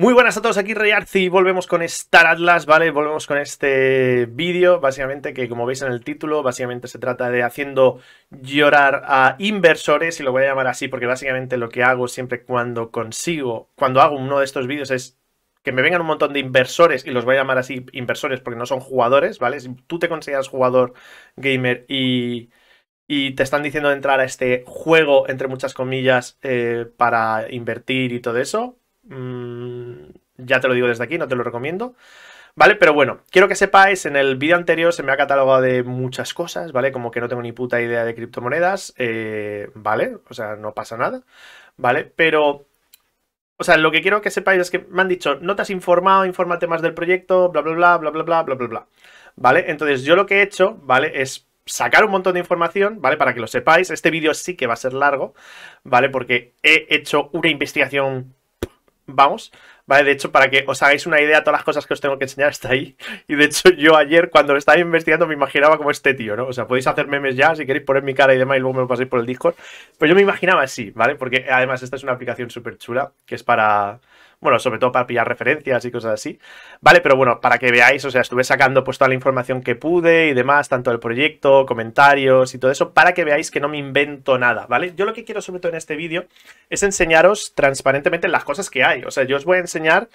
Muy buenas a todos, aquí Rey y volvemos con Star Atlas, ¿vale? Volvemos con este vídeo, básicamente, que como veis en el título, básicamente se trata de haciendo llorar a inversores, y lo voy a llamar así porque básicamente lo que hago siempre cuando consigo, cuando hago uno de estos vídeos es que me vengan un montón de inversores, y los voy a llamar así inversores porque no son jugadores, ¿vale? Si tú te consideras jugador gamer y te están diciendo entrar a este juego, entre muchas comillas, eh, para invertir y todo eso, Mm, ya te lo digo desde aquí, no te lo recomiendo. ¿Vale? Pero bueno, quiero que sepáis, en el vídeo anterior se me ha catalogado de muchas cosas, ¿vale? Como que no tengo ni puta idea de criptomonedas, eh, ¿vale? O sea, no pasa nada, ¿vale? Pero, o sea, lo que quiero que sepáis es que me han dicho, no te has informado, infórmate más del proyecto, bla, bla, bla, bla, bla, bla, bla, bla, bla. ¿Vale? Entonces yo lo que he hecho, ¿vale? Es sacar un montón de información, ¿vale? Para que lo sepáis. Este vídeo sí que va a ser largo, ¿vale? Porque he hecho una investigación vamos. Vale, de hecho, para que os hagáis una idea, todas las cosas que os tengo que enseñar está ahí. Y de hecho, yo ayer, cuando lo estaba investigando, me imaginaba como este tío, ¿no? O sea, podéis hacer memes ya, si queréis poner mi cara y demás, y luego me lo paséis por el Discord. Pero yo me imaginaba así, ¿vale? Porque además esta es una aplicación súper chula, que es para... Bueno, sobre todo para pillar referencias y cosas así. Vale, pero bueno, para que veáis, o sea, estuve sacando pues toda la información que pude y demás, tanto del proyecto, comentarios y todo eso, para que veáis que no me invento nada, ¿vale? Yo lo que quiero sobre todo en este vídeo es enseñaros transparentemente las cosas que hay. O sea, yo os voy a enseñar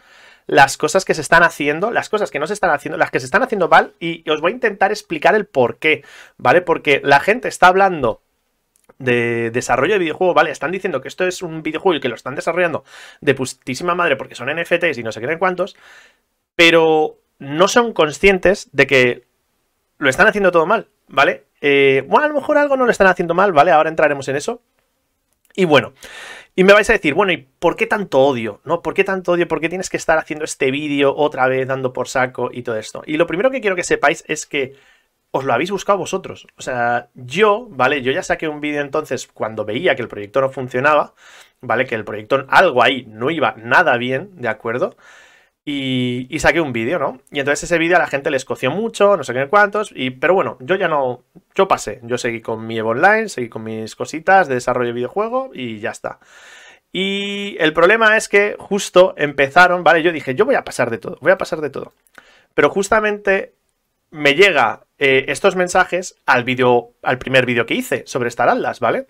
las cosas que se están haciendo, las cosas que no se están haciendo, las que se están haciendo mal y os voy a intentar explicar el por qué, ¿vale? Porque la gente está hablando de desarrollo de videojuegos, vale, están diciendo que esto es un videojuego y que lo están desarrollando de putísima madre porque son NFTs y no se creen cuántos, pero no son conscientes de que lo están haciendo todo mal, ¿vale? Eh, bueno, a lo mejor algo no lo están haciendo mal, ¿vale? Ahora entraremos en eso. Y bueno, y me vais a decir, bueno, ¿y por qué tanto odio? ¿No? ¿Por qué tanto odio? ¿Por qué tienes que estar haciendo este vídeo otra vez dando por saco y todo esto? Y lo primero que quiero que sepáis es que os lo habéis buscado vosotros. O sea, yo, ¿vale? Yo ya saqué un vídeo entonces cuando veía que el proyector no funcionaba, ¿vale? Que el proyector algo ahí no iba nada bien, ¿de acuerdo? Y, saqué un vídeo, ¿no? Y entonces ese vídeo a la gente les coció mucho, no sé qué cuántos, y, pero bueno, yo ya no, yo pasé, yo seguí con mi Evo Online, seguí con mis cositas de desarrollo de videojuego y ya está. Y el problema es que justo empezaron, ¿vale? Yo dije, yo voy a pasar de todo, voy a pasar de todo. Pero justamente me llega eh, estos mensajes al vídeo, al primer vídeo que hice sobre Star Atlas, ¿vale?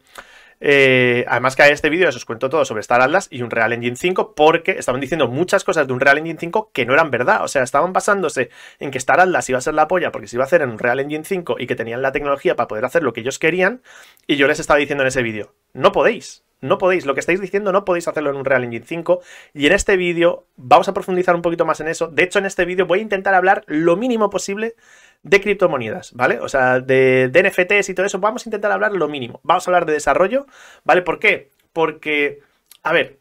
Eh, además que a este vídeo os cuento todo sobre Star Atlas y un Real Engine 5 porque estaban diciendo muchas cosas de un Real Engine 5 que no eran verdad. O sea, estaban basándose en que Star Atlas iba a ser la polla porque se iba a hacer en un Real Engine 5 y que tenían la tecnología para poder hacer lo que ellos querían y yo les estaba diciendo en ese vídeo, no podéis. No podéis, lo que estáis diciendo no podéis hacerlo en un Real Engine 5 y en este vídeo vamos a profundizar un poquito más en eso. De hecho, en este vídeo voy a intentar hablar lo mínimo posible de criptomonedas, ¿vale? O sea, de, NFTs y todo eso, vamos a intentar hablar lo mínimo. Vamos a hablar de desarrollo, ¿vale? ¿Por qué? Porque, a ver,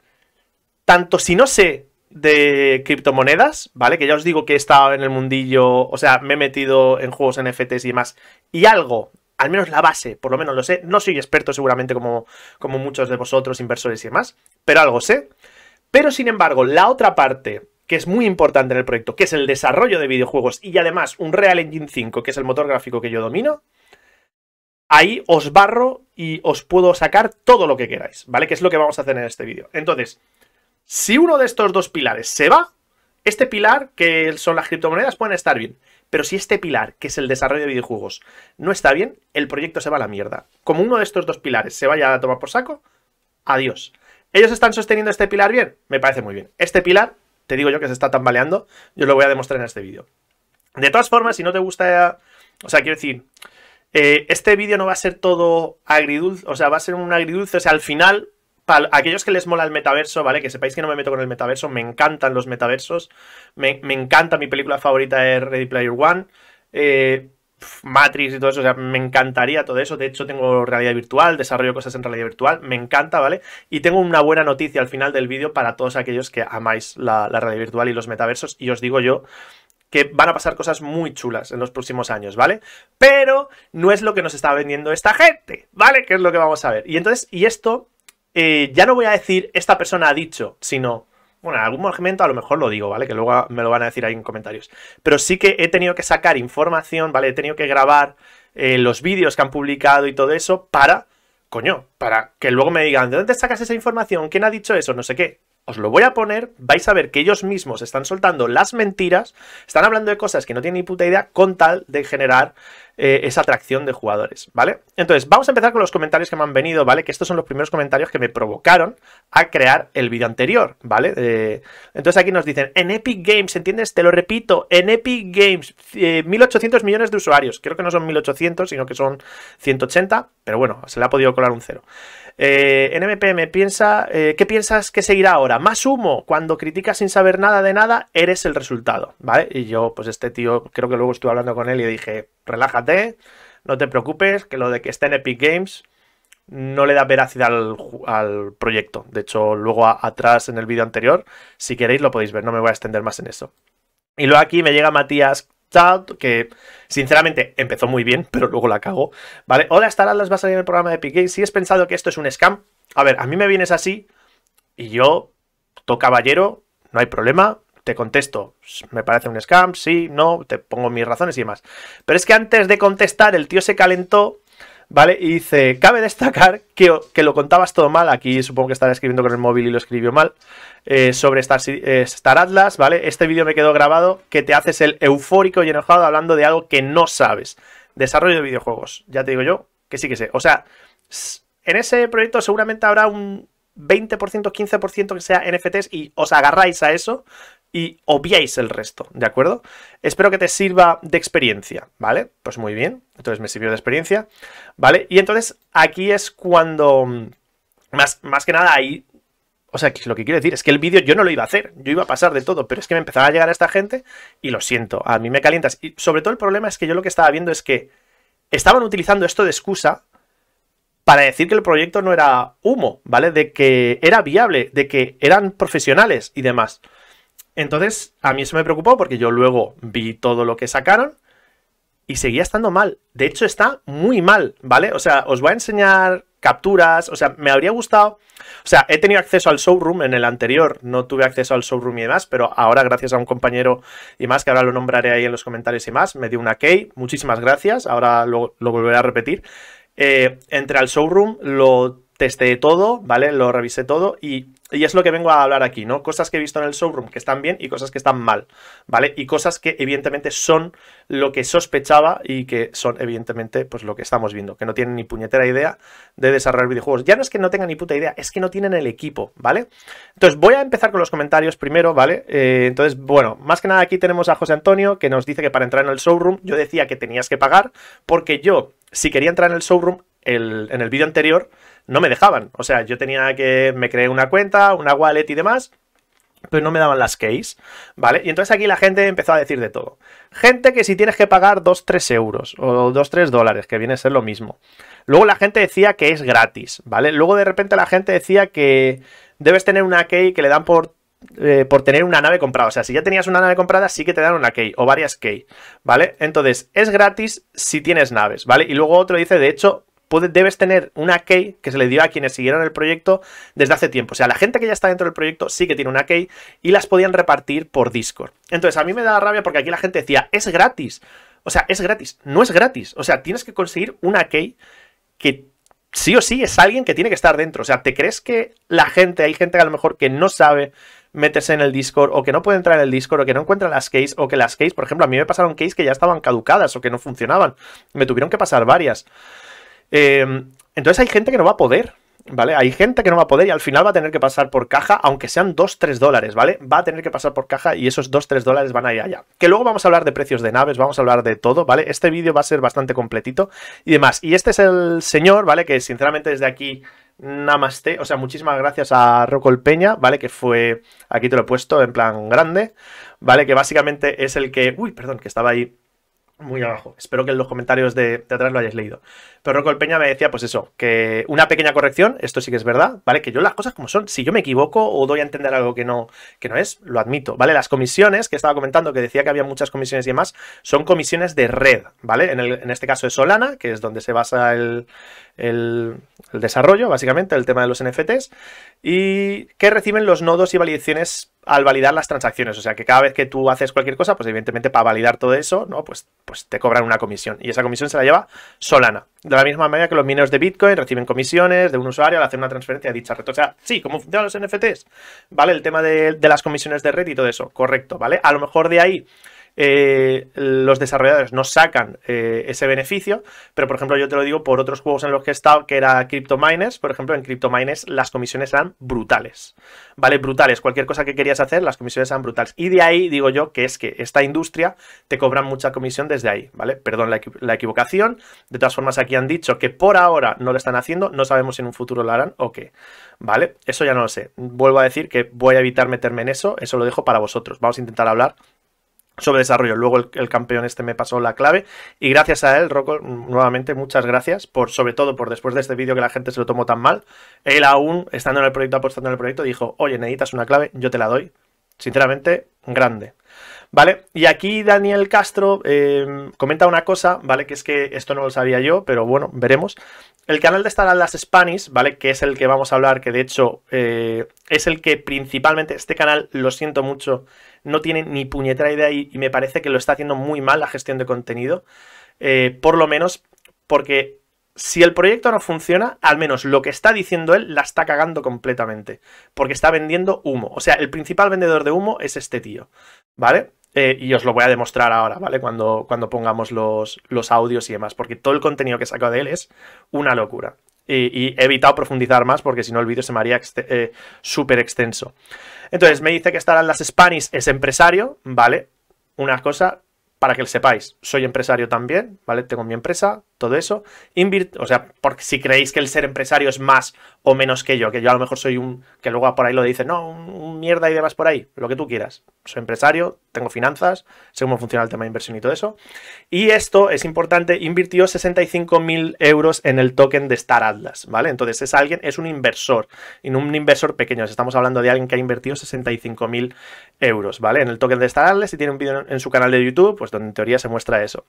tanto si no sé de criptomonedas, ¿vale? Que ya os digo que he estado en el mundillo, o sea, me he metido en juegos NFTs y demás, y algo al menos la base, por lo menos lo sé. No soy experto seguramente como, muchos de vosotros, inversores y demás, pero algo sé. Pero sin embargo, la otra parte que es muy importante en el proyecto, que es el desarrollo de videojuegos y además un Real Engine 5, que es el motor gráfico que yo domino, ahí os barro y os puedo sacar todo lo que queráis, ¿vale? Que es lo que vamos a hacer en este vídeo. Entonces, si uno de estos dos pilares se va, este pilar, que son las criptomonedas, pueden estar bien. Pero si este pilar, que es el desarrollo de videojuegos, no está bien, el proyecto se va a la mierda. Como uno de estos dos pilares se vaya a tomar por saco, adiós. ¿Ellos están sosteniendo este pilar bien? Me parece muy bien. Este pilar, te digo yo que se está tambaleando, yo lo voy a demostrar en este vídeo. De todas formas, si no te gusta... O sea, quiero decir, eh, este vídeo no va a ser todo agridulce, o sea, va a ser un agridulce, o sea, al final aquellos que les mola el metaverso, ¿vale? Que sepáis que no me meto con el metaverso, me encantan los metaversos, me, encanta mi película favorita de Ready Player One, eh, Matrix y todo eso, o sea, me encantaría todo eso, de hecho tengo realidad virtual, desarrollo cosas en realidad virtual, me encanta, ¿vale? Y tengo una buena noticia al final del vídeo para todos aquellos que amáis la, la realidad virtual y los metaversos, y os digo yo que van a pasar cosas muy chulas en los próximos años, ¿vale? Pero no es lo que nos está vendiendo esta gente, ¿vale? Que es lo que vamos a ver. Y entonces, y esto eh, ya no voy a decir esta persona ha dicho, sino, bueno, en algún momento a lo mejor lo digo, ¿vale? Que luego me lo van a decir ahí en comentarios. Pero sí que he tenido que sacar información, ¿vale? He tenido que grabar eh, los vídeos que han publicado y todo eso para, coño, para que luego me digan, ¿de dónde sacas esa información? ¿Quién ha dicho eso? No sé qué. Os lo voy a poner, vais a ver que ellos mismos están soltando las mentiras, están hablando de cosas que no tienen ni puta idea con tal de generar eh, esa atracción de jugadores, ¿vale? Entonces, vamos a empezar con los comentarios que me han venido, ¿vale? Que estos son los primeros comentarios que me provocaron a crear el vídeo anterior, ¿vale? Eh, entonces aquí nos dicen, en Epic Games, ¿entiendes? Te lo repito, en Epic Games, 1.800 eh, millones de usuarios. Creo que no son 1.800, sino que son 180, pero bueno, se le ha podido colar un cero. En mp piensa, ¿qué piensas que seguirá ahora? Más humo, cuando criticas sin saber nada de nada, eres el resultado, ¿vale? Y yo, pues este tío, creo que luego estuve hablando con él y dije, relájate, no te preocupes, que lo de que esté en Epic Games no le da veracidad al, proyecto. De hecho, luego atrás en el vídeo anterior, si queréis lo podéis ver, no me voy a extender más en eso. Y luego aquí me llega Matías que sinceramente empezó muy bien, pero luego la cago, ¿Vale? Hola, las vas a salir en el programa de Epic Games. Si has pensado que esto es un scam, a ver, a mí me vienes así y yo, to caballero, no hay problema, te contesto, pues, me parece un scam, sí, no, te pongo mis razones y demás. Pero es que antes de contestar, el tío se calentó, ¿vale? Y dice, cabe destacar que, lo contabas todo mal, aquí supongo que estaba escribiendo con el móvil y lo escribió mal, eh, sobre eh, Star, Atlas, ¿vale? Este vídeo me quedó grabado, que te haces el eufórico y enojado hablando de algo que no sabes. Desarrollo de videojuegos, ya te digo yo, que sí que sé. O sea, en ese proyecto seguramente habrá un... 20%, 15% que sea NFTs y os agarráis a eso, y obviáis el resto, ¿de acuerdo? Espero que te sirva de experiencia, ¿vale? Pues muy bien, entonces me sirvió de experiencia, ¿vale? Y entonces aquí es cuando, mm, más, más que nada ahí, o sea, lo que quiero decir es que el vídeo yo no lo iba a hacer, yo iba a pasar de todo, pero es que me empezaba a llegar a esta gente y lo siento, a mí me calientas. Y sobre todo el problema es que yo lo que estaba viendo es que estaban utilizando esto de excusa para decir que el proyecto no era humo, ¿vale? De que era viable, de que eran profesionales y demás. Entonces, a mí eso me preocupó porque yo luego vi todo lo que sacaron y seguía estando mal. De hecho, está muy mal, ¿vale? O sea, os voy a enseñar capturas, o sea, me habría gustado... O sea, he tenido acceso al showroom en el anterior, no tuve acceso al showroom y demás, pero ahora gracias a un compañero y más, que ahora lo nombraré ahí en los comentarios y más, me dio una key, muchísimas gracias, ahora lo, volveré a repetir. Eh, Entre al showroom, lo testé todo, ¿vale? Lo revisé todo y, es lo que vengo a hablar aquí, ¿no? Cosas que he visto en el showroom que están bien y cosas que están mal, ¿vale? Y cosas que evidentemente son lo que sospechaba y que son evidentemente pues lo que estamos viendo, que no tienen ni puñetera idea de desarrollar videojuegos. Ya no es que no tengan ni puta idea, es que no tienen el equipo, ¿vale? Entonces voy a empezar con los comentarios primero, ¿vale? Eh, entonces, bueno, más que nada aquí tenemos a José Antonio que nos dice que para entrar en el showroom yo decía que tenías que pagar porque yo, si quería entrar en el showroom el, en el vídeo anterior, no me dejaban. O sea, yo tenía que. Me creé una cuenta, una wallet y demás. Pero no me daban las keys, ¿vale? Y entonces aquí la gente empezó a decir de todo. Gente que si tienes que pagar 2-3 euros o 2-3 dólares, que viene a ser lo mismo. Luego la gente decía que es gratis, ¿vale? Luego de repente la gente decía que debes tener una key que le dan por eh, por tener una nave comprada. O sea, si ya tenías una nave comprada, sí que te dan una key o varias key, ¿vale? Entonces, es gratis si tienes naves, ¿vale? Y luego otro dice, de hecho, debes tener una key que se le dio a quienes siguieron el proyecto desde hace tiempo. O sea, la gente que ya está dentro del proyecto sí que tiene una key y las podían repartir por Discord. Entonces, a mí me da rabia porque aquí la gente decía, es gratis. O sea, es gratis. No es gratis. O sea, tienes que conseguir una key que sí o sí es alguien que tiene que estar dentro. O sea, ¿te crees que la gente, hay gente que a lo mejor que no sabe meterse en el Discord o que no puede entrar en el Discord o que no encuentra las keys o que las keys, por ejemplo, a mí me pasaron keys que ya estaban caducadas o que no funcionaban. Me tuvieron que pasar varias. Em, entonces hay gente que no va a poder. ¿Vale? Hay gente que no va a poder y al final va a tener que pasar por caja, aunque sean 2-3 dólares, ¿vale? Va a tener que pasar por caja y esos 2-3 dólares van a ir allá. Que luego vamos a hablar de precios de naves, vamos a hablar de todo, ¿vale? Este vídeo va a ser bastante completito y demás. Y este es el señor, ¿vale? Que sinceramente desde aquí Namaste, o sea, muchísimas gracias a Rocol Peña, ¿vale? Que fue, aquí te lo he puesto en plan grande, ¿vale? Que básicamente es el que, uy, perdón, que estaba ahí muy abajo. Espero que en los comentarios de, atrás lo hayáis leído. Pero Rocco Peña me decía, pues eso, que una pequeña corrección, esto sí que es verdad, ¿vale? Que yo las cosas como son, si yo me equivoco o doy a entender algo que no, que no es, lo admito, ¿vale? Las comisiones que estaba comentando, que decía que había muchas comisiones y demás, son comisiones de red, ¿vale? En, este caso es Solana, que es donde se basa el, desarrollo, básicamente, el tema de los NFTs, y que reciben los nodos y validaciones al validar las transacciones. O sea, que cada vez que tú haces cualquier cosa, pues evidentemente para validar todo eso, ¿no? Pues, pues te cobran una comisión. Y esa comisión se la lleva Solana. De la misma manera que los mineros de Bitcoin reciben comisiones de un usuario al hacer una transferencia a dicha red. O sea, sí, ¿cómo funcionan los NFTs? ¿Vale? El tema de, de las comisiones de red y todo eso. Correcto, ¿vale? A lo mejor de ahí eh, los desarrolladores no sacan eh, ese beneficio, pero por ejemplo yo te lo digo por otros juegos en los que he estado, que era Crypto Miners, por ejemplo en Crypto Miners las comisiones eran brutales, ¿vale? Brutales, cualquier cosa que querías hacer, las comisiones eran brutales. Y de ahí digo yo que es que esta industria te cobran mucha comisión desde ahí, ¿vale? Perdón la, la equivocación, de todas formas aquí han dicho que por ahora no lo están haciendo, no sabemos si en un futuro lo harán o qué, ¿vale? Eso ya no lo sé. Vuelvo a decir que voy a evitar meterme en eso, eso lo dejo para vosotros. Vamos a intentar hablar sobre desarrollo. Luego el, campeón este me pasó la clave y gracias a él, Rocco, nuevamente muchas gracias por sobre todo por después de este vídeo que la gente se lo tomó tan mal. Él aún estando en el proyecto, apostando en el proyecto, dijo, oye, necesitas una clave, yo te la doy. Sinceramente, grande. ¿Vale? Y aquí Daniel Castro eh, comenta una cosa, ¿vale? Que es que esto no lo sabía yo, pero bueno, veremos. El canal de a las Spanish, ¿vale? Que es el que vamos a hablar, que de hecho eh, es el que principalmente, este canal, lo siento mucho, no tiene ni puñetera idea y, me parece que lo está haciendo muy mal la gestión de contenido. Eh, por lo menos porque si el proyecto no funciona, al menos lo que está diciendo él la está cagando completamente. Porque está vendiendo humo. O sea, el principal vendedor de humo es este tío. ¿Vale? Eh, y os lo voy a demostrar ahora, ¿vale? Cuando, cuando pongamos los, audios y demás. Porque todo el contenido que saco de él es una locura. Y, he evitado profundizar más porque si no el vídeo se me haría eh, súper extenso. Entonces me dice que estarán las Spanish, es empresario, ¿vale? Una cosa para que lo sepáis, soy empresario también, ¿vale? Tengo mi empresa, todo eso. o sea, porque si creéis que el ser empresario es más o menos que yo, que yo a lo mejor soy un, que luego por ahí lo dice, no, un, mierda y demás por ahí, lo que tú quieras. Soy empresario, tengo finanzas, sé cómo funciona el tema de inversión y todo eso. Y esto es importante, invirtió 65.000 euros en el token de Star Atlas, ¿vale? Entonces es alguien, es un inversor, y un inversor pequeño, estamos hablando de alguien que ha invertido 65.000 euros, ¿vale? En el token de Star Atlas y tiene un vídeo en su canal de YouTube, pues donde en teoría se muestra eso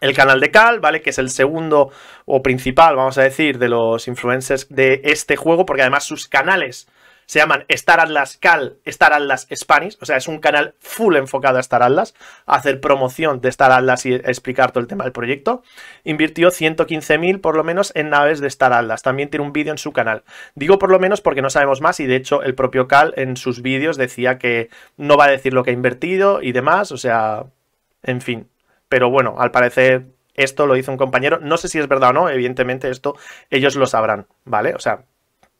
el canal de Cal, ¿vale? Que es el segundo o principal, vamos a decir, de los influencers de este juego, porque además sus canales se llaman Star Atlas Cal, Star Atlas Spanish, o sea, es un canal full enfocado a Star Atlas, a hacer promoción de Star Atlas y explicar todo el tema del proyecto. Invirtió 115.000 por lo menos en naves de Star Atlas, también tiene un vídeo en su canal. Digo por lo menos porque no sabemos más y de hecho el propio Cal en sus vídeos decía que no va a decir lo que ha invertido y demás, o sea, en fin, pero bueno, al parecer esto lo hizo un compañero. No sé si es verdad o no, evidentemente esto ellos lo sabrán, ¿vale? O sea,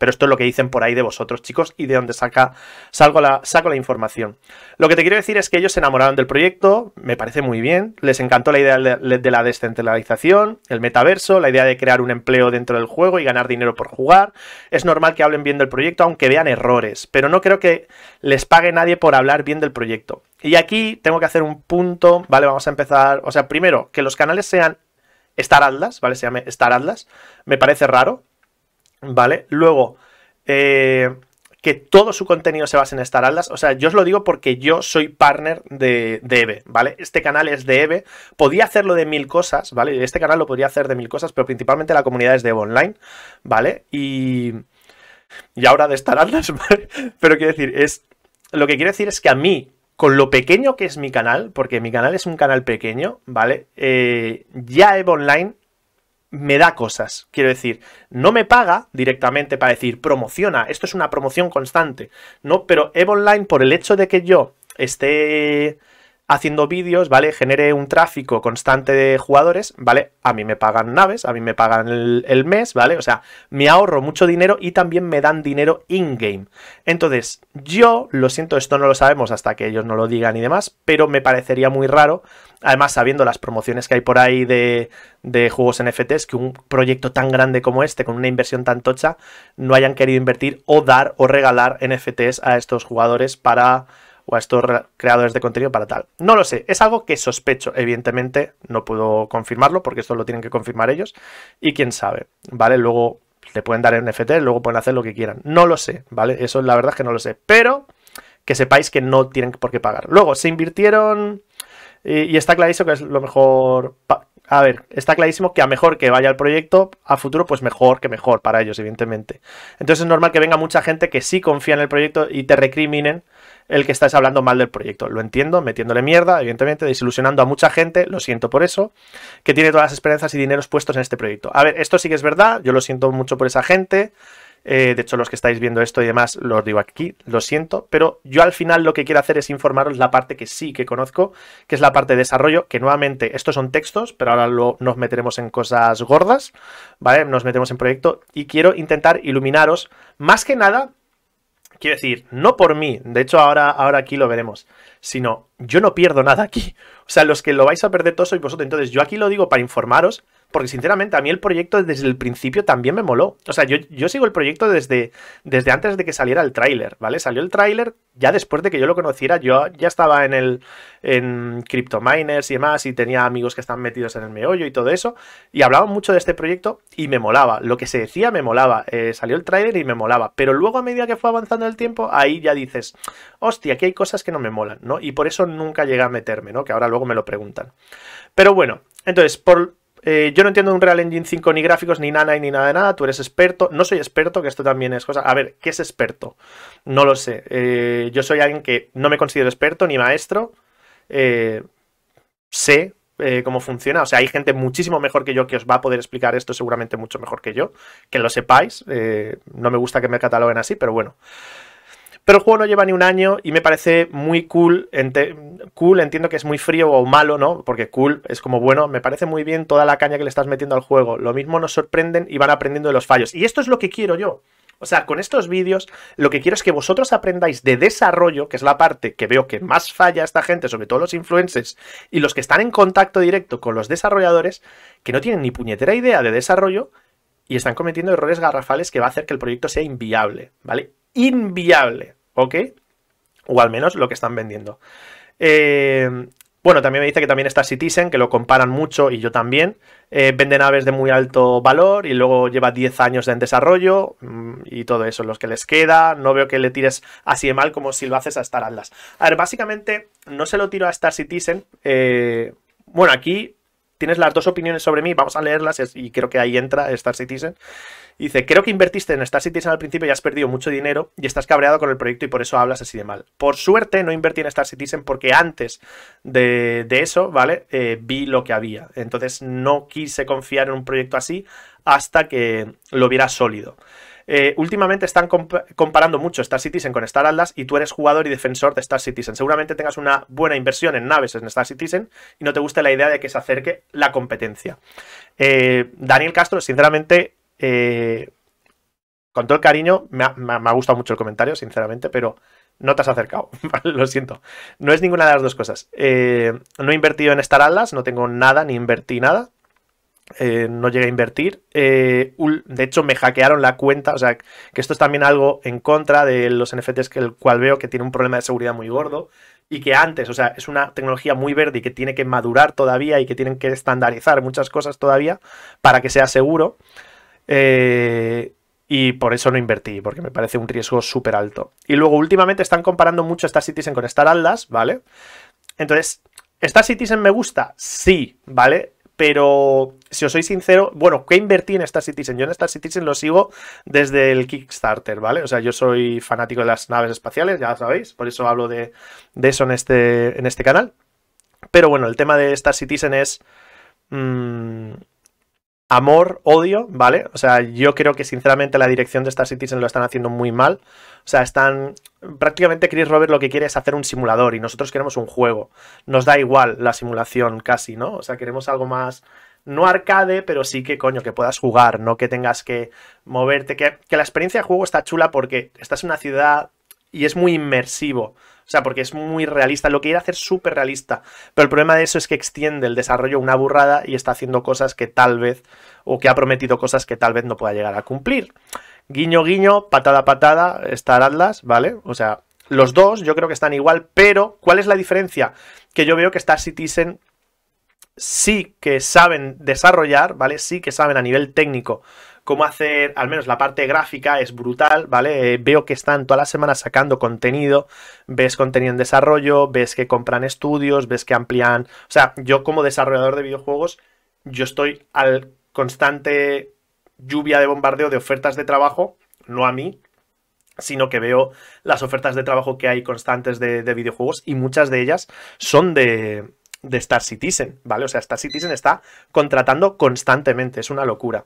pero esto es lo que dicen por ahí de vosotros, chicos, y de dónde saca, la, saco la información. Lo que te quiero decir es que ellos se enamoraron del proyecto, me parece muy bien, les encantó la idea de la descentralización, el metaverso, la idea de crear un empleo dentro del juego y ganar dinero por jugar. Es normal que hablen bien del proyecto, aunque vean errores, pero no creo que les pague nadie por hablar bien del proyecto. Y aquí tengo que hacer un punto, ¿vale? Vamos a empezar. O sea, primero, que los canales sean Star Atlas, ¿vale? Se llame Star Atlas. Me parece raro, ¿Vale? Luego, eh, que todo su contenido se base en Star Atlas. O sea, yo os lo digo porque yo soy partner de, EVE, ¿vale? Este canal es de EVE. Podía hacerlo de mil cosas, ¿vale? Este canal lo podría hacer de mil cosas, pero principalmente la comunidad es de EVE Online, ¿vale? Y. Y ahora de Star Atlas, ¿vale? Pero quiero decir, es. Lo que quiero decir es que a mí, con lo pequeño que es mi canal, porque mi canal es un canal pequeño, ¿vale? Eh, ya EVE Online me da cosas. Quiero decir, no me paga directamente para decir promociona, esto es una promoción constante, ¿no? Pero Evoline, Online, por el hecho de que yo esté haciendo vídeos, ¿vale? Genere un tráfico constante de jugadores, ¿vale? A mí me pagan naves, a mí me pagan el, mes, ¿vale? O sea, me ahorro mucho dinero y también me dan dinero in-game. Entonces, yo, lo siento, esto no lo sabemos hasta que ellos no lo digan y demás, pero me parecería muy raro, además sabiendo las promociones que hay por ahí de, de juegos NFTs, que un proyecto tan grande como este, con una inversión tan tocha, no hayan querido invertir o dar o regalar NFTs a estos jugadores para o a estos creadores de contenido para tal. No lo sé, es algo que sospecho, evidentemente no puedo confirmarlo porque esto lo tienen que confirmar ellos y quién sabe, ¿vale? Luego le pueden dar NFT, luego pueden hacer lo que quieran. No lo sé, ¿vale? Eso la verdad que no lo sé, pero que sepáis que no tienen por qué pagar. Luego, se invirtieron y, y está clarísimo que es lo mejor... A ver, está clarísimo que a mejor que vaya el proyecto, a futuro pues mejor que mejor para ellos, evidentemente. Entonces es normal que venga mucha gente que sí confía en el proyecto y te recriminen el que estáis hablando mal del proyecto. Lo entiendo, metiéndole mierda, evidentemente, desilusionando a mucha gente, lo siento por eso, que tiene todas las esperanzas y dineros puestos en este proyecto. A ver, esto sí que es verdad, yo lo siento mucho por esa gente. Eh, de hecho, los que estáis viendo esto y demás, lo digo aquí, lo siento, pero yo al final lo que quiero hacer es informaros la parte que sí que conozco, que es la parte de desarrollo, que nuevamente estos son textos, pero ahora nos meteremos en cosas gordas, ¿vale? Nos metemos en proyecto y quiero intentar iluminaros más que nada Quiero decir, no por mí, de hecho ahora, ahora aquí lo veremos, sino yo no pierdo nada aquí. O sea, los que lo vais a perder todos sois vosotros. Entonces, yo aquí lo digo para informaros porque sinceramente a mí el proyecto desde el principio también me moló. O sea, yo, sigo el proyecto desde, desde antes de que saliera el tráiler, ¿vale? Salió el tráiler, ya después de que yo lo conociera, yo ya estaba en el en CryptoMiners y demás, y tenía amigos que están metidos en el meollo y todo eso, y hablaba mucho de este proyecto y me molaba. Lo que se decía me molaba. Eh, salió el tráiler y me molaba. Pero luego a medida que fue avanzando el tiempo, ahí ya dices, hostia, aquí hay cosas que no me molan, ¿no? Y por eso nunca llegué a meterme, ¿no? Que ahora luego me lo preguntan. Pero bueno, entonces, por, eh, yo no entiendo un Real Engine 5 ni gráficos, ni nada, ni nada de nada. Tú eres experto. No soy experto, que esto también es cosa. A ver, ¿qué es experto? No lo sé. Eh, yo soy alguien que no me considero experto ni maestro. Eh, sé cómo funciona. O sea, hay gente muchísimo mejor que yo que os va a poder explicar esto seguramente mucho mejor que yo. Que lo sepáis. no me gusta que me cataloguen así, pero bueno. Pero el juego no lleva ni un año y me parece muy cool. cool, entiendo que es muy frío o malo, ¿no? Porque cool es como bueno, me parece muy bien toda la caña que le estás metiendo al juego. Lo mismo nos sorprenden y van aprendiendo de los fallos. Y esto es lo que quiero yo. O sea, con estos vídeos lo que quiero es que vosotros aprendáis de desarrollo, que es la parte que veo que más falla esta gente, sobre todo los influencers y los que están en contacto directo con los desarrolladores, que no tienen ni puñetera idea de desarrollo y están cometiendo errores garrafales que va a hacer que el proyecto sea inviable, ¿vale? inviable, ¿ok? O al menos lo que están vendiendo. Eh, bueno, también me dice que también está Citizen, que lo comparan mucho y yo también. Eh, vende naves de muy alto valor y luego lleva 10 años en desarrollo mm, y todo eso, los que les queda. No veo que le tires así de mal como si lo haces a Star Atlas. A ver, básicamente no se lo tiro a Star Citizen. Eh, bueno, aquí tienes las dos opiniones sobre mí, vamos a leerlas y creo que ahí entra Star Citizen. Dice, creo que invertiste en Star Citizen al principio y has perdido mucho dinero y estás cabreado con el proyecto y por eso hablas así de mal. Por suerte no invertí en Star Citizen porque antes de, eso, ¿vale? Eh, vi lo que había. Entonces no quise confiar en un proyecto así hasta que lo viera sólido. Eh, últimamente están comparando mucho Star Citizen con Star Atlas y tú eres jugador y defensor de Star Citizen. Seguramente tengas una buena inversión en naves en Star Citizen y no te guste la idea de que se acerque la competencia. Eh, Daniel Castro, sinceramente, eh, con todo el cariño, me ha, gustado mucho el comentario, sinceramente, pero no te has acercado. Lo siento. No es ninguna de las dos cosas. Eh, no he invertido en Star Atlas, no tengo nada, ni invertí nada. Eh, no llegué a invertir. de hecho, me hackearon la cuenta. O sea, que esto es también algo en contra de los NFTs, que el cual veo que tiene un problema de seguridad muy gordo. Y que antes, o sea, es una tecnología muy verde y que tiene que madurar todavía y que tienen que estandarizar muchas cosas todavía para que sea seguro. Eh, y por eso no invertí, porque me parece un riesgo súper alto. Y luego, últimamente están comparando mucho Star Citizen con Star Atlas, ¿vale? Entonces, ¿Star Citizen me gusta? Sí, ¿vale? Pero si os soy sincero, bueno, ¿qué invertí en Star Citizen? Yo en Star Citizen lo sigo desde el Kickstarter, ¿vale? O sea, yo soy fanático de las naves espaciales, ya sabéis, por eso hablo de, eso en este, en este canal. Pero bueno, el tema de Star Citizen es... Mm, amor, odio, ¿vale? O sea, yo creo que sinceramente la dirección de Star Citizen lo están haciendo muy mal. O sea, están. Prácticamente Chris Robert lo que quiere es hacer un simulador y nosotros queremos un juego. Nos da igual la simulación casi, ¿no? O sea, queremos algo más. No arcade, pero sí que, coño, que puedas jugar, no que tengas que moverte. Que, que la experiencia de juego está chula porque estás en una ciudad y es muy inmersivo. O sea, porque es muy realista. Lo que quiere hacer súper realista. Pero el problema de eso es que extiende el desarrollo una burrada y está haciendo cosas que tal vez, o que ha prometido cosas que tal vez no pueda llegar a cumplir. Guiño, guiño, patada, patada, Star Atlas, ¿vale? O sea, los dos yo creo que están igual, pero ¿cuál es la diferencia? Que yo veo que Star Citizen sí que saben desarrollar, ¿vale? Sí que saben a nivel técnico cómo hacer, al menos la parte gráfica es brutal, ¿vale? Eh, veo que están todas las semanas sacando contenido, ves contenido en desarrollo, ves que compran estudios, ves que amplían, o sea, yo como desarrollador de videojuegos, yo estoy al constante lluvia de bombardeo de ofertas de trabajo, no a mí, sino que veo las ofertas de trabajo que hay constantes de, videojuegos y muchas de ellas son de, de Star Citizen, ¿vale? O sea, Star Citizen está contratando constantemente, es una locura.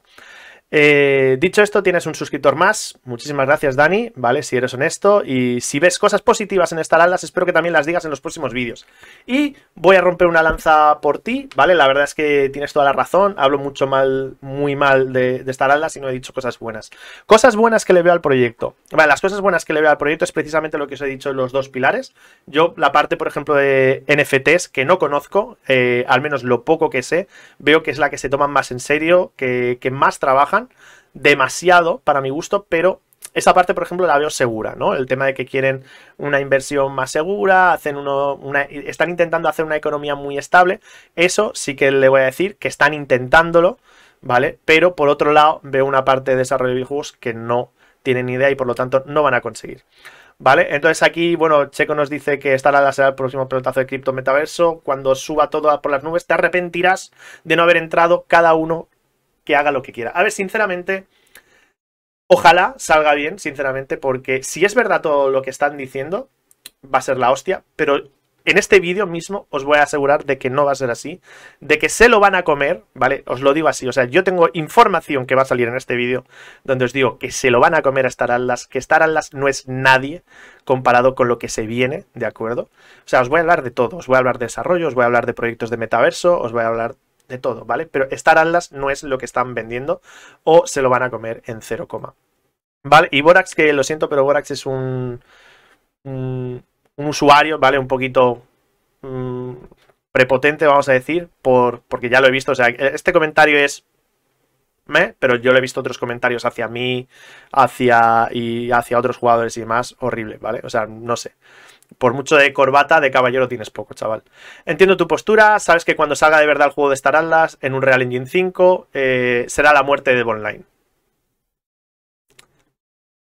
Eh, dicho esto, tienes un suscriptor más. Muchísimas gracias, Dani, ¿vale? Si eres honesto. Y si ves cosas positivas en alas, espero que también las digas en los próximos vídeos. Y voy a romper una lanza por ti, ¿vale? La verdad es que tienes toda la razón. Hablo mucho mal, muy mal de, de y no he dicho cosas buenas. Cosas buenas que le veo al proyecto. Vale, las cosas buenas que le veo al proyecto es precisamente lo que os he dicho en los dos pilares. Yo, la parte, por ejemplo, de NFTs, que no conozco, eh, al menos lo poco que sé, veo que es la que se toman más en serio, que más trabajan demasiado para mi gusto, pero esa parte, por ejemplo, la veo segura, ¿no? El tema de que quieren una inversión más segura, hacen uno, están intentando hacer una economía muy estable. Eso sí que le voy a decir que están intentándolo, ¿vale? Pero por otro lado, veo una parte de desarrollo de videojuegos que no tienen ni idea y por lo tanto no van a conseguir. ¿Vale? Entonces aquí, bueno, Checo nos dice que estará la será el próximo pelotazo de cripto metaverso. Cuando suba todo por las nubes, te arrepentirás de no haber entrado cada uno que haga lo que quiera. A ver, sinceramente, ojalá salga bien, sinceramente, porque si es verdad todo lo que están diciendo, va a ser la hostia, pero en este vídeo mismo os voy a asegurar de que no va a ser así, de que se lo van a comer, ¿vale? Os lo digo así, o sea, yo tengo información que va a salir en este vídeo donde os digo que se lo van a comer a Star Atlas, que Star Atlas no es nadie comparado con lo que se viene, ¿de acuerdo? O sea, os voy a hablar de todo, os voy a hablar de desarrollo, os voy a hablar de proyectos de metaverso, os voy a hablar de todo, ¿vale? Pero Star Atlas no es lo que están vendiendo o se lo van a comer en 0, ¿vale? Y Borax, que lo siento, pero Borax es un, un, usuario, ¿vale? Un poquito mm, prepotente, vamos a decir, por, porque ya lo he visto, o sea, este comentario es... me, Pero yo le he visto otros comentarios hacia mí, hacia y hacia otros jugadores y demás, horrible, ¿vale? O sea, no sé por mucho de corbata, de caballero tienes poco, chaval. Entiendo tu postura, sabes que cuando salga de verdad el juego de Star Atlas en un Real Engine 5 eh, será la muerte de Evo Online.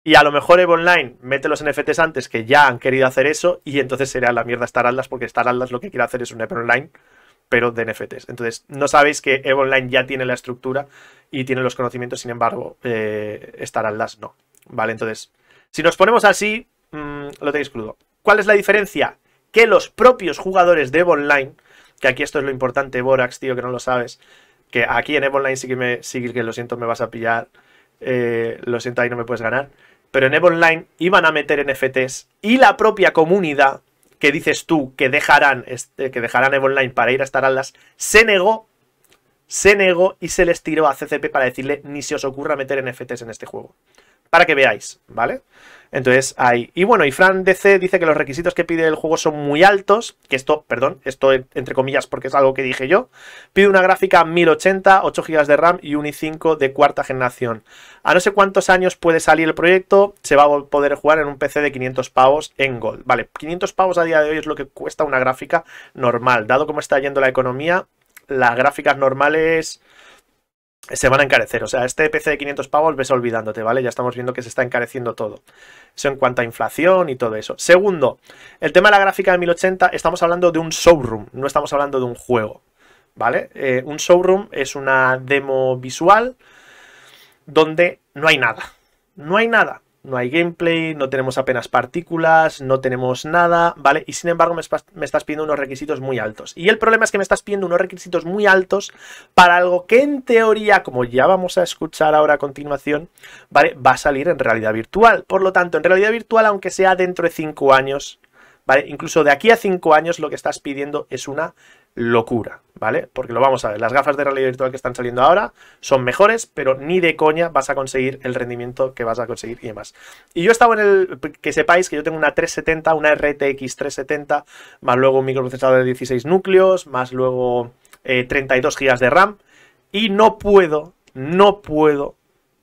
Y a lo mejor Evo Online mete los NFTs antes que ya han querido hacer eso y entonces será la mierda Star Atlas porque Star Atlas lo que quiere hacer es un Evo Online pero de NFTs. Entonces, no sabéis que Evo Online ya tiene la estructura y tiene los conocimientos, sin embargo, eh, Star Atlas no. Vale, entonces, si nos ponemos así, mm, lo tenéis crudo. ¿Cuál es la diferencia? Que los propios jugadores de Evonline, Online, que aquí esto es lo importante, Borax, tío, que no lo sabes, que aquí en Evonline Online sí que, me, sí que lo siento, me vas a pillar, eh, lo siento, ahí no me puedes ganar, pero en Evonline Online iban a meter NFTs y la propia comunidad que dices tú que dejarán, este, que dejarán Evo Online para ir a estar alas, se negó se negó y se les tiró a CCP para decirle ni se os ocurra meter NFTs en este juego para que veáis, ¿vale? Entonces ahí. Y bueno, y Fran DC dice que los requisitos que pide el juego son muy altos, que esto, perdón, esto entre comillas porque es algo que dije yo, pide una gráfica 1080, 8 GB de RAM y un i5 de cuarta generación. A no sé cuántos años puede salir el proyecto, se va a poder jugar en un PC de 500 pavos en Gold. Vale, 500 pavos a día de hoy es lo que cuesta una gráfica normal. Dado cómo está yendo la economía, las gráficas normales se van a encarecer. O sea, este PC de 500 pavos ves olvidándote, ¿vale? Ya estamos viendo que se está encareciendo todo. Eso en cuanto a inflación y todo eso. Segundo, el tema de la gráfica de 1080, estamos hablando de un showroom, no estamos hablando de un juego, ¿vale? Eh, un showroom es una demo visual donde no hay nada. No hay nada no hay gameplay, no tenemos apenas partículas, no tenemos nada, ¿vale? Y sin embargo me, estás pidiendo unos requisitos muy altos. Y el problema es que me estás pidiendo unos requisitos muy altos para algo que en teoría, como ya vamos a escuchar ahora a continuación, ¿vale? Va a salir en realidad virtual. Por lo tanto, en realidad virtual, aunque sea dentro de 5 años, ¿vale? Incluso de aquí a 5 años lo que estás pidiendo es una locura, ¿vale? Porque lo vamos a ver, las gafas de realidad virtual que están saliendo ahora son mejores, pero ni de coña vas a conseguir el rendimiento que vas a conseguir y demás. Y yo estaba en el, que sepáis que yo tengo una 370, una RTX 370, más luego un microprocesador de 16 núcleos, más luego 32 eh, GB de RAM, y no puedo, no puedo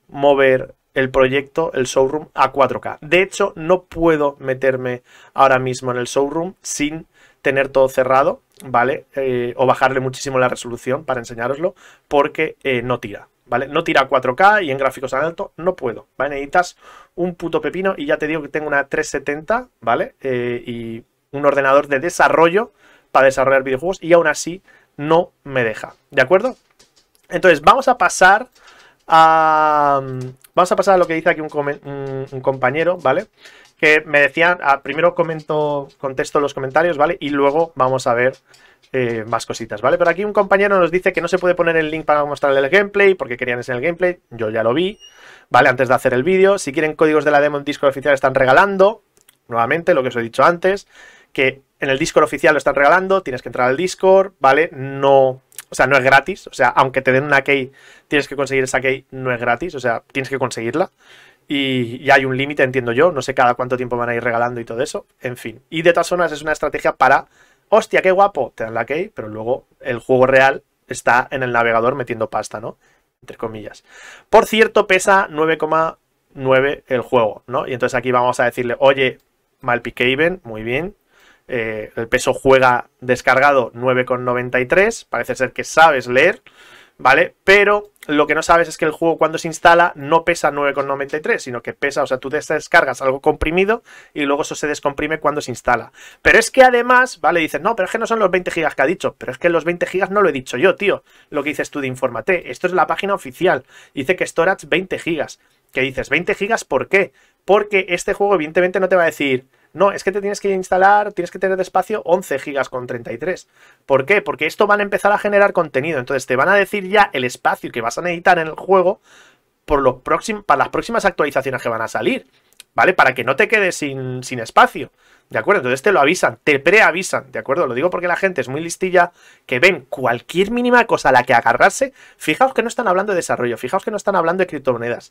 mover el proyecto, el showroom, a 4K. De hecho, no puedo meterme ahora mismo en el showroom sin tener todo cerrado ¿vale? Eh, o bajarle muchísimo la resolución para enseñároslo, porque eh, no tira, ¿vale? No tira 4K y en gráficos tan alto no puedo, ¿vale? Necesitas un puto pepino y ya te digo que tengo una 370, ¿vale? Eh, y un ordenador de desarrollo para desarrollar videojuegos y aún así no me deja, ¿de acuerdo? Entonces vamos a pasar a... Vamos a pasar a lo que dice aquí un, compañero, ¿vale? vale que me decían, ah, primero comento, contesto los comentarios, ¿vale? Y luego vamos a ver eh, más cositas, ¿vale? Pero aquí un compañero nos dice que no se puede poner el link para mostrarle el gameplay, porque querían ese el gameplay, yo ya lo vi, ¿vale? Antes de hacer el vídeo, si quieren códigos de la demo en Discord oficial están regalando, nuevamente, lo que os he dicho antes, que en el Discord oficial lo están regalando, tienes que entrar al Discord, ¿vale? No, o sea, no es gratis, o sea, aunque te den una key, tienes que conseguir esa key, no es gratis, o sea, tienes que conseguirla. Y, y, hay un límite, entiendo yo. No sé cada cuánto tiempo van a ir regalando y todo eso. En fin. Y de todas formas es una estrategia para... Hostia, qué guapo. Te dan la key, pero luego el juego real está en el navegador metiendo pasta, ¿no? Entre comillas. Por cierto, pesa 9,9 el juego, ¿no? Y entonces aquí vamos a decirle, oye, Malpiqueven, muy bien. Eh, el peso juega descargado 9,93. Parece ser que sabes leer, ¿vale? Pero lo que no sabes es que el juego cuando se instala no pesa 9,93, sino que pesa, o sea, tú descargas algo comprimido y luego eso se descomprime cuando se instala. Pero es que además, ¿vale? Dices, no, pero es que no son los 20 gigas que ha dicho, pero es que los 20 gigas no lo he dicho yo, tío. Lo que dices tú de Informate, esto es la página oficial, dice que storage 20 gigas. ¿Qué dices, ¿20 gigas por qué? Porque este juego evidentemente no te va a decir... No, es que te tienes que instalar, tienes que tener de espacio 11 gigas con 33. ¿Por qué? Porque esto van a empezar a generar contenido. Entonces te van a decir ya el espacio que vas a necesitar en el juego por para las próximas actualizaciones que van a salir. ¿Vale? Para que no te quedes sin, sin espacio. ¿De acuerdo? Entonces te lo avisan, te preavisan. ¿De acuerdo? Lo digo porque la gente es muy listilla que ven cualquier mínima cosa a la que agarrarse. Fijaos que no están hablando de desarrollo, fijaos que no están hablando de criptomonedas.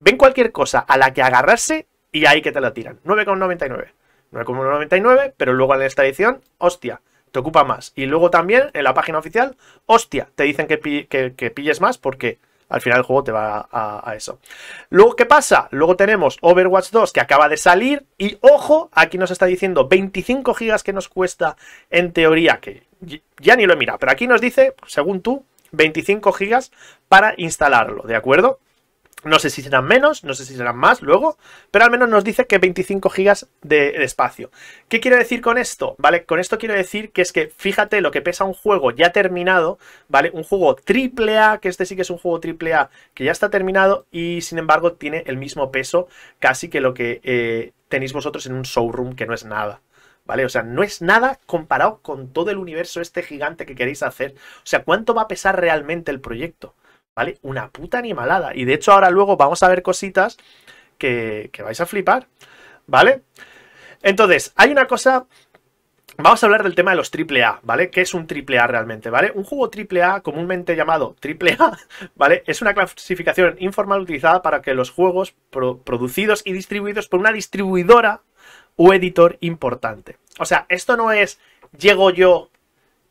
Ven cualquier cosa a la que agarrarse y ahí que te la tiran. 9,99. 9,99, pero luego en esta edición, hostia, te ocupa más. Y luego también en la página oficial, hostia, te dicen que, pilles más porque al final el juego te va a, eso. Luego, ¿qué pasa? Luego tenemos Overwatch 2 que acaba de salir y ojo, aquí nos está diciendo 25 gigas que nos cuesta en teoría, que ya ni lo he mirado, pero aquí nos dice, según tú, 25 gigas para instalarlo, ¿de acuerdo? No sé si serán menos, no sé si serán más luego, pero al menos nos dice que 25 gigas de, espacio. ¿Qué quiero decir con esto? ¿Vale? Con esto quiero decir que es que, fíjate lo que pesa un juego ya terminado, ¿vale? Un juego triple A, que este sí que es un juego AAA, que ya está terminado y sin embargo tiene el mismo peso casi que lo que eh, tenéis vosotros en un showroom, que no es nada. ¿vale? O sea, no es nada comparado con todo el universo este gigante que queréis hacer. O sea, ¿cuánto va a pesar realmente el proyecto? ¿Vale? Una puta animalada. Y de hecho ahora luego vamos a ver cositas que, vais a flipar. ¿Vale? Entonces, hay una cosa Vamos a hablar del tema de los AAA, ¿vale? ¿Qué es un AAA realmente, ¿vale? Un juego AAA, comúnmente llamado AAA, ¿vale? Es una clasificación informal utilizada para que los juegos producidos y distribuidos por una distribuidora o editor importante. O sea, esto no es llego yo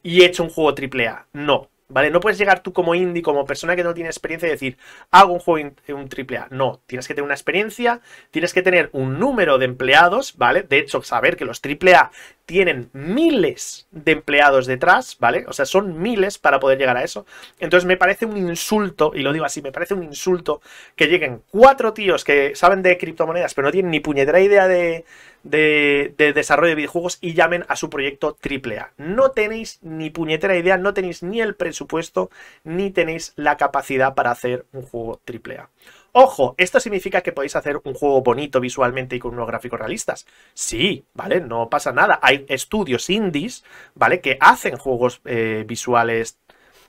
y he hecho un juego AAA, no. ¿Vale? No puedes llegar tú como indie, como persona que no tiene experiencia y decir, hago un juego en un triple A. No, tienes que tener una experiencia, tienes que tener un número de empleados, ¿vale? De hecho, saber que los AAA tienen miles de empleados detrás, ¿vale? O sea, son miles para poder llegar a eso. Entonces me parece un insulto, y lo digo así, me parece un insulto que lleguen cuatro tíos que saben de criptomonedas, pero no tienen ni puñetera idea de, de, desarrollo de videojuegos y llamen a su proyecto AAA. No tenéis ni puñetera idea, no tenéis ni el presupuesto, ni tenéis la capacidad para hacer un juego AAA. Ojo, esto significa que podéis hacer un juego bonito visualmente y con unos gráficos realistas. Sí, ¿vale? No pasa nada. Hay estudios indies, ¿vale? Que hacen juegos eh, visuales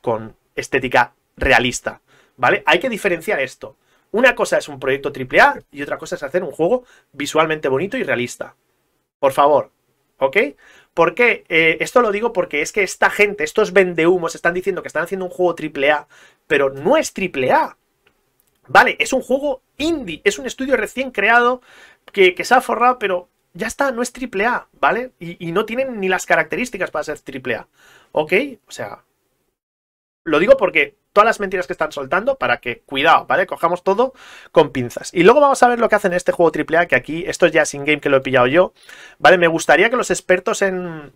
con estética realista, ¿vale? Hay que diferenciar esto. Una cosa es un proyecto AAA y otra cosa es hacer un juego visualmente bonito y realista. Por favor, ¿ok? Porque eh, esto lo digo porque es que esta gente, estos vendehumos, están diciendo que están haciendo un juego AAA, pero no es AAA. Vale, es un juego indie, es un estudio recién creado que, se ha forrado, pero ya está, no es AAA, ¿vale? Y, y, no tienen ni las características para ser AAA, ¿ok? O sea, lo digo porque todas las mentiras que están soltando para que, cuidado, ¿vale? Cojamos todo con pinzas. Y luego vamos a ver lo que hacen en este juego AAA, que aquí, esto es ya sin game que lo he pillado yo, ¿vale? Me gustaría que los expertos en,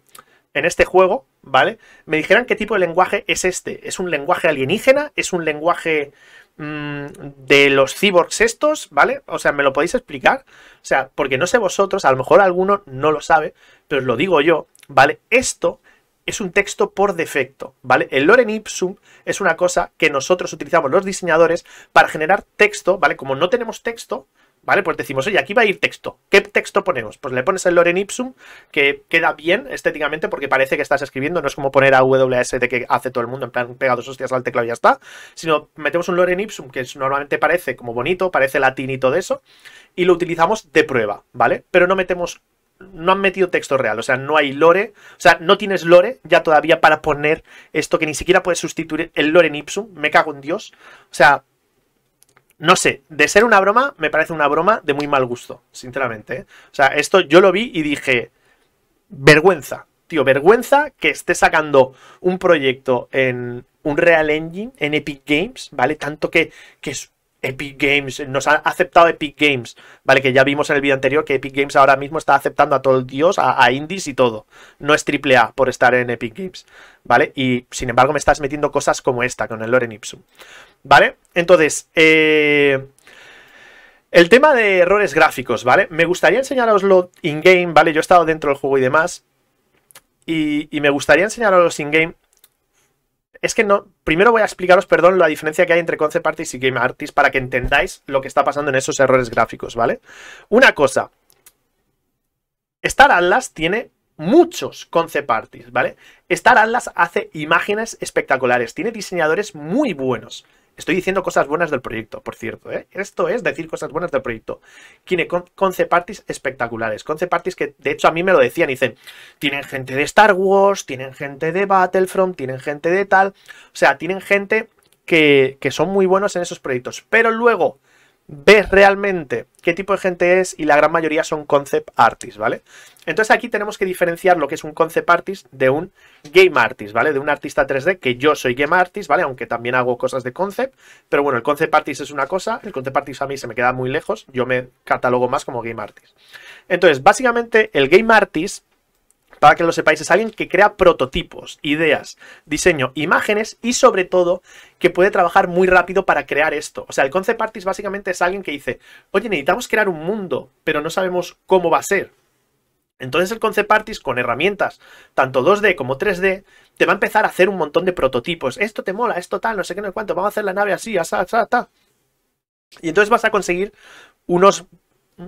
en este juego, ¿vale? Me dijeran qué tipo de lenguaje es este. ¿Es un lenguaje alienígena? ¿Es un lenguaje mm, de los cyborgs estos? ¿Vale? O sea, ¿me lo podéis explicar? O sea, porque no sé vosotros, a lo mejor alguno no lo sabe, pero os lo digo yo, ¿vale? Esto es un texto por defecto, ¿vale? El lorem ipsum es una cosa que nosotros utilizamos los diseñadores para generar texto, ¿vale? Como no tenemos texto, ¿vale? Pues decimos, oye, aquí va a ir texto. ¿Qué texto ponemos? Pues le pones el lorem ipsum, que queda bien estéticamente porque parece que estás escribiendo, no es como poner a WSD de que hace todo el mundo, en plan, pegado dos hostias al teclado y ya está, sino metemos un lorem ipsum que normalmente parece como bonito, parece latín y todo eso, y lo utilizamos de prueba, ¿vale? Pero no metemos no han metido texto real, o sea, no hay lore, o sea, no tienes lore ya todavía para poner esto que ni siquiera puedes sustituir el lore en Ipsum, me cago en Dios, o sea, no sé, de ser una broma, me parece una broma de muy mal gusto, sinceramente, ¿eh? o sea, esto yo lo vi y dije, vergüenza, tío, vergüenza que esté sacando un proyecto en un Real Engine, en Epic Games, ¿vale? Tanto que, que es Epic Games, nos ha aceptado Epic Games, ¿vale? Que ya vimos en el vídeo anterior que Epic Games ahora mismo está aceptando a todo el dios, a, indies y todo. No es AAA por estar en Epic Games, ¿vale? Y sin embargo me estás metiendo cosas como esta, con el Loren Ipsum, ¿vale? Entonces, eh, el tema de errores gráficos, ¿vale? Me gustaría enseñaroslo in-game, ¿vale? Yo he estado dentro del juego y demás. Y, y me gustaría enseñaros in-game es que no. Primero voy a explicaros, perdón, la diferencia que hay entre concept artist y game artist para que entendáis lo que está pasando en esos errores gráficos, ¿vale? Una cosa. Star Atlas tiene muchos concept artists, ¿vale? Star Atlas hace imágenes espectaculares, tiene diseñadores muy buenos. Estoy diciendo cosas buenas del proyecto, por cierto. ¿eh? Esto es decir cosas buenas del proyecto. Tiene concept espectaculares. Concept que, de hecho, a mí me lo decían. Dicen, tienen gente de Star Wars, tienen gente de Battlefront, tienen gente de tal. O sea, tienen gente que, que son muy buenos en esos proyectos. Pero luego ves realmente qué tipo de gente es y la gran mayoría son concept artists, ¿vale? Entonces aquí tenemos que diferenciar lo que es un concept artist de un game artist, ¿vale? De un artista 3D, que yo soy game artist, ¿vale? Aunque también hago cosas de concept, pero bueno, el concept artist es una cosa, el concept artist a mí se me queda muy lejos, yo me catalogo más como game artist. Entonces, básicamente el game artist para que lo sepáis, es alguien que crea prototipos, ideas, diseño, imágenes y sobre todo que puede trabajar muy rápido para crear esto. O sea, el concept artist básicamente es alguien que dice, oye, necesitamos crear un mundo, pero no sabemos cómo va a ser. Entonces el concept artist con herramientas, tanto 2D como 3D, te va a empezar a hacer un montón de prototipos. Esto te mola, esto tal, no sé qué, no sé cuánto, vamos a hacer la nave así, asa, asa, ta. Y entonces vas a conseguir unos,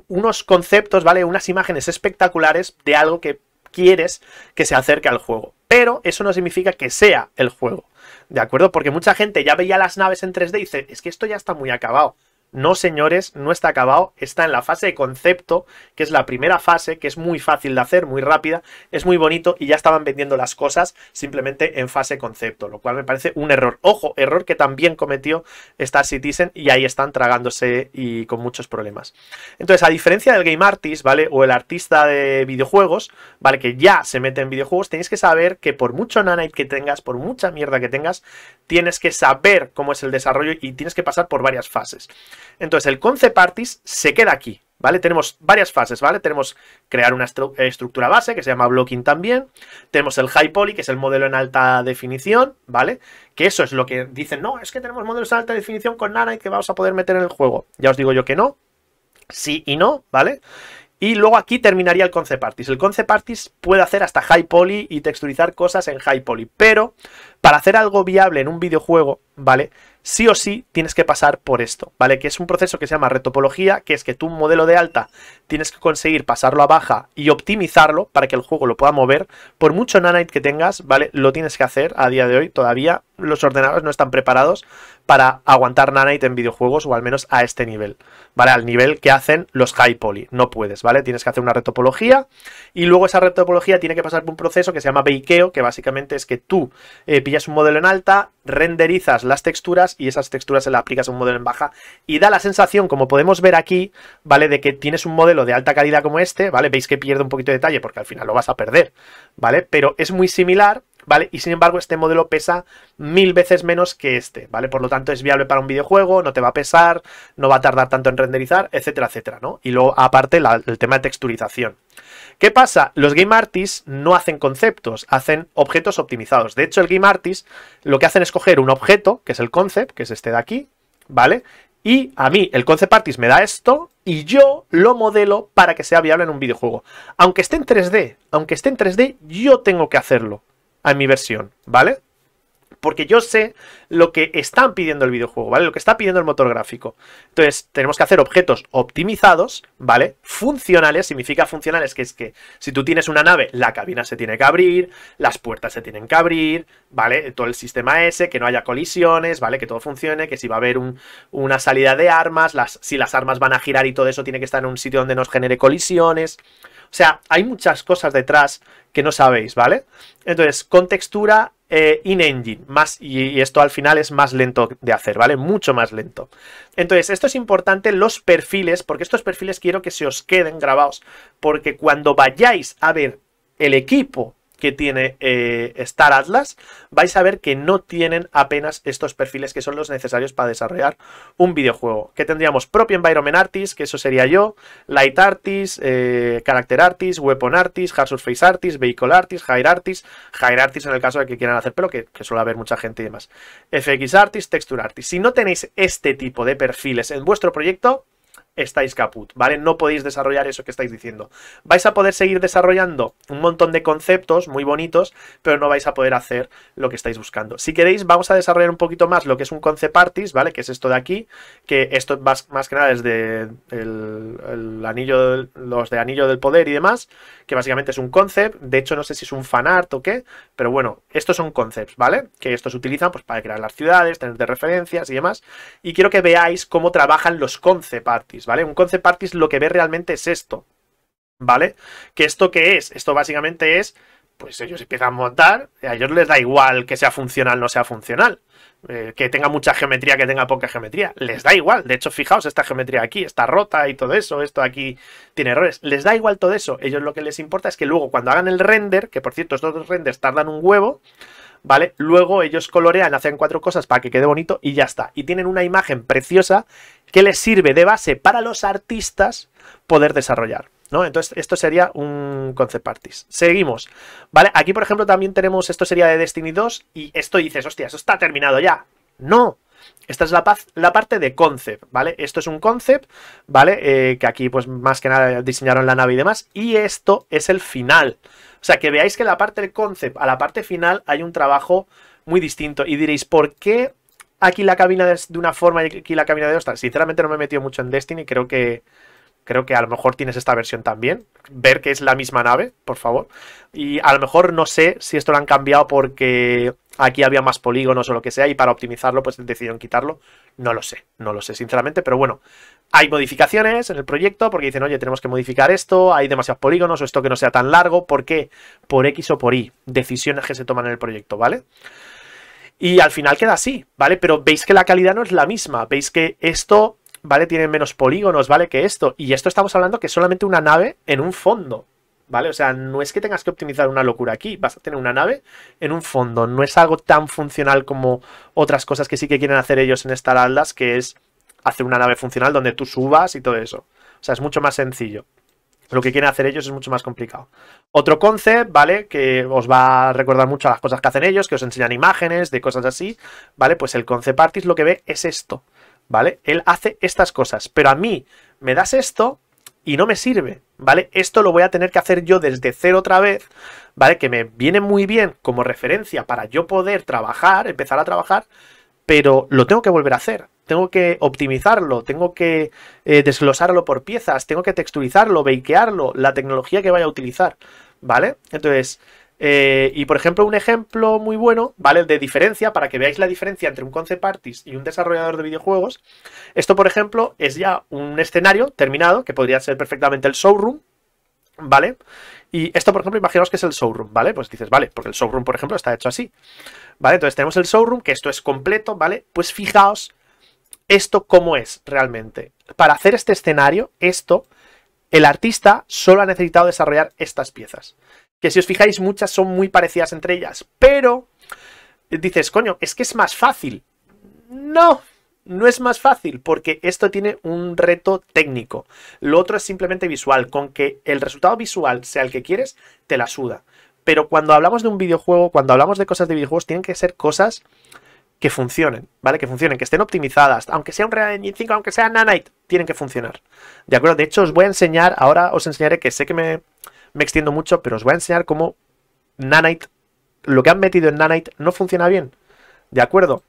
unos conceptos, ¿vale? Unas imágenes espectaculares de algo que quieres que se acerque al juego. Pero eso no significa que sea el juego. ¿De acuerdo? Porque mucha gente ya veía las naves en 3D y dice, es que esto ya está muy acabado. No, señores, no está acabado, está en la fase de concepto, que es la primera fase, que es muy fácil de hacer, muy rápida, es muy bonito y ya estaban vendiendo las cosas simplemente en fase concepto, lo cual me parece un error. Ojo, error que también cometió Star Citizen y ahí están tragándose y con muchos problemas. Entonces, a diferencia del game artist, ¿vale? O el artista de videojuegos, ¿vale? Que ya se mete en videojuegos, tenéis que saber que por mucho nanite que tengas, por mucha mierda que tengas, tienes que saber cómo es el desarrollo y tienes que pasar por varias fases. Entonces, el concept artist se queda aquí, ¿vale? Tenemos varias fases, ¿vale? Tenemos crear una estructura base, que se llama blocking también. Tenemos el high poly, que es el modelo en alta definición, ¿vale? Que eso es lo que dicen, no, es que tenemos modelos en alta definición con nada y que vamos a poder meter en el juego. Ya os digo yo que no. Sí y no, ¿vale? Y luego aquí terminaría el concept artist. El concept artist puede hacer hasta high poly y texturizar cosas en high poly, pero para hacer algo viable en un videojuego, ¿vale? Sí o sí tienes que pasar por esto, ¿vale? Que es un proceso que se llama retopología, que es que tú un modelo de alta tienes que conseguir pasarlo a baja y optimizarlo para que el juego lo pueda mover. Por mucho nanite que tengas, ¿vale? Lo tienes que hacer a día de hoy todavía los ordenadores no están preparados para aguantar Nanite en videojuegos o al menos a este nivel, ¿vale? Al nivel que hacen los high poly, no puedes, ¿vale? Tienes que hacer una retopología y luego esa retopología tiene que pasar por un proceso que se llama bakeo, que básicamente es que tú eh, pillas un modelo en alta, renderizas las texturas y esas texturas se las aplicas a un modelo en baja y da la sensación, como podemos ver aquí, ¿vale? De que tienes un modelo de alta calidad como este, ¿vale? Veis que pierde un poquito de detalle porque al final lo vas a perder, ¿vale? Pero es muy similar y sin embargo, este modelo pesa mil veces menos que este, ¿vale? Por lo tanto, es viable para un videojuego, no te va a pesar, no va a tardar tanto en renderizar, etcétera, etcétera, ¿no? Y luego, aparte, el tema de texturización. ¿Qué pasa? Los game artists no hacen conceptos, hacen objetos optimizados. De hecho, el game artist lo que hacen es coger un objeto, que es el concept, que es este de aquí, ¿vale? Y a mí, el concept artist me da esto y yo lo modelo para que sea viable en un videojuego. Aunque esté en 3D, aunque esté en 3D, yo tengo que hacerlo a mi versión, ¿vale? Porque yo sé lo que están pidiendo el videojuego, ¿vale? Lo que está pidiendo el motor gráfico. Entonces, tenemos que hacer objetos optimizados, ¿vale? Funcionales, significa funcionales, que es que si tú tienes una nave, la cabina se tiene que abrir, las puertas se tienen que abrir, ¿vale? Todo el sistema ese, que no haya colisiones, ¿vale? Que todo funcione, que si va a haber una salida de armas, las, si las armas van a girar y todo eso tiene que estar en un sitio donde nos genere colisiones. O sea, hay muchas cosas detrás que no sabéis, ¿vale? Entonces, con textura eh, in-engine, más, y, y, esto al final es más lento de hacer, ¿vale? Mucho más lento. Entonces, esto es importante, los perfiles, porque estos perfiles quiero que se os queden grabados, porque cuando vayáis a ver el equipo que tiene eh, Star Atlas, vais a ver que no tienen apenas estos perfiles que son los necesarios para desarrollar un videojuego. Que tendríamos Propio Environment Artist, que eso sería yo, Light Artist, eh, Character Artist, Weapon Artist, Hard Surface Artist, Vehicle Artist, Hire Artist, Hire Artist en el caso de que quieran hacer pelo, que, suele haber mucha gente y demás. FX Artist, Texture Artist. Si no tenéis este tipo de perfiles en vuestro proyecto, estáis caput, ¿vale? No podéis desarrollar eso que estáis diciendo. Vais a poder seguir desarrollando un montón de conceptos muy bonitos, pero no vais a poder hacer lo que estáis buscando. Si queréis, vamos a desarrollar un poquito más lo que es un concept artis, ¿vale? Que es esto de aquí, que esto más, más que nada es de el, anillo, los de Anillo del Poder y demás, que básicamente es un concept, de hecho no sé si es un fanart o qué, pero bueno, estos son concepts, ¿vale? Que estos se utilizan pues, para crear las ciudades, tener de referencias y demás, y quiero que veáis cómo trabajan los concept artis, ¿vale? Un concept artist lo que ve realmente es esto, ¿vale? ¿Que esto qué es? Esto básicamente es, pues ellos empiezan a montar, a ellos les da igual que sea funcional o no sea funcional, eh, que tenga mucha geometría, que tenga poca geometría, les da igual. De hecho, fijaos, esta geometría aquí está rota y todo eso, esto aquí tiene errores, les da igual todo eso. Ellos lo que les importa es que luego cuando hagan el render, que por cierto, estos dos renders tardan un huevo, ¿vale? Luego ellos colorean, hacen cuatro cosas para que quede bonito y ya está. Y tienen una imagen preciosa que les sirve de base para los artistas poder desarrollar. ¿No? Entonces, esto sería un concept artist. Seguimos, ¿vale? Aquí, por ejemplo, también tenemos, esto sería de Destiny 2 y esto dices, hostia, eso está terminado ya. No, esta es la, parte de concept, ¿vale? Esto es un concept, ¿vale? Eh, que aquí, pues, más que nada diseñaron la nave y demás. Y esto es el final. O sea, que veáis que la parte del concept a la parte final hay un trabajo muy distinto. Y diréis, ¿por qué aquí la cabina es de una forma y aquí la cabina de otra? Sinceramente no me he metido mucho en Destiny. Creo que, creo que a lo mejor tienes esta versión también. Ver que es la misma nave, por favor. Y a lo mejor no sé si esto lo han cambiado porque aquí había más polígonos o lo que sea, y para optimizarlo, pues decidieron quitarlo. No lo sé, no lo sé, sinceramente, pero bueno, hay modificaciones en el proyecto porque dicen, oye, tenemos que modificar esto, hay demasiados polígonos o esto que no sea tan largo, ¿por qué? Por X o por Y, decisiones que se toman en el proyecto, ¿vale? Y al final queda así, ¿vale? Pero veis que la calidad no es la misma, veis que esto, ¿vale? Tiene menos polígonos, ¿vale? Que esto, y esto estamos hablando que es solamente una nave en un fondo, ¿vale? O sea, no es que tengas que optimizar una locura aquí, vas a tener una nave en un fondo, no es algo tan funcional como otras cosas que sí que quieren hacer ellos en Star Atlas, que es hacer una nave funcional donde tú subas y todo eso. O sea, es mucho más sencillo. Lo que quieren hacer ellos es mucho más complicado. Otro concept, ¿vale? Que os va a recordar mucho a las cosas que hacen ellos, que os enseñan imágenes de cosas así, ¿vale? Pues el concept artist lo que ve es esto, ¿vale? Él hace estas cosas, pero a mí me das esto y no me sirve, ¿vale? Esto lo voy a tener que hacer yo desde cero otra vez, ¿vale? Que me viene muy bien como referencia para yo poder trabajar, empezar a trabajar, pero lo tengo que volver a hacer. Tengo que optimizarlo, tengo que eh, desglosarlo por piezas, tengo que texturizarlo, bakearlo, la tecnología que vaya a utilizar, ¿vale? Entonces, eh, y por ejemplo, un ejemplo muy bueno, ¿vale? De diferencia, para que veáis la diferencia entre un concept artist y un desarrollador de videojuegos. Esto, por ejemplo, es ya un escenario terminado, que podría ser perfectamente el showroom, ¿vale? Y esto, por ejemplo, imaginaos que es el showroom, ¿vale? Pues dices, vale, porque el showroom, por ejemplo, está hecho así. ¿Vale? Entonces tenemos el showroom, que esto es completo, ¿vale? Pues fijaos esto cómo es realmente. Para hacer este escenario, esto, el artista solo ha necesitado desarrollar estas piezas que si os fijáis muchas son muy parecidas entre ellas, pero dices, coño, es que es más fácil. No, no es más fácil porque esto tiene un reto técnico. Lo otro es simplemente visual. Con que el resultado visual sea el que quieres, te la suda. Pero cuando hablamos de un videojuego, cuando hablamos de cosas de videojuegos, tienen que ser cosas que funcionen, ¿vale? Que funcionen, que estén optimizadas. Aunque sea un Real Engine 5, aunque sea Nanite, tienen que funcionar. ¿De acuerdo? De hecho, os voy a enseñar, ahora os enseñaré que sé que me me extiendo mucho, pero os voy a enseñar cómo Nanite, lo que han metido en Nanite no funciona bien. ¿De acuerdo?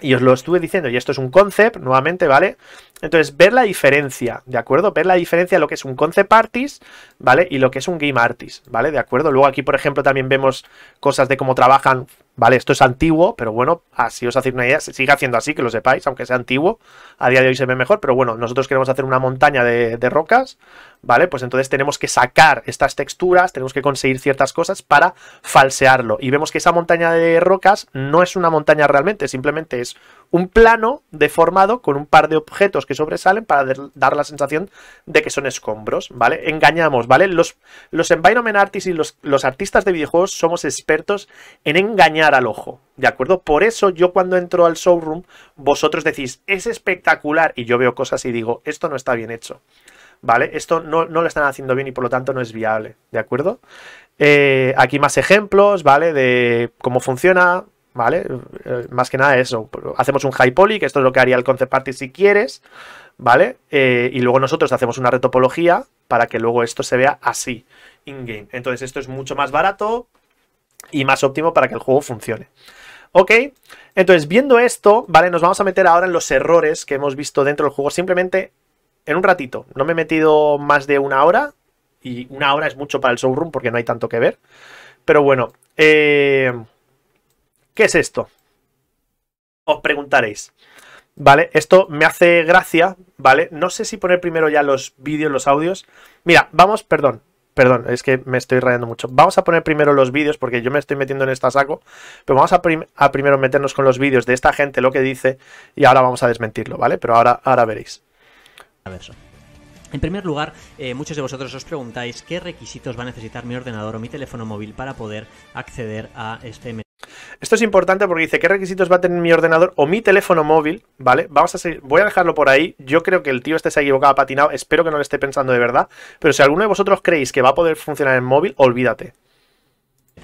Y os lo estuve diciendo, y esto es un concept, nuevamente, ¿vale? Entonces, ver la diferencia, ¿de acuerdo? Ver la diferencia de lo que es un concept artist, ¿vale? Y lo que es un game artist, ¿vale? ¿De acuerdo? Luego aquí, por ejemplo, también vemos cosas de cómo trabajan, ¿vale? Esto es antiguo, pero bueno, así os hacéis una idea, se sigue haciendo así, que lo sepáis, aunque sea antiguo, a día de hoy se ve mejor, pero bueno, nosotros queremos hacer una montaña de, de rocas, ¿vale? Pues entonces tenemos que sacar estas texturas, tenemos que conseguir ciertas cosas para falsearlo. Y vemos que esa montaña de rocas no es una montaña realmente, simplemente es un plano deformado con un par de objetos que sobresalen para dar la sensación de que son escombros, ¿vale? Engañamos, ¿vale? Los, los environment artists y los, artistas de videojuegos somos expertos en engañar al ojo, ¿de acuerdo? Por eso yo cuando entro al showroom, vosotros decís, es espectacular, y yo veo cosas y digo, esto no está bien hecho, ¿vale? Esto no, lo están haciendo bien y por lo tanto no es viable, ¿de acuerdo? Eh, aquí más ejemplos, ¿vale? De cómo funciona, ¿vale? Eh, más que nada eso. Pues, hacemos un high poly, que esto es lo que haría el concept party si quieres, ¿vale? Eh, y luego nosotros hacemos una retopología para que luego esto se vea así, in-game. Entonces esto es mucho más barato y más óptimo para que el juego funcione. ¿Ok? Entonces, viendo esto, ¿vale? Nos vamos a meter ahora en los errores que hemos visto dentro del juego. Simplemente en un ratito. No me he metido más de una hora. Y una hora es mucho para el showroom porque no hay tanto que ver. Pero bueno. Eh ¿Qué es esto? Os preguntaréis. ¿Vale? Esto me hace gracia, ¿vale? No sé si poner primero ya los vídeos, los audios. Mira, vamos, perdón, perdón, es que me estoy rayando mucho. Vamos a poner primero los vídeos porque yo me estoy metiendo en esta saco, pero vamos a, primero meternos con los vídeos de esta gente, lo que dice, y ahora vamos a desmentirlo, ¿vale? Pero ahora, ahora veréis. A ver, En primer lugar, eh, muchos de vosotros os preguntáis qué requisitos va a necesitar mi ordenador o mi teléfono móvil para poder acceder a este esto es importante porque dice, ¿qué requisitos va a tener mi ordenador o mi teléfono móvil? ¿Vale? Vamos a seguir, voy a dejarlo por ahí. Yo creo que el tío este se ha equivocado, patinado. Espero que no lo esté pensando de verdad. Pero si alguno de vosotros creéis que va a poder funcionar en móvil, olvídate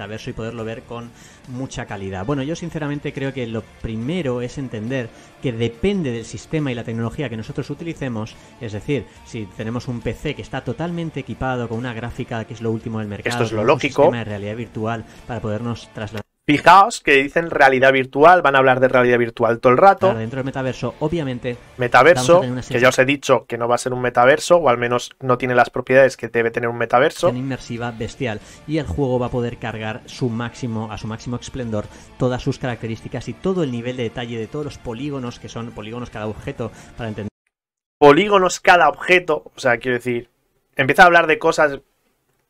ver y poderlo ver con mucha calidad. Bueno, yo sinceramente creo que lo primero es entender que depende del sistema y la tecnología que nosotros utilicemos, es decir, si tenemos un PC que está totalmente equipado con una gráfica que es lo último del mercado, Esto es lo lógico. realidad virtual para podernos trasladar Fijaos que dicen realidad virtual, van a hablar de realidad virtual todo el rato. dentro del metaverso, obviamente. Metaverso, que ya os he dicho que no va a ser un metaverso, o al menos no tiene las propiedades que debe tener un metaverso. Es inmersiva bestial. Y el juego va a poder cargar su máximo, a su máximo esplendor, todas sus características y todo el nivel de detalle de todos los polígonos, que son polígonos cada objeto, para entender. Polígonos cada objeto, o sea, quiero decir, empieza a hablar de cosas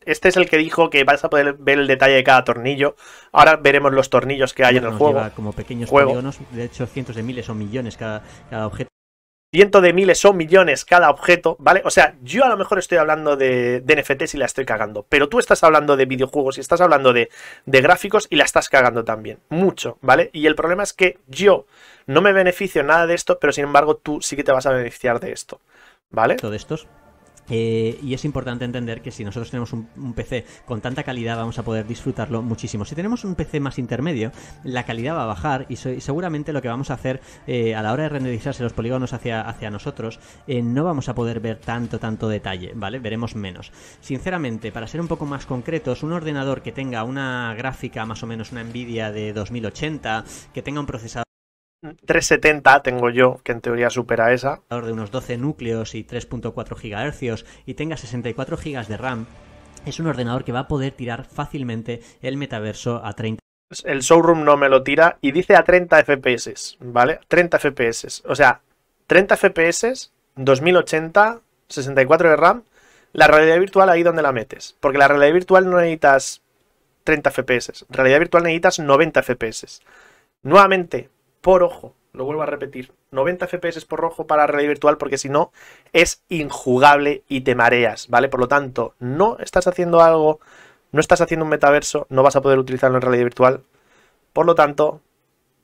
este es el que dijo que vas a poder ver el detalle de cada tornillo. Ahora veremos los tornillos que hay en el juego. como pequeños juegos. de hecho cientos de miles o millones cada, objeto cientos de miles o millones cada objeto, ¿vale? O sea, yo a lo mejor estoy hablando de, NFTs y la estoy cagando, pero tú estás hablando de videojuegos y estás hablando de, gráficos y la estás cagando también, mucho, ¿vale? Y el problema es que yo no me beneficio nada de esto, pero sin embargo tú sí que te vas a beneficiar de esto, ¿vale? Todo de estos. Eh, y es importante entender que si nosotros tenemos un, PC con tanta calidad vamos a poder disfrutarlo muchísimo. Si tenemos un PC más intermedio, la calidad va a bajar y, seguramente lo que vamos a hacer eh, a la hora de renderizarse los polígonos hacia, hacia nosotros, eh, no vamos a poder ver tanto, tanto detalle, ¿vale? Veremos menos. Sinceramente, para ser un poco más concretos, un ordenador que tenga una gráfica más o menos una Nvidia de 2080, que tenga un procesador 370 tengo yo, que en teoría supera esa. De unos 12 núcleos y 3.4 GHz y tenga 64 GB de RAM, es un ordenador que va a poder tirar fácilmente el metaverso a 30. Pues el showroom no me lo tira y dice a 30 FPS, ¿vale? 30 FPS. O sea, 30 FPS, 2080, 64 de RAM. La realidad virtual ahí donde la metes. Porque la realidad virtual no necesitas 30 FPS. Realidad virtual necesitas 90 FPS. Nuevamente, por ojo. Lo vuelvo a repetir. 90 FPS por ojo para realidad virtual porque si no es injugable y te mareas, ¿vale? Por lo tanto, no estás haciendo algo, no estás haciendo un metaverso, no vas a poder utilizarlo en realidad virtual. Por lo tanto,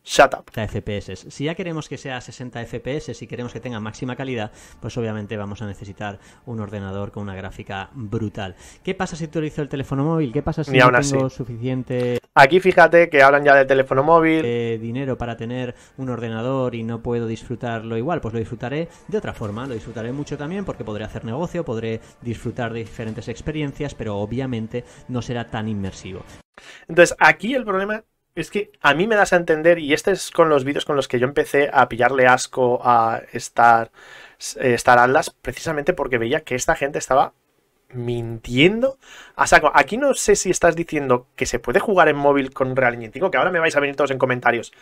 FPS. Si ya queremos que sea 60 FPS, si queremos que tenga máxima calidad, pues obviamente vamos a necesitar un ordenador con una gráfica brutal. ¿Qué pasa si utilizo el teléfono móvil? ¿Qué pasa si no tengo suficiente... Aquí fíjate que hablan ya del teléfono móvil. Eh, dinero para tener un ordenador y no puedo disfrutarlo igual, pues lo disfrutaré de otra forma. Lo disfrutaré mucho también porque podré hacer negocio, podré disfrutar de diferentes experiencias, pero obviamente no será tan inmersivo. Entonces, aquí el problema es que a mí me das a entender, y este es con los vídeos con los que yo empecé a pillarle asco a estar, eh, estar Atlas, precisamente porque veía que esta gente estaba mintiendo. A saco, aquí no sé si estás diciendo que se puede jugar en móvil con Real Engine 5, que ahora me vais a venir todos en comentarios.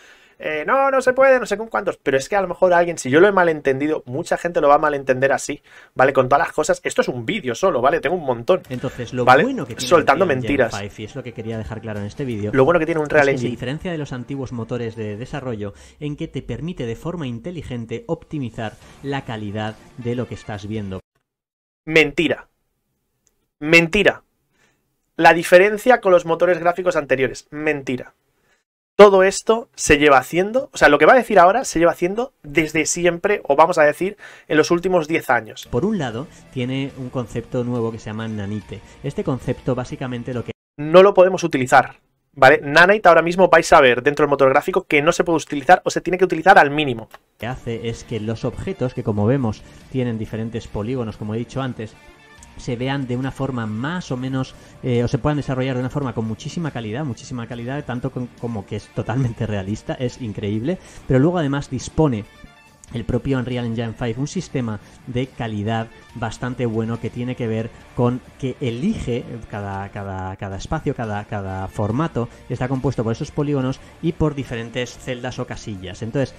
Eh, no, no se puede, no sé con cuántos. Pero es que a lo mejor alguien, si yo lo he malentendido, mucha gente lo va a malentender así, ¿vale? Con todas las cosas. Esto es un vídeo solo, ¿vale? Tengo un montón. Entonces, lo bueno que tiene Soltando mentiras. es lo que quería dejar claro en este vídeo. Lo bueno que tiene un Real es diferencia de los antiguos motores de desarrollo, en que te permite de forma inteligente optimizar la calidad de lo que estás viendo. Mentira. Mentira. La diferencia con los motores gráficos anteriores. Mentira. Todo esto se lleva haciendo, o sea, lo que va a decir ahora se lleva haciendo desde siempre, o vamos a decir, en los últimos 10 años. Por un lado, tiene un concepto nuevo que se llama nanite. Este concepto básicamente lo que... No lo podemos utilizar, ¿vale? Nanite ahora mismo vais a ver dentro del motor gráfico que no se puede utilizar o se tiene que utilizar al mínimo. Lo que hace es que los objetos, que como vemos tienen diferentes polígonos, como he dicho antes, se vean de una forma más o menos, eh, o se puedan desarrollar de una forma con muchísima calidad, muchísima calidad, tanto como que es totalmente realista, es increíble, pero luego además dispone el propio Unreal Engine 5, un sistema de calidad bastante bueno que tiene que ver con que elige cada, cada, cada espacio, cada, cada formato, está compuesto por esos polígonos y por diferentes celdas o casillas. Entonces,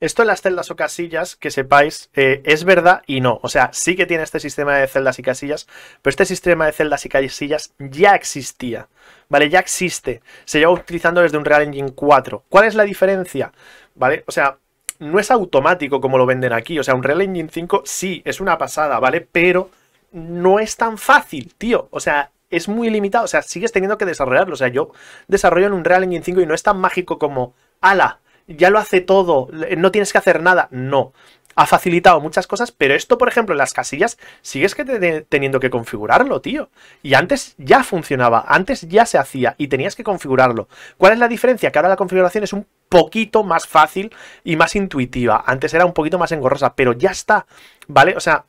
esto en las celdas o casillas, que sepáis, eh, es verdad y no. O sea, sí que tiene este sistema de celdas y casillas, pero este sistema de celdas y casillas ya existía. ¿Vale? Ya existe. Se lleva utilizando desde un Real Engine 4. ¿Cuál es la diferencia? ¿Vale? O sea, no es automático como lo venden aquí. O sea, un Real Engine 5 sí, es una pasada, ¿vale? Pero no es tan fácil, tío. O sea, es muy limitado. O sea, sigues teniendo que desarrollarlo. O sea, yo desarrollo en un Real Engine 5 y no es tan mágico como... ¡Ala! ya lo hace todo, no tienes que hacer nada. No, ha facilitado muchas cosas, pero esto, por ejemplo, en las casillas, sigues que te teniendo que configurarlo, tío. Y antes ya funcionaba, antes ya se hacía y tenías que configurarlo. ¿Cuál es la diferencia? Que ahora la configuración es un poquito más fácil y más intuitiva. Antes era un poquito más engorrosa, pero ya está, ¿vale? O sea,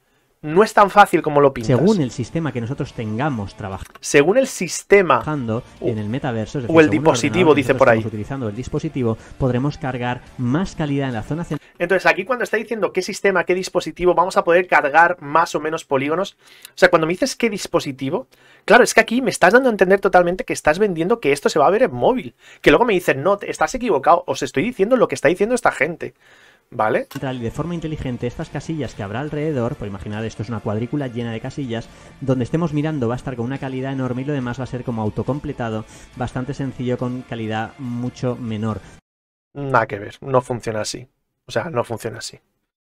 no es tan fácil como lo piensas. Según el sistema que nosotros tengamos trabajando. Según el sistema. en el metaverso. o el dispositivo, dice por ahí. Utilizando el dispositivo, podremos cargar más calidad en la zona Entonces, aquí cuando está diciendo qué sistema, qué dispositivo, vamos a poder cargar más o menos polígonos. O sea, cuando me dices qué dispositivo, claro, es que aquí me estás dando a entender totalmente que estás vendiendo que esto se va a ver en móvil. Que luego me dicen, no, estás equivocado, os estoy diciendo lo que está diciendo esta gente. ¿Vale? Y de forma inteligente estas casillas que habrá alrededor, por pues imaginar esto es una cuadrícula llena de casillas, donde estemos mirando va a estar con una calidad enorme y lo demás va a ser como autocompletado, bastante sencillo con calidad mucho menor. Nada que ver, no funciona así. O sea, no funciona así.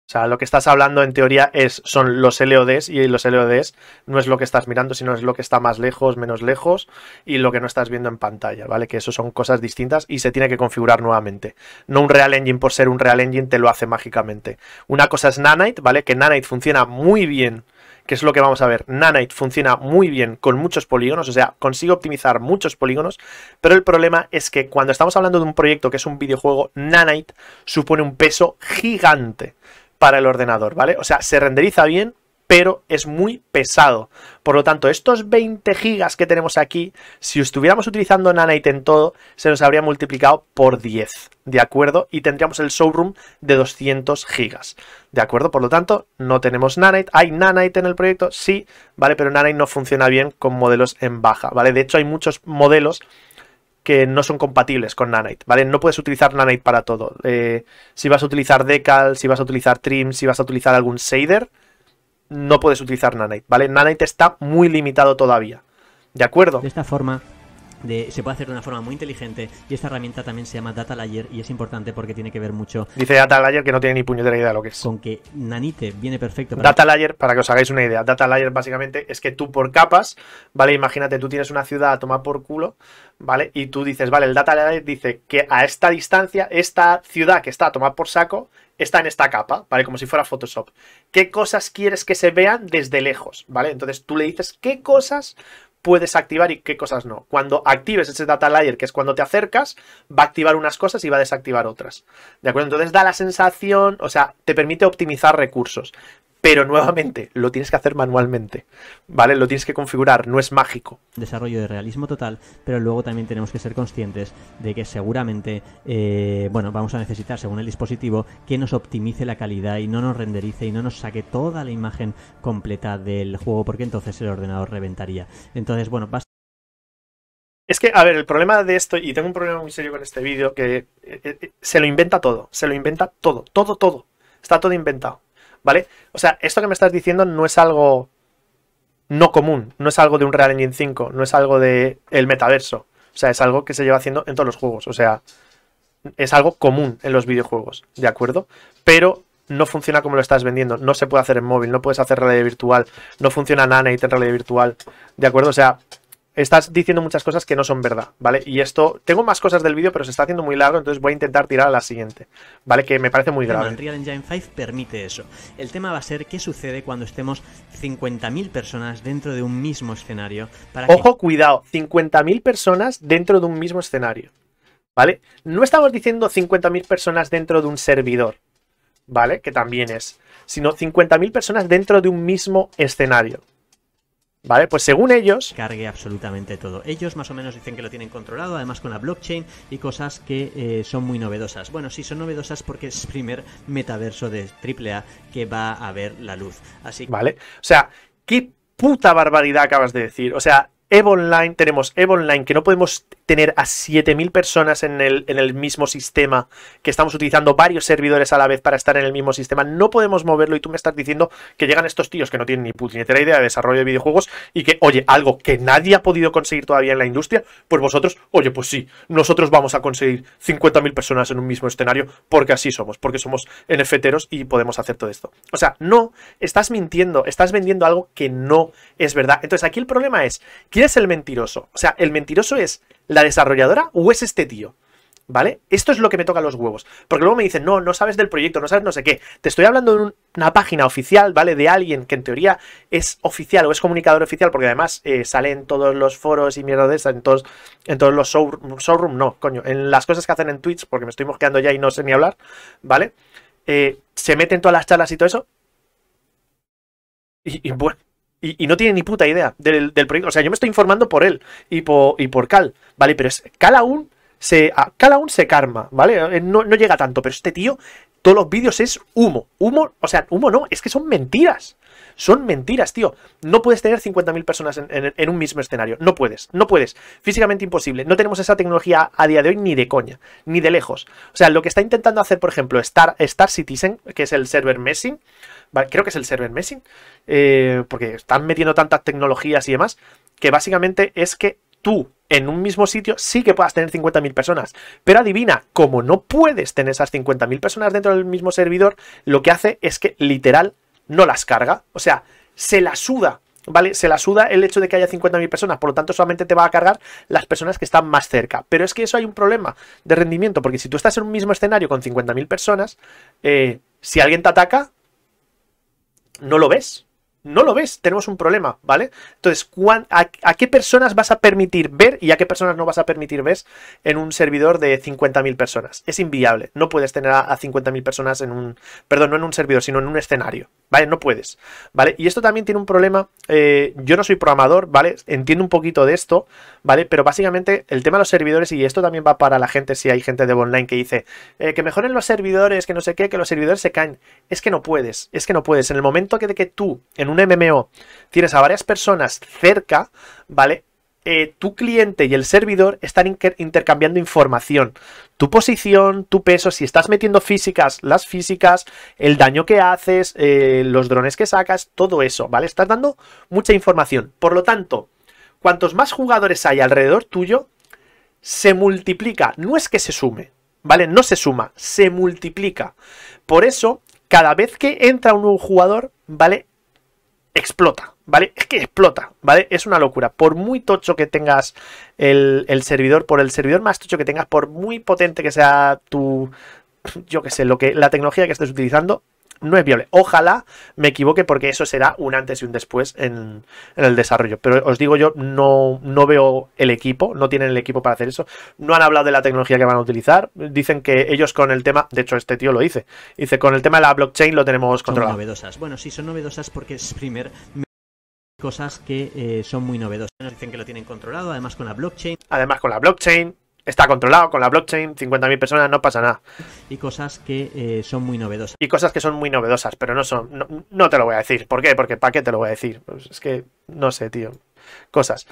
O sea, lo que estás hablando en teoría es, son los LODs y los LODs no es lo que estás mirando, sino es lo que está más lejos, menos lejos y lo que no estás viendo en pantalla, ¿vale? Que eso son cosas distintas y se tiene que configurar nuevamente. No un Real Engine por ser un Real Engine te lo hace mágicamente. Una cosa es Nanite, ¿vale? Que Nanite funciona muy bien que es lo que vamos a ver. Nanite funciona muy bien con muchos polígonos, o sea, consigue optimizar muchos polígonos, pero el problema es que cuando estamos hablando de un proyecto que es un videojuego, Nanite supone un peso gigante para el ordenador, ¿vale? O sea, se renderiza bien, pero es muy pesado. Por lo tanto, estos 20 gigas que tenemos aquí, si estuviéramos utilizando Nanite en todo, se nos habría multiplicado por 10, ¿de acuerdo? Y tendríamos el showroom de 200 gigas, ¿de acuerdo? Por lo tanto, no tenemos Nanite. ¿Hay Nanite en el proyecto? Sí, ¿vale? Pero Nanite no funciona bien con modelos en baja, ¿vale? De hecho, hay muchos modelos que no son compatibles con Nanite, ¿vale? No puedes utilizar Nanite para todo. Eh, si vas a utilizar Decal, si vas a utilizar Trim, si vas a utilizar algún shader, no puedes utilizar Nanite, ¿vale? Nanite está muy limitado todavía. ¿De acuerdo? De esta forma, se puede hacer de una forma muy inteligente y esta herramienta también se llama Data Layer y es importante porque tiene que ver mucho. Dice Data Layer que no tiene ni puñetera idea de lo que es. Con que Nanite viene perfecto. Para Data Layer, para que os hagáis una idea, Data Layer básicamente es que tú por capas, ¿vale? Imagínate, tú tienes una ciudad a tomar por culo, ¿vale? Y tú dices, vale, el Data Layer dice que a esta distancia, esta ciudad que está a tomar por saco está en esta capa, ¿vale? Como si fuera Photoshop. ¿Qué cosas quieres que se vean desde lejos, ¿vale? Entonces tú le dices qué cosas puedes activar y qué cosas no. Cuando actives ese data layer, que es cuando te acercas, va a activar unas cosas y va a desactivar otras. ¿De acuerdo? Entonces da la sensación, o sea, te permite optimizar recursos. Pero nuevamente, lo tienes que hacer manualmente, ¿vale? Lo tienes que configurar, no es mágico. Desarrollo de realismo total, pero luego también tenemos que ser conscientes de que seguramente, eh, bueno, vamos a necesitar, según el dispositivo, que nos optimice la calidad y no nos renderice y no nos saque toda la imagen completa del juego, porque entonces el ordenador reventaría. Entonces, bueno, basta. Es que, a ver, el problema de esto, y tengo un problema muy serio con este vídeo, que eh, eh, se lo inventa todo, se lo inventa todo, todo, todo. Está todo inventado. ¿vale? O sea, esto que me estás diciendo no es algo no común, no es algo de un Real Engine 5, no es algo de el metaverso. O sea, es algo que se lleva haciendo en todos los juegos. O sea, es algo común en los videojuegos, ¿de acuerdo? Pero no funciona como lo estás vendiendo. No se puede hacer en móvil, no puedes hacer realidad virtual, no funciona Nanate en realidad virtual, ¿de acuerdo? O sea, estás diciendo muchas cosas que no son verdad, ¿vale? Y esto, tengo más cosas del vídeo, pero se está haciendo muy largo, entonces voy a intentar tirar a la siguiente, ¿vale? Que me parece muy grave. Engine 5 permite eso. El tema va a ser qué sucede cuando estemos 50.000 personas dentro de un mismo escenario. Ojo, cuidado, 50.000 personas dentro de un mismo escenario, ¿vale? No estamos diciendo 50.000 personas dentro de un servidor, ¿vale? Que también es, sino 50.000 personas dentro de un mismo escenario. ¿Vale? Pues según ellos. Cargue absolutamente todo. Ellos más o menos dicen que lo tienen controlado, además con la blockchain y cosas que eh, son muy novedosas. Bueno, sí, son novedosas porque es el primer metaverso de AAA que va a ver la luz. Así que. Vale. O sea, ¿qué puta barbaridad acabas de decir? O sea, EVE Online, tenemos EVE Online, que no podemos tener a 7.000 personas en el, mismo sistema, que estamos utilizando varios servidores a la vez para estar en el mismo sistema, no podemos moverlo y tú me estás diciendo que llegan estos tíos que no tienen ni ni idea de desarrollo de videojuegos y que, oye, algo que nadie ha podido conseguir todavía en la industria, pues vosotros, oye, pues sí, nosotros vamos a conseguir 50.000 personas en un mismo escenario porque así somos, porque somos NFTeros y podemos hacer todo esto. O sea, no, estás mintiendo, estás vendiendo algo que no es verdad. Entonces aquí el problema es, ¿quién es el mentiroso? O sea, ¿el mentiroso es la desarrolladora o es este tío? ¿Vale? Esto es lo que me toca los huevos. Porque luego me dicen, no, no sabes del proyecto, no sabes no sé qué. Te estoy hablando de una página oficial, ¿vale? De alguien que en teoría es oficial o es comunicador oficial, porque además salen eh, sale en todos los foros y mierda de esa, en todos, los showroom, no, coño, en las cosas que hacen en Twitch, porque me estoy mosqueando ya y no sé ni hablar, ¿vale? Eh, se se en todas las charlas y todo eso. y bueno, y, no tiene ni puta idea del, proyecto. O sea, yo me estoy informando por él y por, y por Cal, ¿vale? Pero es, Cal aún se, se karma, ¿vale? Eh, no, llega tanto, pero este tío, todos los vídeos es humo. Humo, o sea, humo no, es que son mentiras. Son mentiras, tío. No puedes tener 50.000 personas en, un mismo escenario. No puedes, no puedes. Físicamente imposible. No tenemos esa tecnología a día de hoy ni de coña, ni de lejos. O sea, lo que está intentando hacer, por ejemplo, Star, Star Citizen, que es el server Messing, creo que es el server messing, eh, porque están metiendo tantas tecnologías y demás, que básicamente es que tú en un mismo sitio sí que puedas tener 50.000 personas. Pero adivina, como no puedes tener esas 50.000 personas dentro del mismo servidor, lo que hace es que literal no las carga. O sea, se la suda ¿vale? Se la suda el hecho de que haya 50.000 personas, por lo tanto solamente te va a cargar las personas que están más cerca. Pero es que eso hay un problema de rendimiento, porque si tú estás en un mismo escenario con 50.000 personas, eh, si alguien te ataca, no lo ves no lo ves, tenemos un problema, ¿vale? Entonces, a, qué personas vas a permitir ver y a qué personas no vas a permitir ver en un servidor de 50.000 personas? Es inviable, no puedes tener a, 50.000 personas en un, perdón, no en un servidor, sino en un escenario, ¿vale? No puedes, ¿vale? Y esto también tiene un problema, eh, yo no soy programador, ¿vale? Entiendo un poquito de esto, ¿vale? Pero básicamente el tema de los servidores, y esto también va para la gente, si hay gente de online que dice, eh, que mejoren los servidores, que no sé qué, que los servidores se caen, es que no puedes, es que no puedes, en el momento que de que tú en un MMO tienes a varias personas cerca, ¿vale? Eh, tu cliente y el servidor están intercambiando información. Tu posición, tu peso, si estás metiendo físicas, las físicas, el daño que haces, eh, los drones que sacas, todo eso, ¿vale? Estás dando mucha información. Por lo tanto, cuantos más jugadores hay alrededor tuyo, se multiplica. No es que se sume, ¿vale? No se suma, se multiplica. Por eso, cada vez que entra un nuevo jugador, ¿vale? explota, ¿vale? Es que explota, ¿vale? Es una locura. Por muy tocho que tengas el, servidor, por el servidor más tocho que tengas, por muy potente que sea tu, yo qué sé, lo que, la tecnología que estés utilizando, no es viable. Ojalá me equivoque porque eso será un antes y un después en, el desarrollo. Pero os digo yo, no, no veo el equipo, no tienen el equipo para hacer eso. No han hablado de la tecnología que van a utilizar. Dicen que ellos con el tema, de hecho este tío lo dice, dice con el tema de la blockchain lo tenemos controlado. novedosas. Bueno, sí, son novedosas porque es primer cosas que eh, son muy novedosas. dicen que lo tienen controlado, además con la blockchain. Además con la blockchain, está controlado con la blockchain, 50.000 personas, no pasa nada. Y cosas que eh, son muy novedosas. Y cosas que son muy novedosas, pero no son. No, te lo voy a decir. ¿Por qué? Porque ¿para qué te lo voy a decir? Pues es que no sé, tío. Cosas.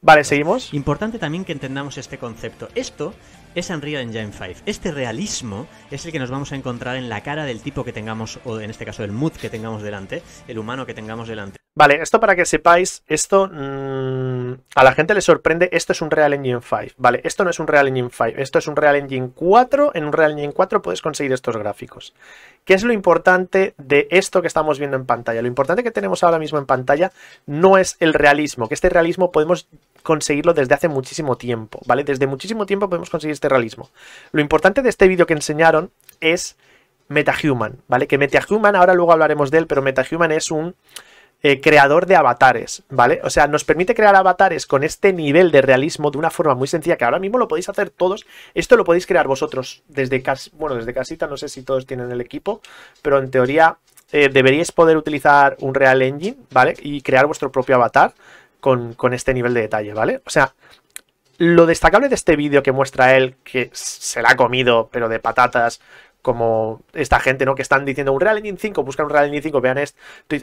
Vale, seguimos. Importante también que entendamos este concepto. Esto es Unreal Engine 5. Este realismo es el que nos vamos a encontrar en la cara del tipo que tengamos, o en este caso el mood que tengamos delante, el humano que tengamos delante. Vale, esto para que sepáis, esto mm, a la gente le sorprende, esto es un Real Engine 5, ¿vale? Esto no es un Real Engine 5, esto es un Real Engine 4, en un Real Engine 4 puedes conseguir estos gráficos. ¿Qué es lo importante de esto que estamos viendo en pantalla? Lo importante que tenemos ahora mismo en pantalla no es el realismo, que este realismo podemos conseguirlo desde hace muchísimo tiempo, ¿vale? Desde muchísimo tiempo podemos conseguir este realismo. Lo importante de este vídeo que enseñaron es MetaHuman, ¿vale? Que MetaHuman, ahora luego hablaremos de él, pero MetaHuman es un... Eh, creador de avatares, ¿vale? O sea, nos permite crear avatares con este nivel de realismo de una forma muy sencilla que ahora mismo lo podéis hacer todos. Esto lo podéis crear vosotros desde bueno, desde casita, no sé si todos tienen el equipo, pero en teoría eh, deberíais poder utilizar un Real Engine, ¿vale? Y crear vuestro propio avatar con, con este nivel de detalle, ¿vale? O sea, lo destacable de este vídeo que muestra él, que se la ha comido, pero de patatas, como esta gente, ¿no? Que están diciendo un Real Engine 5, buscan un Real Engine 5, vean esto.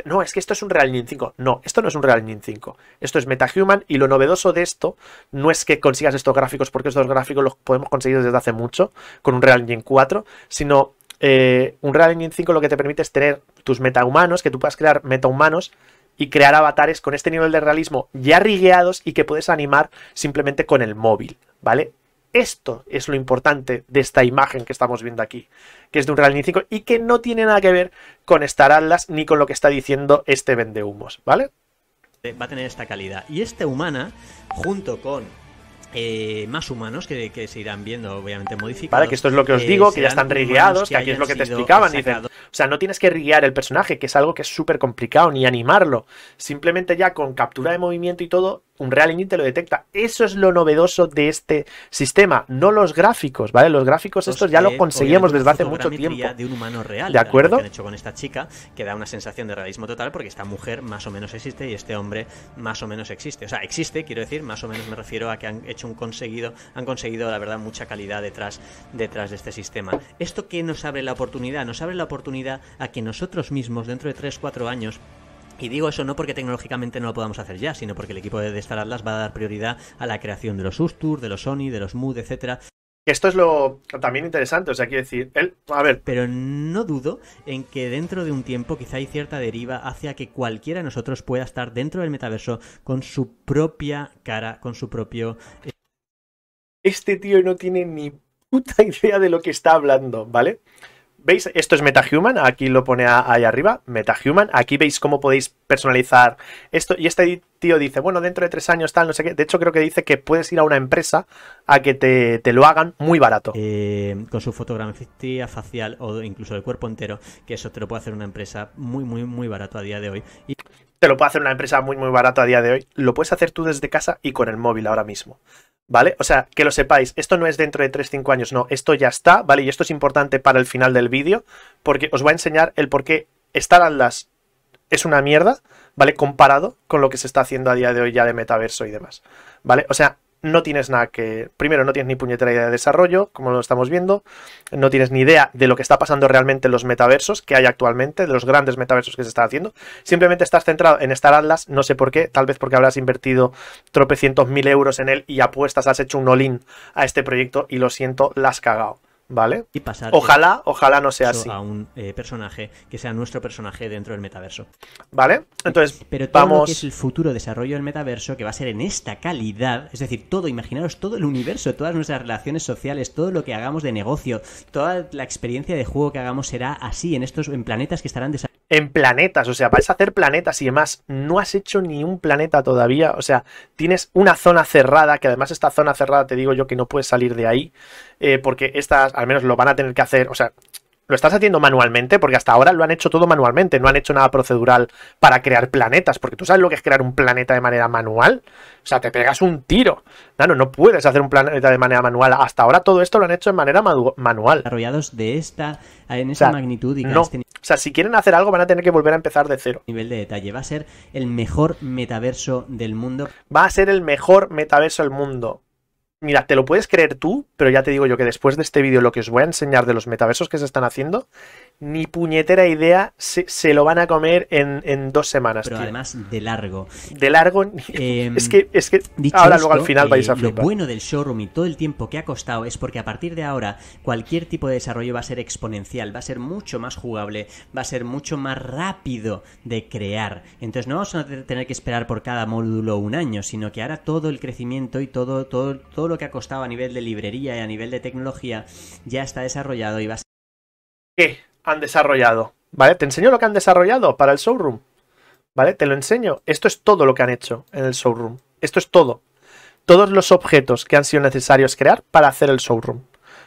no, es que esto es un Real Engine 5. No, esto no es un Real Engine 5. Esto es MetaHuman y lo novedoso de esto no es que consigas estos gráficos, porque estos gráficos los podemos conseguir desde hace mucho con un Real Engine 4, sino eh, un Real Engine 5 lo que te permite es tener tus metahumanos, que tú puedas crear metahumanos y crear avatares con este nivel de realismo ya rigueados y que puedes animar simplemente con el móvil, ¿vale? Esto es lo importante de esta imagen que estamos viendo aquí, que es de un Real y que no tiene nada que ver con Star Atlas ni con lo que está diciendo este vendehumos, ¿vale? Eh, va a tener esta calidad. Y este humana, junto con eh, más humanos que, se irán viendo, obviamente modificados. Vale, que esto es lo que os eh, digo, que ya están rigueados, que, aquí es lo que te explicaban. O sea, no tienes que riguear el personaje, que es algo que es súper complicado, ni animarlo. Simplemente ya con captura de movimiento y todo, Real Engine te lo detecta. Eso es lo novedoso de este sistema, no los gráficos, ¿vale? Los gráficos estos ya lo conseguíamos desde hace mucho tiempo. De un humano real, ¿de acuerdo? Que han hecho con esta chica, que da una sensación de realismo total porque esta mujer más o menos existe y este hombre más o menos existe. O sea, existe, quiero decir, más o menos me refiero a que han hecho un conseguido, han conseguido, la verdad, mucha calidad detrás, detrás de este sistema. ¿Esto qué nos abre la oportunidad? Nos abre la oportunidad a que nosotros mismos, dentro de 3-4 años, y digo eso no porque tecnológicamente no lo podamos hacer ya, sino porque el equipo de Star Atlas va a dar prioridad a la creación de los Ustur, de los Sony, de los Mood, etcétera, esto es lo también interesante, o sea, quiero decir, él, a ver. Pero no dudo en que dentro de un tiempo quizá hay cierta deriva hacia que cualquiera de nosotros pueda estar dentro del metaverso con su propia cara, con su propio. Eh, este tío no tiene ni puta idea de lo que está hablando, ¿vale? ¿Veis? Esto es MetaHuman, aquí lo pone ahí arriba, MetaHuman. Aquí veis cómo podéis personalizar esto. Y este tío dice, bueno, dentro de tres años tal, no sé qué. De hecho, creo que dice que puedes ir a una empresa a que te, lo hagan muy barato. Eh, con su fotografía facial o incluso del cuerpo entero, que eso te lo puede hacer una empresa muy, muy, muy barato a día de hoy. Y... Te lo puede hacer una empresa muy, muy barato a día de hoy. Lo puedes hacer tú desde casa y con el móvil ahora mismo. ¿vale? O sea, que lo sepáis, esto no es dentro de 3-5 años, no, esto ya está, ¿vale? Y esto es importante para el final del vídeo, porque os voy a enseñar el por qué Star Atlas es una mierda, ¿vale? Comparado con lo que se está haciendo a día de hoy ya de metaverso y demás, ¿vale? O sea, no tienes nada que. Primero, no tienes ni puñetera idea de desarrollo, como lo estamos viendo. No tienes ni idea de lo que está pasando realmente en los metaversos que hay actualmente, de los grandes metaversos que se están haciendo. Simplemente estás centrado en Star Atlas, no sé por qué, tal vez porque habrás invertido tropecientos mil euros en él y apuestas, has hecho un all a este proyecto y lo siento, las has cagado. ¿vale? Y pasar. Ojalá, ojalá no sea así. A un eh, personaje que sea nuestro personaje dentro del metaverso. ¿Vale? Entonces, eh, pero todo vamos... es el futuro desarrollo del metaverso que va a ser en esta calidad, es decir, todo, imaginaros todo el universo, todas nuestras relaciones sociales, todo lo que hagamos de negocio, toda la experiencia de juego que hagamos será así en estos en planetas que estarán desarrollados en planetas, o sea, vais a hacer planetas y demás. No has hecho ni un planeta todavía, o sea, tienes una zona cerrada, que además esta zona cerrada te digo yo que no puedes salir de ahí, eh, porque estas al menos lo van a tener que hacer, o sea, ¿Lo estás haciendo manualmente? Porque hasta ahora lo han hecho todo manualmente, no han hecho nada procedural para crear planetas, porque tú sabes lo que es crear un planeta de manera manual. O sea, te pegas un tiro. No, no puedes hacer un planeta de manera manual. Hasta ahora todo esto lo han hecho de manera manual. ...arrollados de esta, en esa magnitud y no. O sea, si quieren hacer algo van a tener que volver a empezar de cero. Nivel de detalle. Va a ser el mejor metaverso del mundo. Va a ser el mejor metaverso del mundo. Mira, te lo puedes creer tú, pero ya te digo yo que después de este vídeo lo que os voy a enseñar de los metaversos que se están haciendo ni puñetera idea, se, se lo van a comer en, dos semanas. Pero además de largo. De largo. Em, es que, es que ahora luego al final vais a eh, flipar. Lo bueno del showroom y todo el tiempo que ha costado es porque a partir de ahora cualquier tipo de desarrollo va a ser exponencial, va a ser mucho más jugable, va a ser mucho más rápido de crear. Entonces no vamos a tener que esperar por cada módulo un año, sino que ahora todo el crecimiento y todo, todo, todo lo que ha costado a nivel de librería y a nivel de tecnología ya está desarrollado y va a ser... ¿Qué? han desarrollado, ¿vale? Te enseño lo que han desarrollado para el showroom, ¿vale? Te lo enseño. Esto es todo lo que han hecho en el showroom. Esto es todo. Todos los objetos que han sido necesarios crear para hacer el showroom.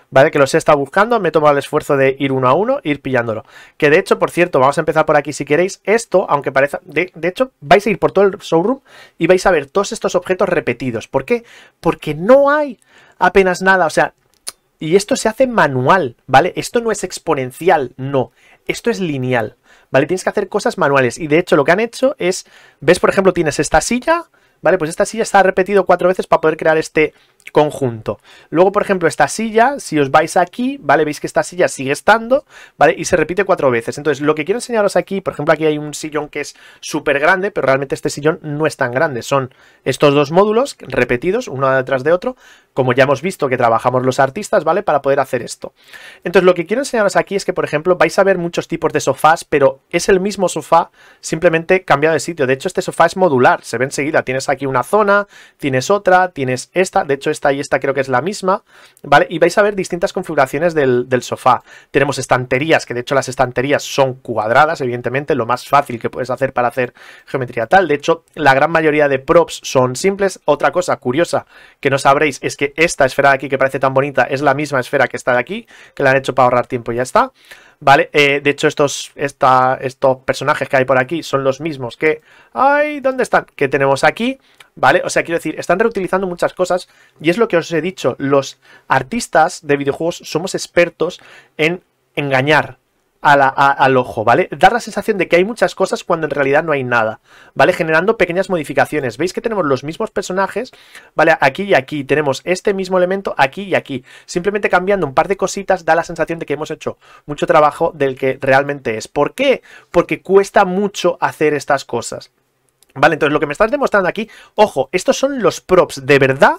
¿Vale? Que los he estado buscando, me he tomado el esfuerzo de ir uno a uno, ir pillándolo. Que de hecho, por cierto, vamos a empezar por aquí si queréis. Esto, aunque parezca. De, de, hecho, vais a ir por todo el showroom y vais a ver todos estos objetos repetidos. ¿Por qué? Porque no hay apenas nada. O sea, y esto se hace manual, ¿vale? Esto no es exponencial, no. Esto es lineal, ¿vale? Tienes que hacer cosas manuales. Y de hecho lo que han hecho es, ves, por ejemplo, tienes esta silla, ¿vale? Pues esta silla está repetido cuatro veces para poder crear este conjunto. Luego, por ejemplo, esta silla, si os vais aquí, ¿vale? Veis que esta silla sigue estando, ¿vale? Y se repite cuatro veces. Entonces, lo que quiero enseñaros aquí, por ejemplo, aquí hay un sillón que es súper grande, pero realmente este sillón no es tan grande. Son estos dos módulos repetidos, uno detrás de otro, como ya hemos visto que trabajamos los artistas, ¿vale? Para poder hacer esto. Entonces, lo que quiero enseñaros aquí es que, por ejemplo, vais a ver muchos tipos de sofás, pero es el mismo sofá, simplemente cambiado de sitio. De hecho, este sofá es modular, se ve enseguida. Tienes aquí una zona, tienes otra, tienes esta. De hecho, esta y esta creo que es la misma, ¿vale? Y vais a ver distintas configuraciones del, del sofá. Tenemos estanterías, que de hecho las estanterías son cuadradas, evidentemente, lo más fácil que puedes hacer para hacer geometría tal. De hecho, la gran mayoría de props son simples. Otra cosa curiosa que no sabréis es que esta esfera de aquí que parece tan bonita es la misma esfera que está de aquí, que la han hecho para ahorrar tiempo y ya está. ¿vale? Eh, de hecho, estos, esta, estos personajes que hay por aquí son los mismos que... ¡Ay! ¿Dónde están? Que tenemos aquí, ¿vale? O sea, quiero decir, están reutilizando muchas cosas y es lo que os he dicho, los artistas de videojuegos somos expertos en engañar, al ojo, ¿vale? Dar la sensación de que hay muchas cosas cuando en realidad no hay nada, ¿vale? Generando pequeñas modificaciones. ¿Veis que tenemos los mismos personajes, ¿vale? Aquí y aquí. Tenemos este mismo elemento aquí y aquí. Simplemente cambiando un par de cositas da la sensación de que hemos hecho mucho trabajo del que realmente es. ¿Por qué? Porque cuesta mucho hacer estas cosas. Vale, entonces lo que me estás demostrando aquí, ojo, estos son los props de verdad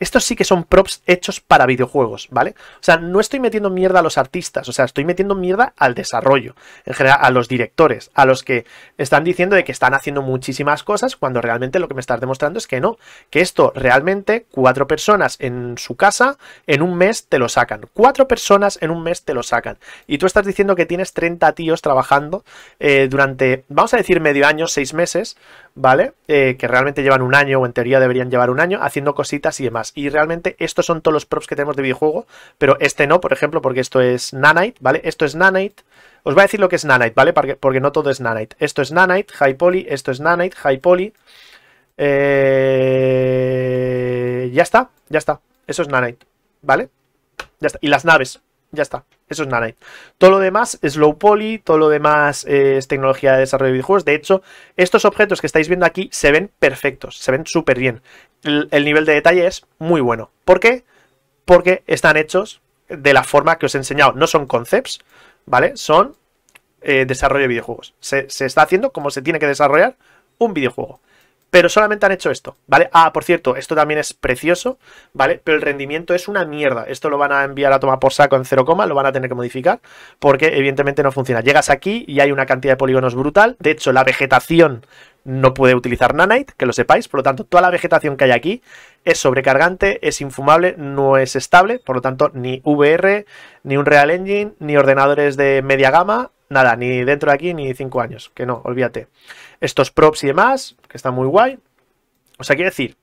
estos sí que son props hechos para videojuegos, ¿vale? O sea, no estoy metiendo mierda a los artistas, o sea, estoy metiendo mierda al desarrollo, en general a los directores, a los que están diciendo de que están haciendo muchísimas cosas cuando realmente lo que me estás demostrando es que no, que esto realmente cuatro personas en su casa en un mes te lo sacan, cuatro personas en un mes te lo sacan y tú estás diciendo que tienes 30 tíos trabajando eh, durante, vamos a decir medio año, seis meses, ¿vale? Eh, que realmente llevan un año, o en teoría deberían llevar un año, haciendo cositas y demás. Y realmente estos son todos los props que tenemos de videojuego, pero este no, por ejemplo, porque esto es Nanite, ¿vale? Esto es Nanite. Os voy a decir lo que es Nanite, ¿vale? Porque, porque no todo es Nanite. Esto es Nanite, High Poly, esto es Nanite, High Poly. Eh, ya está, ya está. Eso es Nanite, ¿vale? Ya está. Y las naves, ya está, eso es Nanite. Todo lo demás es low poly, todo lo demás eh, es tecnología de desarrollo de videojuegos. De hecho, estos objetos que estáis viendo aquí se ven perfectos, se ven súper bien. El, nivel de detalle es muy bueno. ¿Por qué? Porque están hechos de la forma que os he enseñado. No son concepts, ¿vale? Son eh, desarrollo de videojuegos. se está haciendo como se tiene que desarrollar un videojuego. Pero solamente han hecho esto, ¿vale? Ah, por cierto, esto también es precioso, ¿vale? Pero el rendimiento es una mierda. Esto lo van a enviar a tomar por saco en 0, lo van a tener que modificar porque evidentemente no funciona. Llegas aquí y hay una cantidad de polígonos brutal. De hecho, la vegetación no puede utilizar nanite, que lo sepáis. Por lo tanto, toda la vegetación que hay aquí es sobrecargante, es infumable, no es estable. Por lo tanto, ni VR, ni un Real Engine, ni ordenadores de media gama, nada, ni dentro de aquí, ni 5 años. Que no, olvídate estos props y demás, que están muy guay. O sea, quiero decir,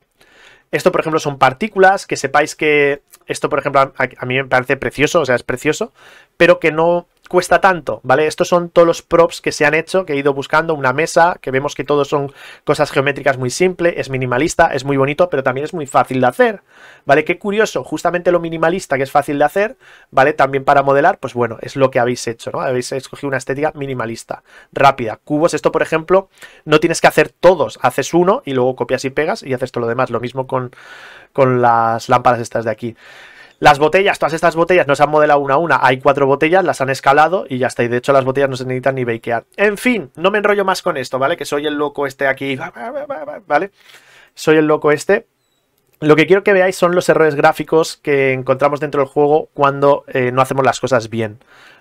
esto, por ejemplo, son partículas, que sepáis que esto, por ejemplo, a, a, mí me parece precioso, o sea, es precioso, pero que no cuesta tanto, ¿vale? Estos son todos los props que se han hecho, que he ido buscando, una mesa, que vemos que todos son cosas geométricas muy simple, es minimalista, es muy bonito, pero también es muy fácil de hacer, ¿vale? Qué curioso, justamente lo minimalista que es fácil de hacer, ¿vale? También para modelar, pues bueno, es lo que habéis hecho, ¿no? Habéis escogido una estética minimalista, rápida. Cubos, esto por ejemplo, no tienes que hacer todos, haces uno y luego copias y pegas y haces todo lo demás, lo mismo con, con las lámparas estas de aquí. Las botellas, todas estas botellas no se han modelado una a una, hay cuatro botellas, las han escalado y ya está. Y de hecho las botellas no se necesitan ni bakear. En fin, no me enrollo más con esto, ¿vale? Que soy el loco este aquí, ¿vale? Soy el loco este. Lo que quiero que veáis son los errores gráficos que encontramos dentro del juego cuando eh, no hacemos las cosas bien,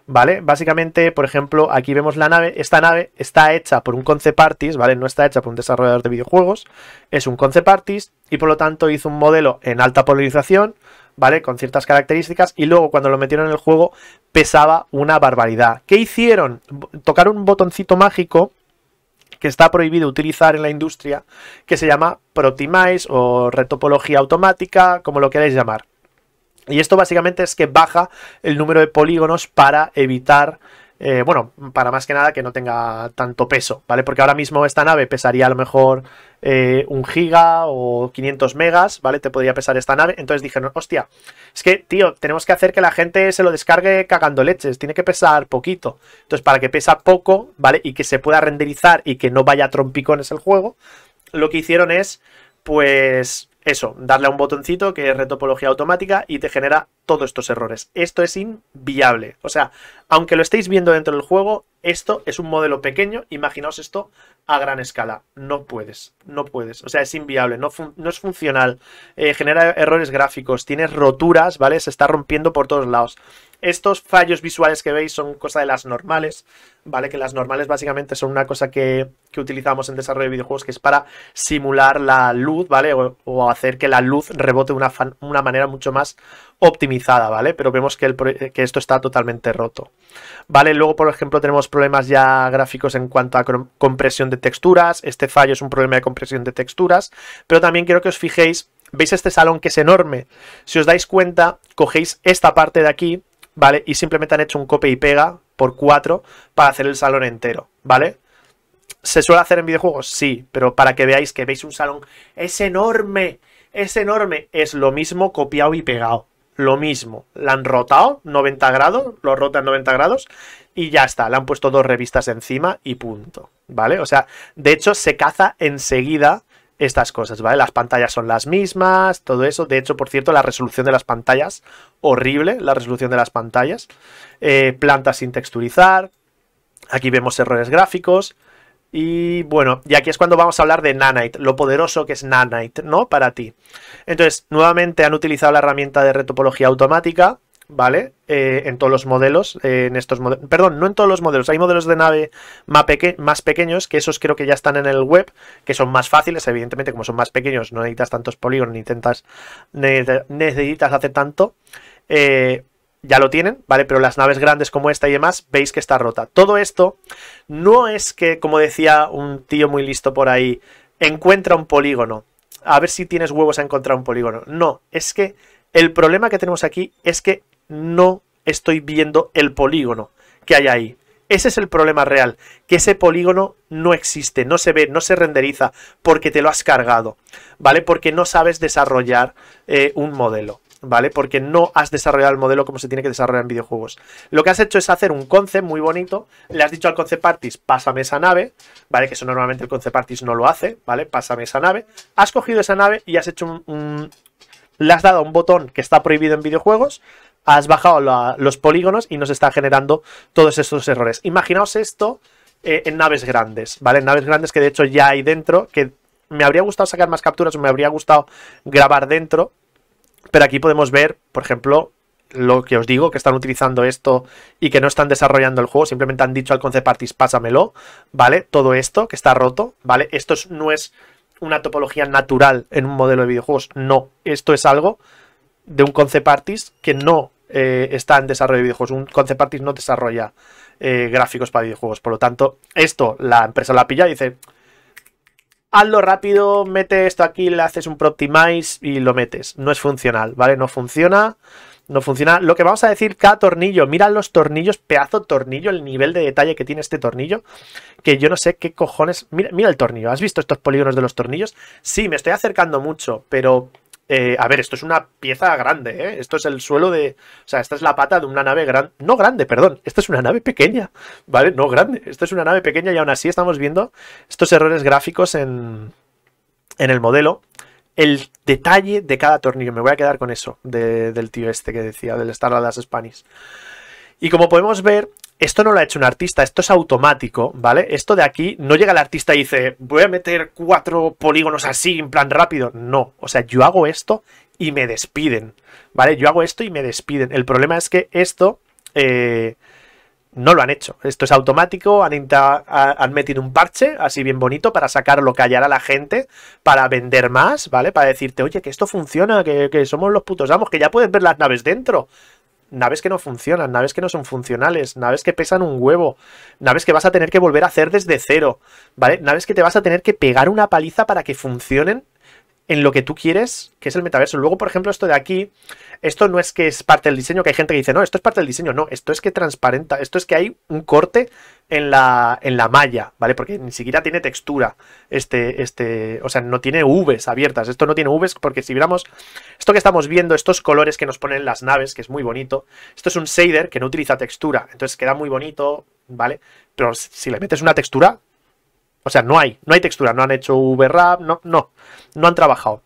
¿vale? Básicamente, por ejemplo, aquí vemos la nave. Esta nave está hecha por un concept artist, ¿vale? No está hecha por un desarrollador de videojuegos. Es un concept artist y por lo tanto hizo un modelo en alta polarización con ciertas características y luego cuando lo metieron en el juego pesaba una barbaridad. ¿Qué hicieron? Tocaron un botoncito mágico que está prohibido utilizar en la industria que se llama Protimize o retopología automática, como lo queráis llamar. Y esto básicamente es que baja el número de polígonos para evitar eh, bueno, para más que nada que no tenga tanto peso, ¿vale? Porque ahora mismo esta nave pesaría a lo mejor eh, un giga o 500 megas, ¿vale? Te podría pesar esta nave. Entonces dijeron, hostia, es que, tío, tenemos que hacer que la gente se lo descargue cagando leches, tiene que pesar poquito. Entonces, para que pesa poco, ¿vale? Y que se pueda renderizar y que no vaya trompicones el juego, lo que hicieron es, pues, eso, darle a un botoncito que es retopología automática y te genera todos estos errores. Esto es inviable. O sea, aunque lo estéis viendo dentro del juego, esto es un modelo pequeño. Imaginaos esto a gran escala. No puedes, no puedes. O sea, es inviable, no, es funcional. Eh, genera errores gráficos, tienes roturas, ¿vale? Se está rompiendo por todos lados. Estos fallos visuales que veis son cosa de las normales ¿vale? Que las normales básicamente son una cosa que, utilizamos en desarrollo de videojuegos, que es para simular la luz, ¿vale? O, hacer que la luz rebote de una, una manera mucho más optimizada, ¿vale? Pero vemos que, eh, que esto está totalmente roto, ¿vale? Luego, por ejemplo, tenemos problemas ya gráficos en cuanto a compresión de texturas. Este fallo es un problema de compresión de texturas, pero también quiero que os fijéis, ¿veis este salón que es enorme? Si os dais cuenta, cogéis esta parte de aquí, ¿vale? Y simplemente han hecho un copia y pega por cuatro para hacer el salón entero, ¿vale? ¿Se suele hacer en videojuegos? Sí, pero para que veáis que veis un salón, es enorme, es enorme, es lo mismo copiado y pegado, lo mismo. La han rotado 90 grados, lo rotan 90 grados y ya está, le han puesto dos revistas encima y punto, ¿vale? O sea, de hecho se caza enseguida estas cosas, ¿vale? Las pantallas son las mismas, todo eso. De hecho, por cierto, la resolución de las pantallas, horrible la resolución de las pantallas. Eh, plantas sin texturizar. Aquí vemos errores gráficos. Y bueno, y aquí es cuando vamos a hablar de Nanite, lo poderoso que es Nanite, ¿no? Para ti. Entonces, nuevamente han utilizado la herramienta de retopología automática ¿vale? Eh, en todos los modelos, eh, en estos modelos, perdón, no en todos los modelos, hay modelos de nave más, más, pequeños, que esos creo que ya están en el web, que son más fáciles, evidentemente, como son más pequeños, no necesitas tantos polígonos, ni intentas, necesitas hacer tanto, eh, ya lo tienen, ¿vale? Pero las naves grandes como esta y demás, veis que está rota. Todo esto no es que, como decía un tío muy listo por ahí, encuentra un polígono, a ver si tienes huevos a encontrar un polígono, no, es que... El problema que tenemos aquí es que no estoy viendo el polígono que hay ahí. Ese es el problema real, que ese polígono no existe, no se ve, no se renderiza porque te lo has cargado, ¿vale? Porque no sabes desarrollar eh, un modelo, ¿vale? Porque no has desarrollado el modelo como se tiene que desarrollar en videojuegos. Lo que has hecho es hacer un concept muy bonito, le has dicho al concept artist, pásame esa nave, ¿vale? Que eso normalmente el concept artist no lo hace, ¿vale? Pásame esa nave. Has cogido esa nave y has hecho un, un le has dado un botón que está prohibido en videojuegos, has bajado los polígonos y nos está generando todos estos errores. Imaginaos esto eh, en naves grandes, ¿vale? En naves grandes que de hecho ya hay dentro, que me habría gustado sacar más capturas, o me habría gustado grabar dentro, pero aquí podemos ver, por ejemplo, lo que os digo, que están utilizando esto y que no están desarrollando el juego, simplemente han dicho al concept artist, pásamelo, ¿vale? Todo esto que está roto, ¿vale? Esto no es una topología natural en un modelo de videojuegos, no, esto es algo de un concept artist que no eh, está en desarrollo de videojuegos. Un concept artist no desarrolla eh, gráficos para videojuegos. Por lo tanto, esto la empresa la pilla y dice, hazlo rápido, mete esto aquí, le haces un proptimize y lo metes. No es funcional, ¿vale? No funciona, no funciona. Lo que vamos a decir, cada tornillo, mira los tornillos, pedazo tornillo, el nivel de detalle que tiene este tornillo, que yo no sé qué cojones... Mira, mira el tornillo, ¿has visto estos polígonos de los tornillos? Sí, me estoy acercando mucho, pero eh, a ver, esto es una pieza grande, ¿eh? Esto es el suelo de... O sea, esta es la pata de una nave grande... No grande, perdón. Esto es una nave pequeña, ¿vale? No grande. Esto es una nave pequeña y aún así estamos viendo estos errores gráficos en, en el modelo. El detalle de cada tornillo. Me voy a quedar con eso del tío este que decía, del Star Las Spanish. Y como podemos ver, esto no lo ha hecho un artista, esto es automático, ¿vale? Esto de aquí no llega el artista y dice, voy a meter cuatro polígonos así, en plan rápido. No, o sea, yo hago esto y me despiden, ¿vale? Yo hago esto y me despiden. El problema es que esto eh, no lo han hecho. Esto es automático, han, han metido un parche así bien bonito para sacarlo, callar a la gente, para vender más, ¿vale? Para decirte, oye, que esto funciona, que, que somos los putos vamos, que ya puedes ver las naves dentro naves que no funcionan, naves que no son funcionales, naves que pesan un huevo, naves que vas a tener que volver a hacer desde cero, ¿vale? Naves que te vas a tener que pegar una paliza para que funcionen en lo que tú quieres, que es el metaverso. Luego, por ejemplo, esto de aquí, esto no es que es parte del diseño, que hay gente que dice, no, esto es parte del diseño, no, esto es que transparenta, esto es que hay un corte en la, en la malla, ¿vale? Porque ni siquiera tiene textura, este, este, o sea, no tiene Vs abiertas, esto no tiene Vs porque si viéramos esto que estamos viendo, estos colores que nos ponen las naves, que es muy bonito, esto es un shader que no utiliza textura, entonces queda muy bonito, ¿vale? Pero si le metes una textura, o sea, no hay, no hay textura, no han hecho VRAP, no, no, no han trabajado.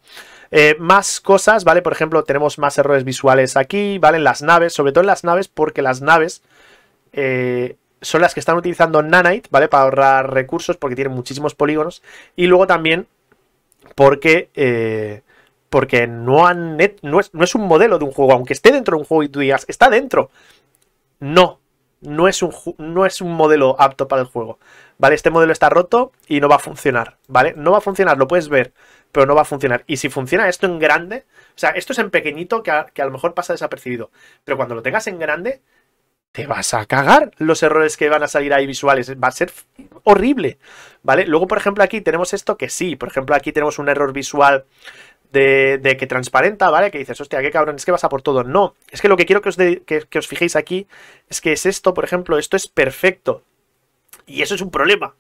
Eh, más cosas, ¿vale? Por ejemplo, tenemos más errores visuales aquí, ¿vale? En las naves, sobre todo en las naves, porque las naves eh, son las que están utilizando Nanite, ¿vale? Para ahorrar recursos, porque tienen muchísimos polígonos. Y luego también porque, eh, porque no, no, es, no es un modelo de un juego, aunque esté dentro de un juego y tú digas, está dentro. No, no es, un no es un modelo apto para el juego, ¿vale? Este modelo está roto y no va a funcionar, ¿vale? No va a funcionar, lo puedes ver, pero no va a funcionar. Y si funciona esto en grande, o sea, esto es en pequeñito que a, que a lo mejor pasa desapercibido, pero cuando lo tengas en grande, te vas a cagar los errores que van a salir ahí visuales. Va a ser horrible, ¿vale? Luego, por ejemplo, aquí tenemos esto que sí. Por ejemplo, aquí tenemos un error visual de, que transparenta, ¿vale? Que dices, hostia, qué cabrón, es que vas a por todo. No, es que lo que quiero que os, que, que os fijéis aquí es que es esto, por ejemplo, esto es perfecto. Y eso es un problema,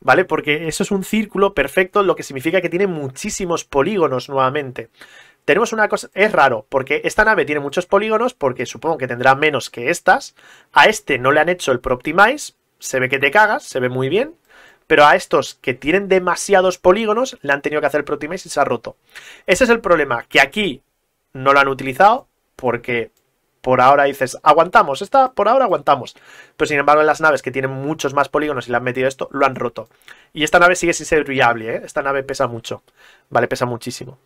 ¿vale? Porque eso es un círculo perfecto, lo que significa que tiene muchísimos polígonos nuevamente. Tenemos una cosa, es raro, porque esta nave tiene muchos polígonos, porque supongo que tendrá menos que estas. A este no le han hecho el Proptimize, se ve que te cagas, se ve muy bien pero a estos que tienen demasiados polígonos le han tenido que hacer el y se ha roto. Ese es el problema, que aquí no lo han utilizado porque por ahora dices, aguantamos, está por ahora aguantamos. Pero sin embargo, en las naves que tienen muchos más polígonos y le han metido esto, lo han roto. Y esta nave sigue sin ser viable, ¿eh? Esta nave pesa mucho, ¿vale? Pesa muchísimo.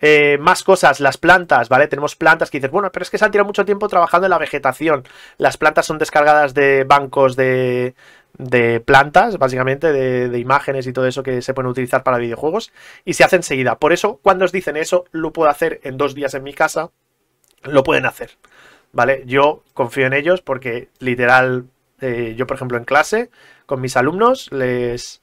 Eh, más cosas, las plantas, ¿vale? Tenemos plantas que dices, bueno, pero es que se han tirado mucho tiempo trabajando en la vegetación. Las plantas son descargadas de bancos de, de plantas, básicamente, de, imágenes y todo eso que se pueden utilizar para videojuegos, y se hace seguida. Por eso, cuando os dicen eso, lo puedo hacer en dos días en mi casa, lo pueden hacer. ¿Vale? Yo confío en ellos porque literal, eh, yo por ejemplo en clase, con mis alumnos, les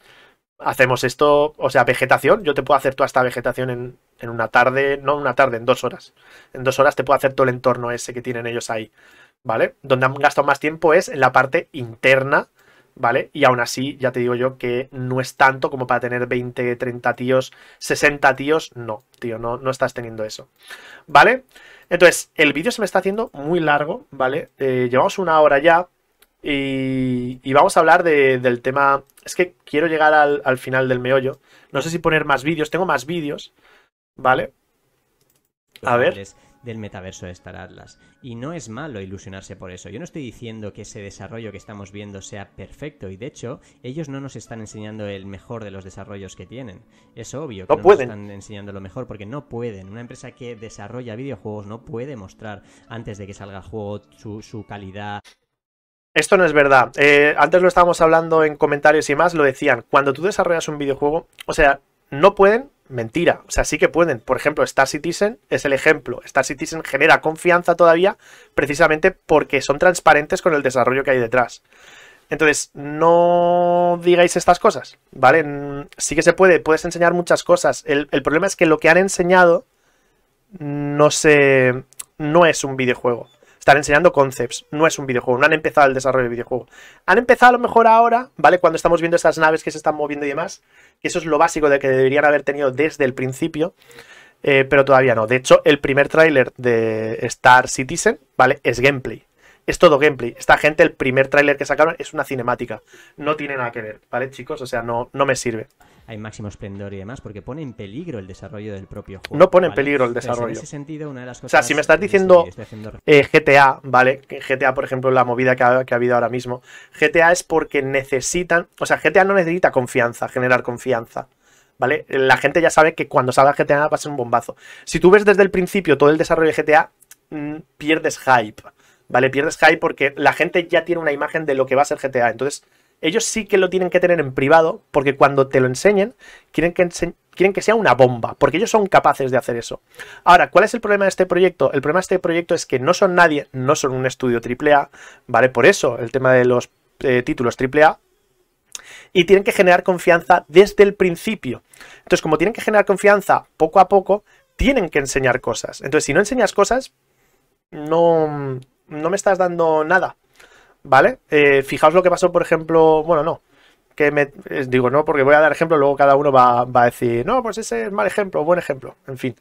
hacemos esto, o sea, vegetación, yo te puedo hacer toda esta vegetación en, en una tarde, no una tarde, en dos horas. En dos horas te puedo hacer todo el entorno ese que tienen ellos ahí. ¿Vale? Donde han gastado más tiempo es en la parte interna ¿vale? Y aún así, ya te digo yo que no es tanto como para tener 20, 30 tíos, 60 tíos, no, tío, no, no estás teniendo eso, ¿vale? Entonces, el vídeo se me está haciendo muy largo, ¿vale? Eh, llevamos una hora ya y, y vamos a hablar del tema... Es que quiero llegar al, al final del meollo. No sé si poner más vídeos, tengo más vídeos, ¿vale? A ver del metaverso de Star Atlas. Y no es malo ilusionarse por eso. Yo no estoy diciendo que ese desarrollo que estamos viendo sea perfecto y de hecho ellos no nos están enseñando el mejor de los desarrollos que tienen. Es obvio que no, nos están enseñando lo mejor porque no pueden. Una empresa que desarrolla videojuegos no puede mostrar antes de que salga el juego su, calidad. Esto no es verdad. Eh, antes lo estábamos hablando en comentarios y más, lo decían. Cuando tú desarrollas un videojuego, o sea, no pueden Mentira, o sea, sí que pueden. Por ejemplo, Star Citizen es el ejemplo. Star Citizen genera confianza todavía precisamente porque son transparentes con el desarrollo que hay detrás. Entonces, no digáis estas cosas, ¿vale? Mm, sí que se puede, puedes enseñar muchas cosas. El, problema es que lo que han enseñado no se. no es un videojuego. Están enseñando concepts, no es un videojuego, no han empezado el desarrollo del videojuego. Han empezado a lo mejor ahora, ¿vale? Cuando estamos viendo estas naves que se están moviendo y demás, que eso es lo básico de que deberían haber tenido desde el principio, eh, pero todavía no. De hecho, el primer tráiler de Star Citizen, ¿vale? Es gameplay. Es todo gameplay. Esta gente, el primer tráiler que sacaron es una cinemática. No tiene nada que ver, ¿vale, chicos? O sea, no, no me sirve hay máximo esplendor y demás, porque pone en peligro el desarrollo del propio juego. No pone en peligro el desarrollo. en ese sentido, una de las cosas. O sea, si me estás diciendo eh, GTA, ¿vale? GTA, por ejemplo, la movida que ha, habido ahora mismo. GTA es porque necesitan. O sea, GTA no necesita confianza, generar confianza. ¿vale? La gente ya sabe que cuando salga GTA va a ser un bombazo. Si tú ves desde el principio todo el desarrollo de GTA, mm, pierdes hype, ¿vale? Pierdes hype porque la gente ya tiene una imagen de lo que va a ser GTA. Entonces, ellos sí que lo tienen que tener en privado, porque cuando te lo enseñen, quieren que, quieren que sea una bomba, porque ellos son capaces de hacer eso. Ahora, ¿cuál es el problema de este proyecto? El problema de este proyecto es que no son nadie, no son un estudio AAA, ¿vale? Por eso el tema de los eh, títulos AAA. Y tienen que generar confianza desde el principio. Entonces, como tienen que generar confianza poco a poco, tienen que enseñar cosas. Entonces, si no enseñas cosas, no, no me estás dando nada. ¿Vale? Eh, fijaos lo que pasó, por ejemplo, bueno, no, que me eh, digo no, porque voy a dar ejemplo, luego cada uno va, a decir, no, pues ese es mal ejemplo, buen ejemplo, en fin.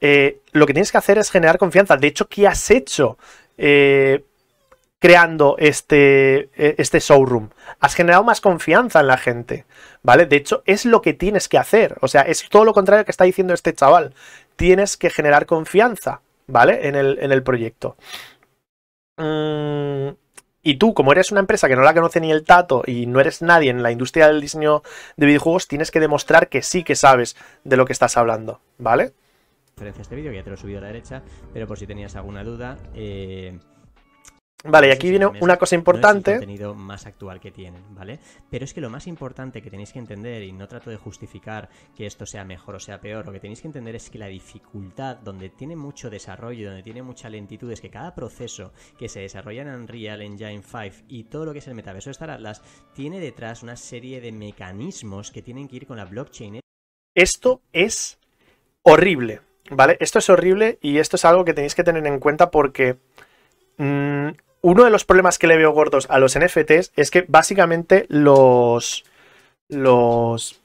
Eh, lo que tienes que hacer es generar confianza. De hecho, ¿qué has hecho creando este, e, este showroom? Has generado más confianza en la gente, ¿vale? De hecho, es lo que tienes que hacer. O sea, es todo lo contrario que está diciendo este chaval. Tienes que generar confianza, ¿vale? En el, proyecto. Mm, y tú, como eres una empresa que no la conoce ni el tato y no eres nadie en la industria del diseño de videojuegos, tienes que demostrar que sí que sabes de lo que estás hablando, ¿vale? este vídeo, ya te lo he subido a la derecha, pero por si tenías alguna duda, eh, Vale, y aquí viene una cosa importante. el contenido más actual que tienen, ¿vale? Pero es que lo más importante que tenéis que entender, y no trato de justificar que esto sea mejor o sea peor, lo que tenéis que entender es que la dificultad, donde tiene mucho desarrollo, donde tiene mucha lentitud, es que cada proceso que se desarrolla en Unreal Engine 5 y todo lo que es el metaverso de Star Atlas tiene detrás una serie de mecanismos que tienen que ir con la blockchain. Esto es horrible, ¿vale? Esto es horrible y esto es algo que tenéis que tener en cuenta porque. Mmm, uno de los problemas que le veo gordos a los NFTs es que básicamente los. Los.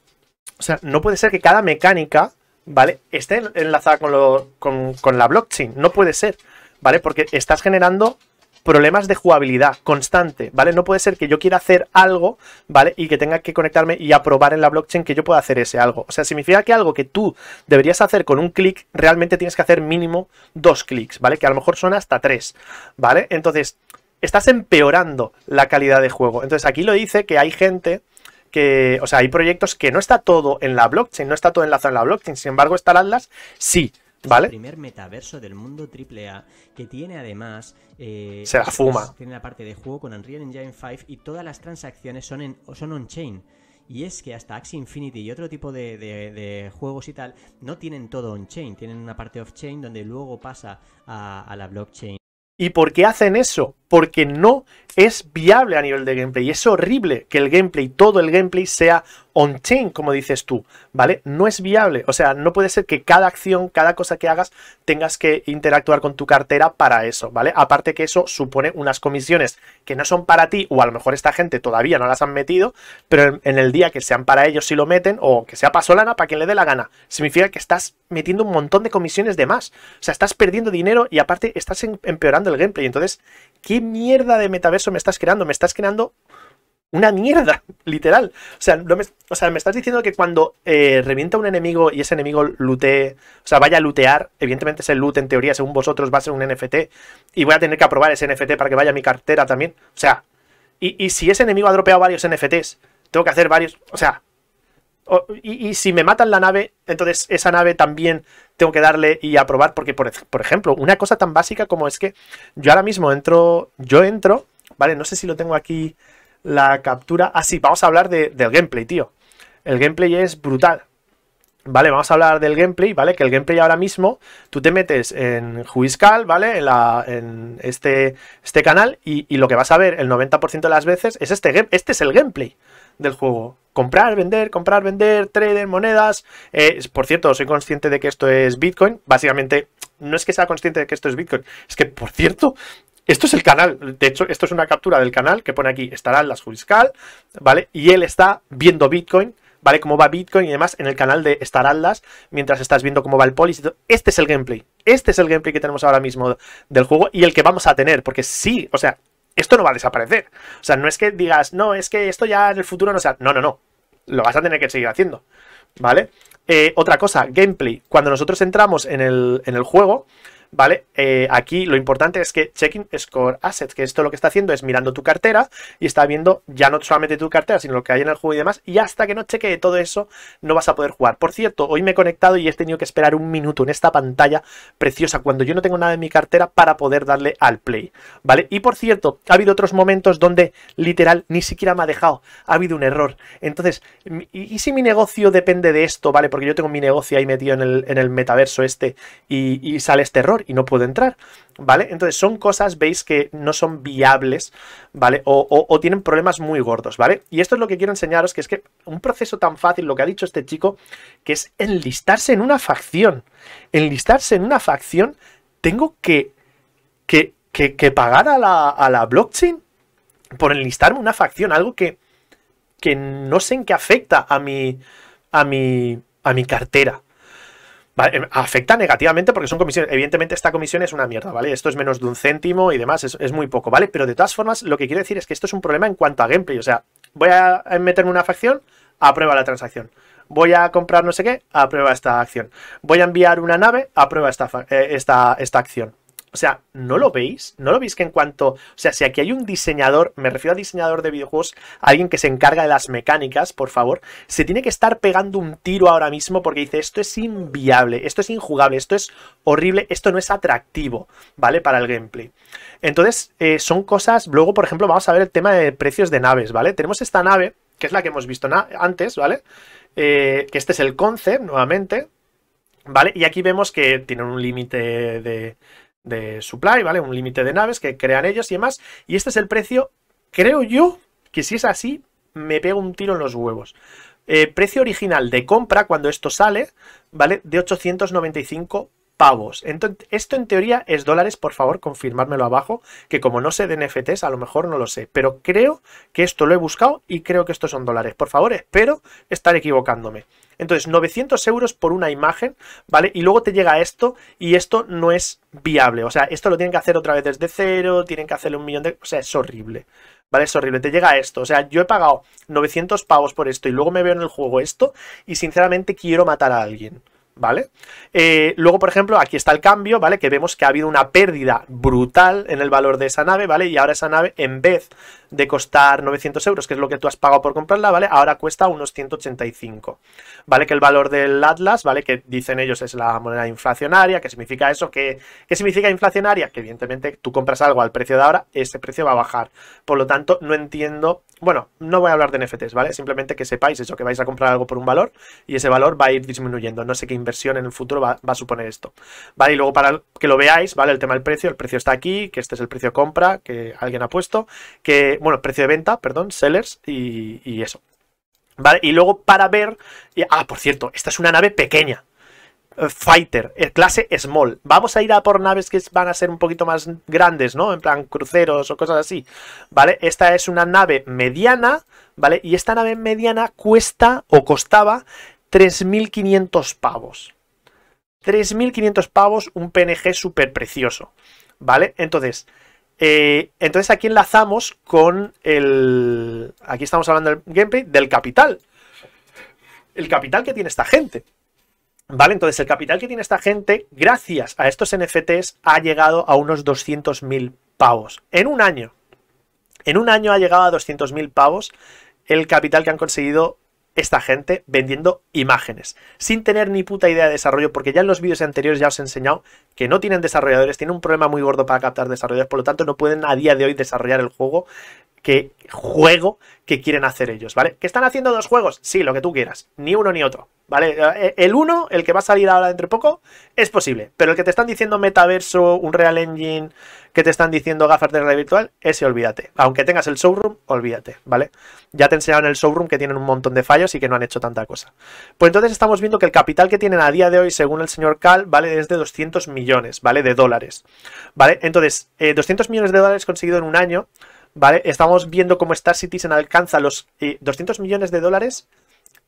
O sea, no puede ser que cada mecánica, ¿vale? Esté enlazada con, con la blockchain. No puede ser, ¿vale? Porque estás generando problemas de jugabilidad constante, ¿vale? No puede ser que yo quiera hacer algo, ¿vale? Y que tenga que conectarme y aprobar en la blockchain que yo pueda hacer ese algo. O sea, significa que algo que tú deberías hacer con un clic, realmente tienes que hacer mínimo dos clics, ¿vale? Que a lo mejor son hasta tres, ¿vale? Entonces, estás empeorando la calidad de juego. Entonces, aquí lo dice que hay gente... Que, o sea, hay proyectos que no está todo en la blockchain, no está todo enlazado en la blockchain, sin embargo, está el Atlas, sí, el primer metaverso del mundo AAA que tiene además. Eh, Se la fuma. Tiene la parte de juego con Unreal Engine 5 y todas las transacciones son, on-chain. Y es que hasta Axie Infinity y otro tipo de, juegos y tal no tienen todo on-chain, tienen una parte off-chain donde luego pasa a la blockchain. ¿Y por qué hacen eso? porque no es viable a nivel de gameplay. Y es horrible que el gameplay, todo el gameplay sea on-chain, como dices tú, ¿vale? No es viable. O sea, no puede ser que cada acción, cada cosa que hagas, tengas que interactuar con tu cartera para eso, ¿vale? Aparte que eso supone unas comisiones que no son para ti, o a lo mejor esta gente todavía no las han metido, pero en, el día que sean para ellos si lo meten, o que sea para Solana, para quien le dé la gana, significa que estás metiendo un montón de comisiones de más. O sea, estás perdiendo dinero y aparte estás empeorando el gameplay. Entonces, ¿qué mierda de metaverso me estás creando? Me estás creando una mierda, literal. O sea, me, estás diciendo que cuando eh, revienta un enemigo y ese enemigo lute, o sea, vaya a lootear, evidentemente ese loot en teoría, según vosotros, va a ser un NFT y voy a tener que aprobar ese NFT para que vaya a mi cartera también. O sea, y, y si ese enemigo ha dropeado varios NFTs, tengo que hacer varios, o sea, y, si me matan la nave, entonces esa nave también tengo que darle y aprobar, porque por, ejemplo, una cosa tan básica como es que yo ahora mismo entro, yo entro, vale, no sé si lo tengo aquí la captura, ah sí, vamos a hablar del gameplay, tío, el gameplay es brutal, vale, vamos a hablar del gameplay, vale, que el gameplay ahora mismo, tú te metes en Juiscal, vale, en, este, este canal y, y, lo que vas a ver el 90% de las veces es este, este es el gameplay del juego, comprar, vender, comprar, vender, trader, monedas. Eh, por cierto, soy consciente de que esto es Bitcoin. Básicamente, no es que sea consciente de que esto es Bitcoin, es que, por cierto, esto es el canal, de hecho, esto es una captura del canal que pone aquí, estará Juriscal, las ¿vale? Y él está viendo Bitcoin, ¿vale? Cómo va Bitcoin y demás en el canal de Staraldas, mientras estás viendo cómo va el polis. Este es el gameplay, este es el gameplay que tenemos ahora mismo del juego y el que vamos a tener, porque sí, o sea, esto no va a desaparecer. O sea, no es que digas, no, es que esto ya en el futuro no sea... No, no, no lo vas a tener que seguir haciendo, ¿vale? Eh, otra cosa, gameplay. Cuando nosotros entramos en el, en el juego, ¿vale? Eh, aquí lo importante es que Checking Score Assets, que esto lo que está haciendo es mirando tu cartera y está viendo ya no solamente tu cartera, sino lo que hay en el juego y demás, y hasta que no chequee todo eso no vas a poder jugar. Por cierto, hoy me he conectado y he tenido que esperar un minuto en esta pantalla preciosa cuando yo no tengo nada en mi cartera para poder darle al play, ¿vale? Y por cierto, ha habido otros momentos donde literal ni siquiera me ha dejado, ha habido un error. Entonces, ¿y si mi negocio depende de esto, ¿vale? Porque yo tengo mi negocio ahí metido en el, en el metaverso este y, y sale este error y no puedo entrar, ¿vale? Entonces son cosas, veis, que no son viables, ¿vale? O, tienen problemas muy gordos, ¿vale? Y esto es lo que quiero enseñaros, que es que un proceso tan fácil, lo que ha dicho este chico, que es enlistarse en una facción. Enlistarse en una facción, tengo que, que, que, pagar a la, blockchain por enlistarme en una facción, algo que, que no sé en qué afecta a mi, a mi, a mi cartera, ¿vale? Em, afecta negativamente porque son comisiones. Evidentemente, esta comisión es una mierda, ¿vale? Esto es menos de un céntimo y demás, es, muy poco, ¿vale? Pero de todas formas, lo que quiero decir es que esto es un problema en cuanto a gameplay. O sea, voy a eh, meterme una facción, aprueba la transacción voy a comprar no sé qué, aprueba esta acción. Voy a enviar una nave, aprueba esta, eh, esta, esta acción. O sea, ¿no lo veis? ¿No lo veis que en cuanto... O sea, si aquí hay un diseñador, me refiero a diseñador de videojuegos, alguien que se encarga de las mecánicas, por favor, se tiene que estar pegando un tiro ahora mismo porque dice, esto es inviable, esto es injugable, esto es horrible, esto no es atractivo, ¿vale? Para el gameplay. Entonces, eh, son cosas... Luego, por ejemplo, vamos a ver el tema de precios de naves, ¿vale? Tenemos esta nave, que es la que hemos visto antes, ¿vale? Eh, que este es el concept, nuevamente, ¿vale? Y aquí vemos que tienen un límite de de supply, ¿vale? Un límite de naves que crean ellos y demás. Y este es el precio, creo yo, que si es así, me pego un tiro en los huevos. Eh, precio original de compra, cuando esto sale, ¿vale? De 895 pavos. Entonces, esto en teoría es dólares, por favor, confirmármelo abajo, que como no sé de NFTs, a lo mejor no lo sé, pero creo que esto lo he buscado y creo que estos son dólares. Por favor, espero estar equivocándome. Entonces, 900 euros por una imagen, ¿vale? Y luego te llega esto y esto no es viable. O sea, esto lo tienen que hacer otra vez desde cero, tienen que hacerle un millón de... O sea, es horrible. ¿Vale? Es horrible. Te llega esto. O sea, yo he pagado 900 pavos por esto y luego me veo en el juego esto y sinceramente quiero matar a alguien. ¿vale? Eh, luego, por ejemplo, aquí está el cambio, ¿vale? Que vemos que ha habido una pérdida brutal en el valor de esa nave, ¿vale? Y ahora esa nave, en vez de costar 900 euros, que es lo que tú has pagado por comprarla, ¿vale? Ahora cuesta unos 185, ¿vale? Que el valor del Atlas, ¿vale? Que dicen ellos es la moneda inflacionaria, ¿qué significa eso? ¿Qué, qué significa inflacionaria? Que evidentemente tú compras algo al precio de ahora, ese precio va a bajar. Por lo tanto, no entiendo bueno, no voy a hablar de NFTs, ¿vale? Simplemente que sepáis eso, que vais a comprar algo por un valor y ese valor va a ir disminuyendo. No sé qué inversión en el futuro va, a suponer esto, ¿vale? Y luego para que lo veáis, ¿vale? El tema del precio, el precio está aquí, que este es el precio compra que alguien ha puesto, que, bueno, precio de venta, perdón, sellers y, eso. ¿Vale? Y luego para ver... ah, por cierto, esta es una nave pequeña, eh, fighter, eh, clase Small. Vamos a ir a por naves que van a ser un poquito más grandes, ¿no? En plan cruceros o cosas así, ¿vale? Esta es una nave mediana, ¿vale? Y esta nave mediana cuesta o costaba 3.500 pavos. 3.500 pavos, un PNG súper precioso, ¿vale? Entonces, eh, entonces aquí enlazamos con el... Aquí estamos hablando del gameplay del capital. El capital que tiene esta gente. ¿Vale? Entonces el capital que tiene esta gente, gracias a estos NFTs, ha llegado a unos 200.000 pavos. En un año. En un año ha llegado a 200.000 pavos el capital que han conseguido esta gente vendiendo imágenes, sin tener ni puta idea de desarrollo, porque ya en los vídeos anteriores ya os he enseñado que no tienen desarrolladores, tienen un problema muy gordo para captar desarrolladores, por lo tanto no pueden a día de hoy desarrollar el juego que juego que quieren hacer ellos, ¿vale? ¿Que están haciendo dos juegos? Sí, lo que tú quieras, ni uno ni otro, ¿Vale? Eh, el 1, el que va a salir ahora dentro de poco, es posible. Pero el que te están diciendo metaverso, un Real Engine, que te están diciendo gafas de realidad virtual, ese olvídate. Aunque tengas el showroom, olvídate, ¿vale? Ya te enseñaron el showroom que tienen un montón de fallos y que no han hecho tanta cosa. Pues entonces estamos viendo que el capital que tienen a día de hoy, según el señor Cal, vale es de 200 millones, ¿vale? De dólares. ¿Vale? Entonces, 200 eh, millones de dólares conseguido en un año, ¿vale? Estamos viendo cómo Star Citizen alcanza los 200 eh, millones de dólares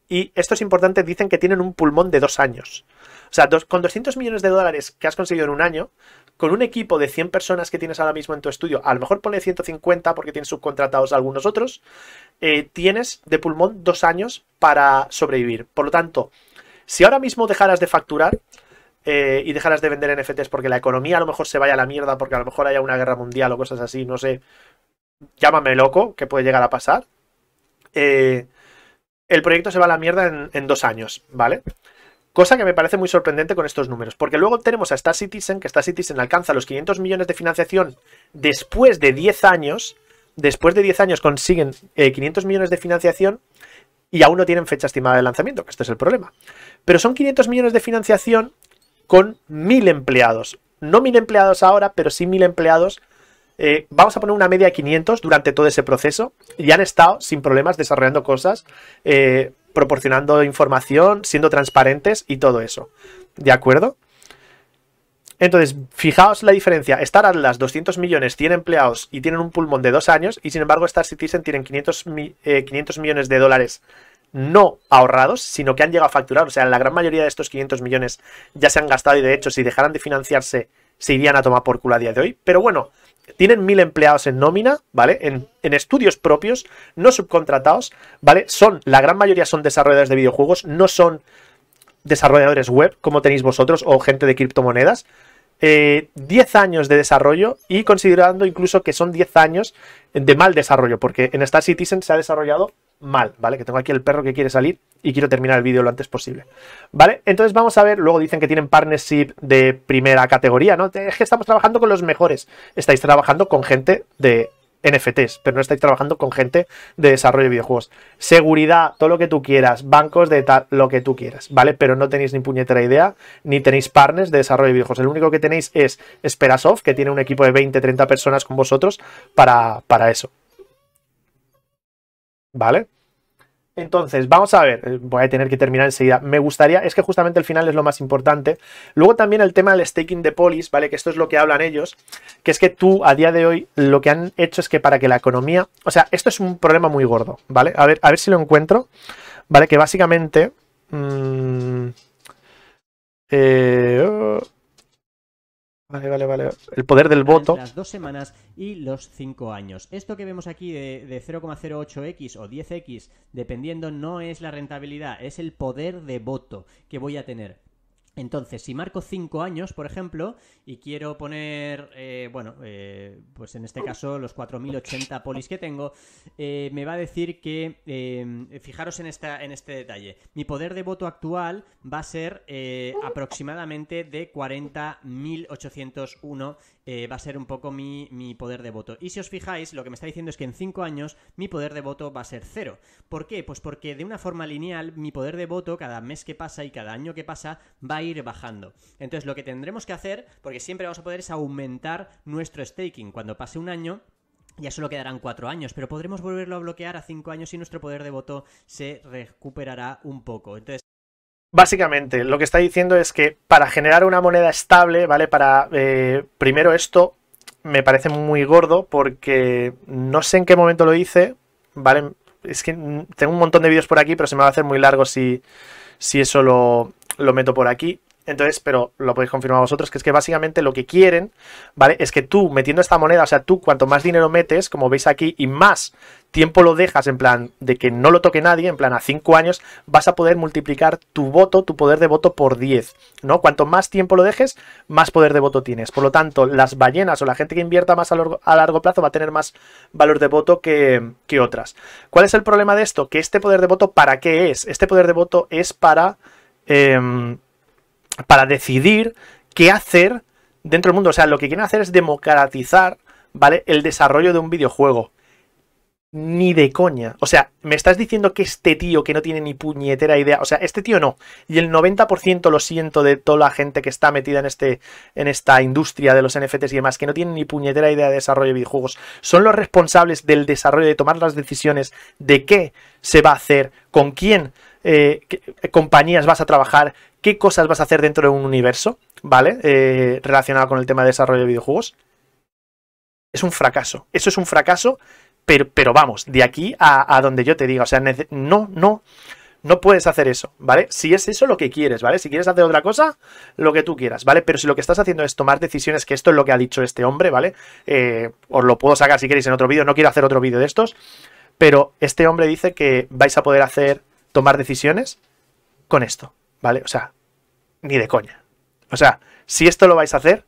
y esto es importante, dicen que tienen un pulmón de dos años. O sea, con 200 millones de dólares que has conseguido en un año, con un equipo de 100 personas que tienes ahora mismo en tu estudio, a lo mejor pone 150 porque tienes subcontratados a algunos otros, eh, tienes de pulmón dos años para sobrevivir. Por lo tanto, si ahora mismo dejaras de facturar eh, y dejaras de vender NFTs porque la economía a lo mejor se vaya a la mierda, porque a lo mejor haya una guerra mundial o cosas así, no sé, llámame loco, que puede llegar a pasar. Eh, el proyecto se va a la mierda en, dos años, ¿vale? Cosa que me parece muy sorprendente con estos números, porque luego tenemos a Star Citizen, que Star Citizen alcanza los 500 millones de financiación después de 10 años, después de 10 años consiguen 500 eh, millones de financiación y aún no tienen fecha estimada de lanzamiento, que este es el problema. Pero son 500 millones de financiación con 1000 empleados. No 1000 empleados ahora, pero sí 1000 empleados eh, vamos a poner una media de 500 durante todo ese proceso y han estado sin problemas desarrollando cosas, eh, proporcionando información, siendo transparentes y todo eso. ¿De acuerdo? Entonces, fijaos la diferencia. Star Atlas, 200 millones, tiene empleados y tienen un pulmón de dos años y sin embargo Star Citizen tienen 500 eh, millones de dólares no ahorrados, sino que han llegado a facturar. O sea, la gran mayoría de estos 500 millones ya se han gastado y de hecho si dejaran de financiarse se irían a tomar por culo a día de hoy. Pero bueno, tienen mil empleados en nómina, ¿vale? En, estudios propios, no subcontratados, ¿vale? Son, la gran mayoría son desarrolladores de videojuegos, no son desarrolladores web, como tenéis vosotros, o gente de criptomonedas. 10 eh, años de desarrollo y considerando incluso que son 10 años de mal desarrollo, porque en Star Citizen se ha desarrollado mal, ¿vale? Que tengo aquí el perro que quiere salir y quiero terminar el vídeo lo antes posible. ¿Vale? Entonces vamos a ver, luego dicen que tienen partnership de primera categoría, ¿no? Es que estamos trabajando con los mejores. Estáis trabajando con gente de NFTs, pero no estáis trabajando con gente de desarrollo de videojuegos. Seguridad, todo lo que tú quieras, bancos de tal, lo que tú quieras, ¿vale? Pero no tenéis ni puñetera idea, ni tenéis partners de desarrollo de videojuegos. El único que tenéis es Esperasoft, que tiene un equipo de 20, 30 personas con vosotros para, para eso. ¿Vale? Entonces, vamos a ver, eh, voy a tener que terminar enseguida. Me gustaría, es que justamente el final es lo más importante. Luego también el tema del staking de polis, ¿vale? Que esto es lo que hablan ellos, que es que tú a día de hoy lo que han hecho es que para que la economía, o sea, esto es un problema muy gordo, ¿vale? A ver, a ver si lo encuentro, ¿vale? Que básicamente... Mm, eh, Vale, vale, vale. El poder del voto. Las dos semanas y los cinco años. Esto que vemos aquí de, de 0,08x o 10x, dependiendo, no es la rentabilidad, es el poder de voto que voy a tener. Entonces, si marco 5 años, por ejemplo, y quiero poner, eh, bueno, eh, pues en este caso los 4080 polis que tengo, eh, me va a decir que, fijaros en, esta, en este detalle, mi poder de voto actual va a ser aproximadamente de 40.801 eh, va a ser un poco mi, poder de voto. Y si os fijáis, lo que me está diciendo es que en 5 años mi poder de voto va a ser cero. ¿Por qué? Pues porque de una forma lineal mi poder de voto cada mes que pasa y cada año que pasa va a ir bajando. Entonces lo que tendremos que hacer, porque siempre vamos a poder es aumentar nuestro staking. Cuando pase un año, ya solo quedarán cuatro años, pero podremos volverlo a bloquear a cinco años y nuestro poder de voto se recuperará un poco. Entonces, Básicamente, lo que está diciendo es que para generar una moneda estable, ¿vale? Para, eh, primero esto me parece muy gordo porque no sé en qué momento lo hice, ¿vale? Es que tengo un montón de vídeos por aquí, pero se me va a hacer muy largo si, eso lo, lo meto por aquí. Entonces, pero lo podéis confirmar vosotros, que es que básicamente lo que quieren, ¿vale? Es que tú metiendo esta moneda, o sea, tú cuanto más dinero metes, como veis aquí, y más tiempo lo dejas en plan de que no lo toque nadie, en plan a 5 años, vas a poder multiplicar tu voto, tu poder de voto por 10, ¿no? Cuanto más tiempo lo dejes, más poder de voto tienes. Por lo tanto, las ballenas o la gente que invierta más a largo, plazo va a tener más valor de voto que, que otras. ¿Cuál es el problema de esto? Que este poder de voto, ¿para qué es? Este poder de voto es para... Em, para decidir qué hacer dentro del mundo. O sea, lo que quieren hacer es democratizar, ¿vale? El desarrollo de un videojuego. Ni de coña. O sea, me estás diciendo que este tío que no tiene ni puñetera idea. O sea, este tío no. Y el 90% lo siento de toda la gente que está metida en, este, en esta industria de los NFTs y demás, que no tienen ni puñetera idea de desarrollo de videojuegos. Son los responsables del desarrollo, de tomar las decisiones de qué se va a hacer, con quién eh, qué compañías vas a trabajar, qué cosas vas a hacer dentro de un universo, ¿vale? Eh, relacionado con el tema de desarrollo de videojuegos. Es un fracaso. Eso es un fracaso, pero, pero vamos, de aquí a, donde yo te diga. O sea, no, no, no puedes hacer eso, ¿vale? Si es eso lo que quieres, ¿vale? Si quieres hacer otra cosa, lo que tú quieras, ¿vale? Pero si lo que estás haciendo es tomar decisiones, que esto es lo que ha dicho este hombre, ¿vale? Eh, os lo puedo sacar si queréis en otro vídeo, no quiero hacer otro vídeo de estos, pero este hombre dice que vais a poder hacer tomar decisiones con esto, ¿vale? O sea, ni de coña. O sea, si esto lo vais a hacer,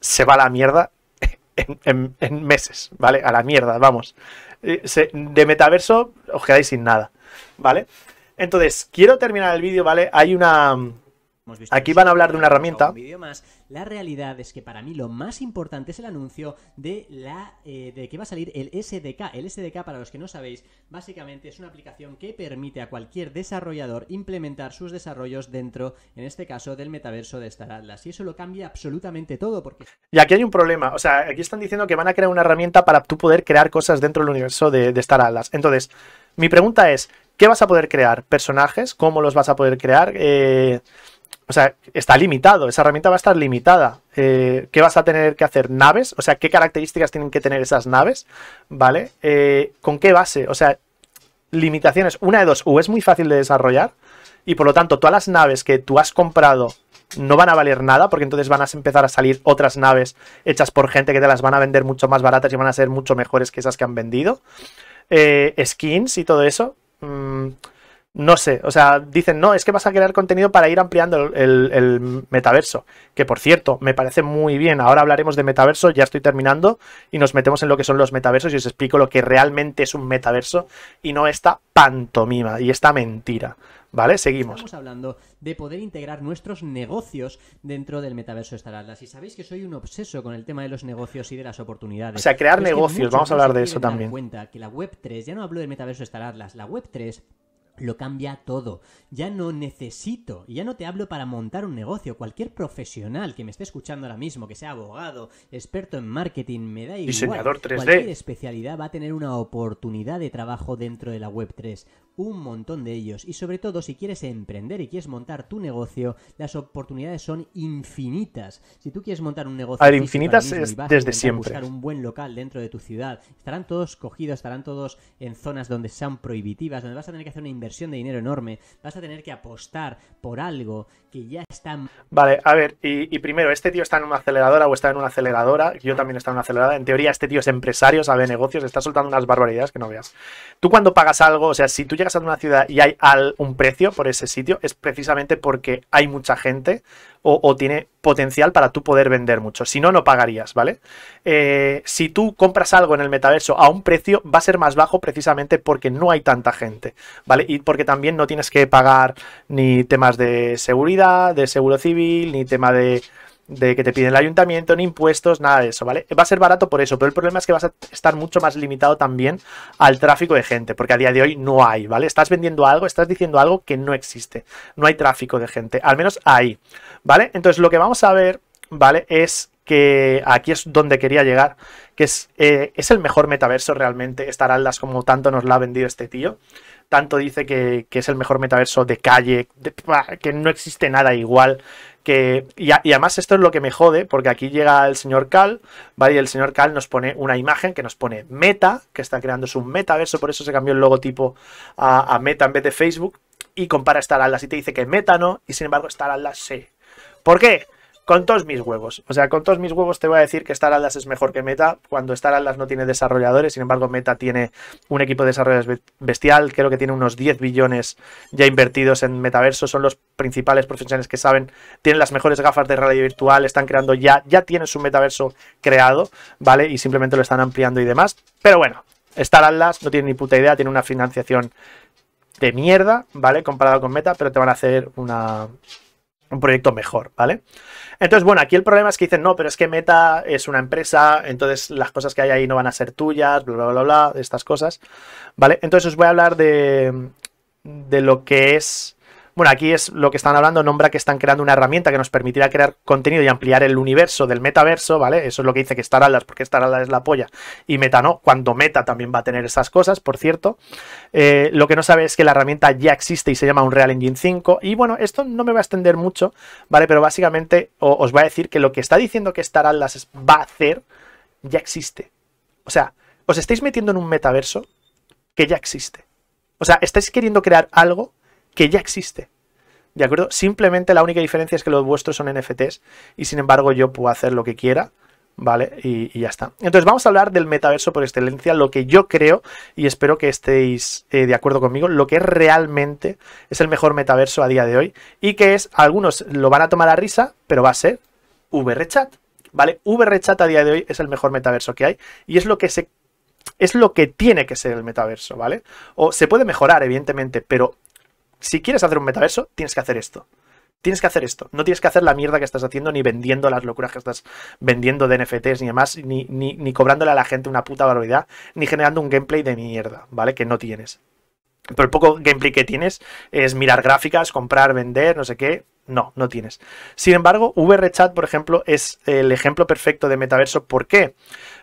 se va a la mierda en, en meses, ¿vale? A la mierda, vamos. Eh, de metaverso os quedáis sin nada, ¿vale? Entonces, quiero terminar el vídeo, ¿vale? Hay una... Aquí van a hablar de una herramienta. más. La realidad es que para mí lo más importante es el anuncio de la eh, de que va a salir el SDK. El SDK, para los que no sabéis, básicamente es una aplicación que permite a cualquier desarrollador implementar sus desarrollos dentro, en este caso, del metaverso de Star Atlas. Y eso lo cambia absolutamente todo. porque Y aquí hay un problema. O sea, aquí están diciendo que van a crear una herramienta para tú poder crear cosas dentro del universo de, de Star Atlas. Entonces, mi pregunta es: ¿qué vas a poder crear? ¿Personajes? ¿Cómo los vas a poder crear? Eh o sea, está limitado, esa herramienta va a estar limitada. Eh, ¿Qué vas a tener que hacer? ¿Naves? O sea, ¿qué características tienen que tener esas naves? ¿Vale? Eh, ¿Con qué base? O sea, limitaciones. Una de dos, o es muy fácil de desarrollar y por lo tanto todas las naves que tú has comprado no van a valer nada porque entonces van a empezar a salir otras naves hechas por gente que te las van a vender mucho más baratas y van a ser mucho mejores que esas que han vendido. Eh, skins y todo eso. Mm, no sé, o sea, dicen, no, es que vas a crear contenido para ir ampliando el, metaverso, que por cierto, me parece muy bien, ahora hablaremos de metaverso, ya estoy terminando, y nos metemos en lo que son los metaversos y os explico lo que realmente es un metaverso y no esta pantomima y esta mentira. ¿Vale? Seguimos. Estamos hablando de poder integrar nuestros negocios dentro del metaverso Atlas Y sabéis que soy un obseso con el tema de los negocios y de las oportunidades. O sea, crear negocios, vamos a hablar de eso también. cuenta que la Web 3, ya no hablo del metaverso Atlas, la Web 3 lo cambia todo. Ya no necesito, ya no te hablo para montar un negocio, cualquier profesional que me esté escuchando ahora mismo, que sea abogado, experto en marketing, me da igual. 3D. Cualquier especialidad va a tener una oportunidad de trabajo dentro de la web 3. Un montón de ellos. Y sobre todo, si quieres emprender y quieres montar tu negocio, las oportunidades son infinitas. Si tú quieres montar un negocio. infinitas es desde siempre. Buscar un buen local dentro de tu ciudad. Estarán todos cogidos, estarán todos en zonas donde sean prohibitivas, donde vas a tener que hacer una inversión de dinero enorme, vas a tener que apostar por algo que ya está... Vale, a ver, y, primero, ¿este tío está en una aceleradora o está en una aceleradora? Yo también está en una aceleradora. En teoría, este tío es empresario, sabe negocios, está soltando unas barbaridades que no veas. Tú cuando pagas algo, o sea, si tú llegas a una ciudad y hay un precio por ese sitio, es precisamente porque hay mucha gente o, tiene potencial para tú poder vender mucho. Si no, no pagarías, ¿vale? Eh, si tú compras algo en el metaverso a un precio, va a ser más bajo precisamente porque no hay tanta gente, ¿vale? Y porque también no tienes que pagar ni temas de seguridad, de seguro civil, ni tema de de que te piden el ayuntamiento, ni impuestos, nada de eso, ¿vale? Va a ser barato por eso, pero el problema es que vas a estar mucho más limitado también al tráfico de gente, porque a día de hoy no hay, ¿vale? Estás vendiendo algo, estás diciendo algo que no existe, no hay tráfico de gente, al menos ahí, ¿vale? Entonces lo que vamos a ver, ¿vale? Es que aquí es donde quería llegar, que es, eh, el mejor metaverso realmente, estar aldas como tanto nos la ha vendido este tío tanto dice que, es el mejor metaverso de calle, que no existe nada igual. Que, y, además esto es lo que me jode, porque aquí llega el señor Cal, ¿vale? Y el señor Cal nos pone una imagen que nos pone Meta, que está creando su metaverso, por eso se cambió el logotipo a, Meta en vez de Facebook, y compara Star Atlas y te dice que Meta no, y sin embargo Star Atlas sí. ¿Por qué? con todos mis huevos. O sea, con todos mis huevos te voy a decir que Star Atlas es mejor que Meta, cuando Star Atlas no tiene desarrolladores, sin embargo Meta tiene un equipo de desarrolladores bestial, creo que tiene unos 10 billones ya invertidos en metaverso, son los principales profesionales que saben, tienen las mejores gafas de realidad virtual, están creando ya, ya tienen su metaverso creado, ¿vale? Y simplemente lo están ampliando y demás. Pero bueno, Star Atlas no tiene ni puta idea, tiene una financiación de mierda, ¿vale? Comparado con Meta, pero te van a hacer una un proyecto mejor, ¿vale? Entonces, bueno, aquí el problema es que dicen, no, pero es que Meta es una empresa, entonces las cosas que hay ahí no van a ser tuyas, bla, bla, bla, bla, estas cosas, ¿vale? Entonces os voy a hablar de, de lo que es bueno, aquí es lo que están hablando, nombra que están creando una herramienta que nos permitirá crear contenido y ampliar el universo del metaverso, ¿vale? Eso es lo que dice que Star Atlas, porque Star Atlas es la polla y Meta no, cuando Meta también va a tener esas cosas, por cierto. Eh, lo que no sabe es que la herramienta ya existe y se llama Unreal Engine 5. Y bueno, esto no me va a extender mucho, ¿vale? Pero básicamente os va a decir que lo que está diciendo que Star Atlas va a hacer ya existe. O sea, os estáis metiendo en un metaverso que ya existe. O sea, estáis queriendo crear algo que ya existe. ¿De acuerdo? Simplemente la única diferencia es que los vuestros son NFTs y sin embargo yo puedo hacer lo que quiera. ¿Vale? Y, ya está. Entonces vamos a hablar del metaverso por excelencia, lo que yo creo y espero que estéis eh, de acuerdo conmigo, lo que realmente es el mejor metaverso a día de hoy y que es, algunos lo van a tomar a risa, pero va a ser VRChat. ¿Vale? VRChat a día de hoy es el mejor metaverso que hay y es lo que se es lo que tiene que ser el metaverso, ¿vale? O se puede mejorar, evidentemente, pero si quieres hacer un metaverso, tienes que hacer esto. Tienes que hacer esto. No tienes que hacer la mierda que estás haciendo, ni vendiendo las locuras que estás vendiendo de NFTs, ni demás, ni, ni, cobrándole a la gente una puta barbaridad, ni generando un gameplay de mierda, ¿vale? Que no tienes. Pero el poco gameplay que tienes es mirar gráficas, comprar, vender, no sé qué. No, no tienes. Sin embargo, VRChat, por ejemplo, es el ejemplo perfecto de metaverso. ¿Por qué?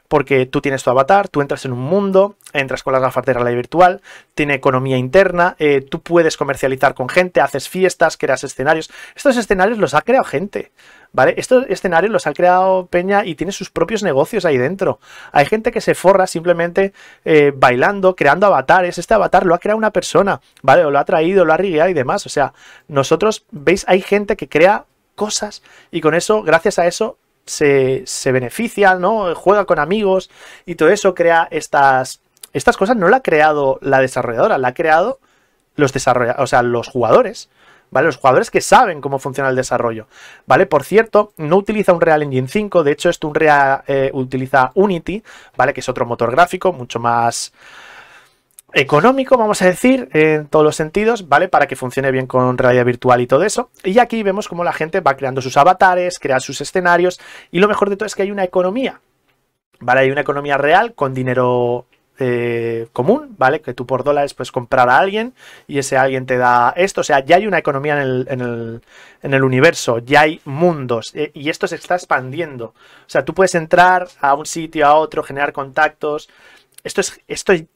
porque tú tienes tu avatar, tú entras en un mundo, entras con las gafas de realidad virtual, tiene economía interna, eh, tú puedes comercializar con gente, haces fiestas, creas escenarios. Estos escenarios los ha creado gente, ¿vale? Estos escenarios los ha creado Peña y tiene sus propios negocios ahí dentro. Hay gente que se forra simplemente eh, bailando, creando avatares. Este avatar lo ha creado una persona, ¿vale? O lo ha traído, lo ha rigueado y demás. O sea, nosotros, veis, hay gente que crea cosas y con eso, gracias a eso, se, beneficia, ¿no? Juega con amigos y todo eso crea estas, estas cosas. No la ha creado la desarrolladora, la ha creado los desarrolladores, o sea, los jugadores. ¿Vale? Los jugadores que saben cómo funciona el desarrollo, ¿vale? Por cierto, no utiliza un Real Engine 5, de hecho esto un Real, eh, utiliza Unity, ¿vale? Que es otro motor gráfico mucho más, económico, vamos a decir, en todos los sentidos, ¿vale? Para que funcione bien con realidad virtual y todo eso. Y aquí vemos cómo la gente va creando sus avatares, crea sus escenarios y lo mejor de todo es que hay una economía, ¿vale? Hay una economía real con dinero eh, común, ¿vale? Que tú por dólares puedes comprar a alguien y ese alguien te da esto. O sea, ya hay una economía en el, universo, ya hay mundos eh, y esto se está expandiendo. O sea, tú puedes entrar a un sitio, a otro, generar contactos, esto, es,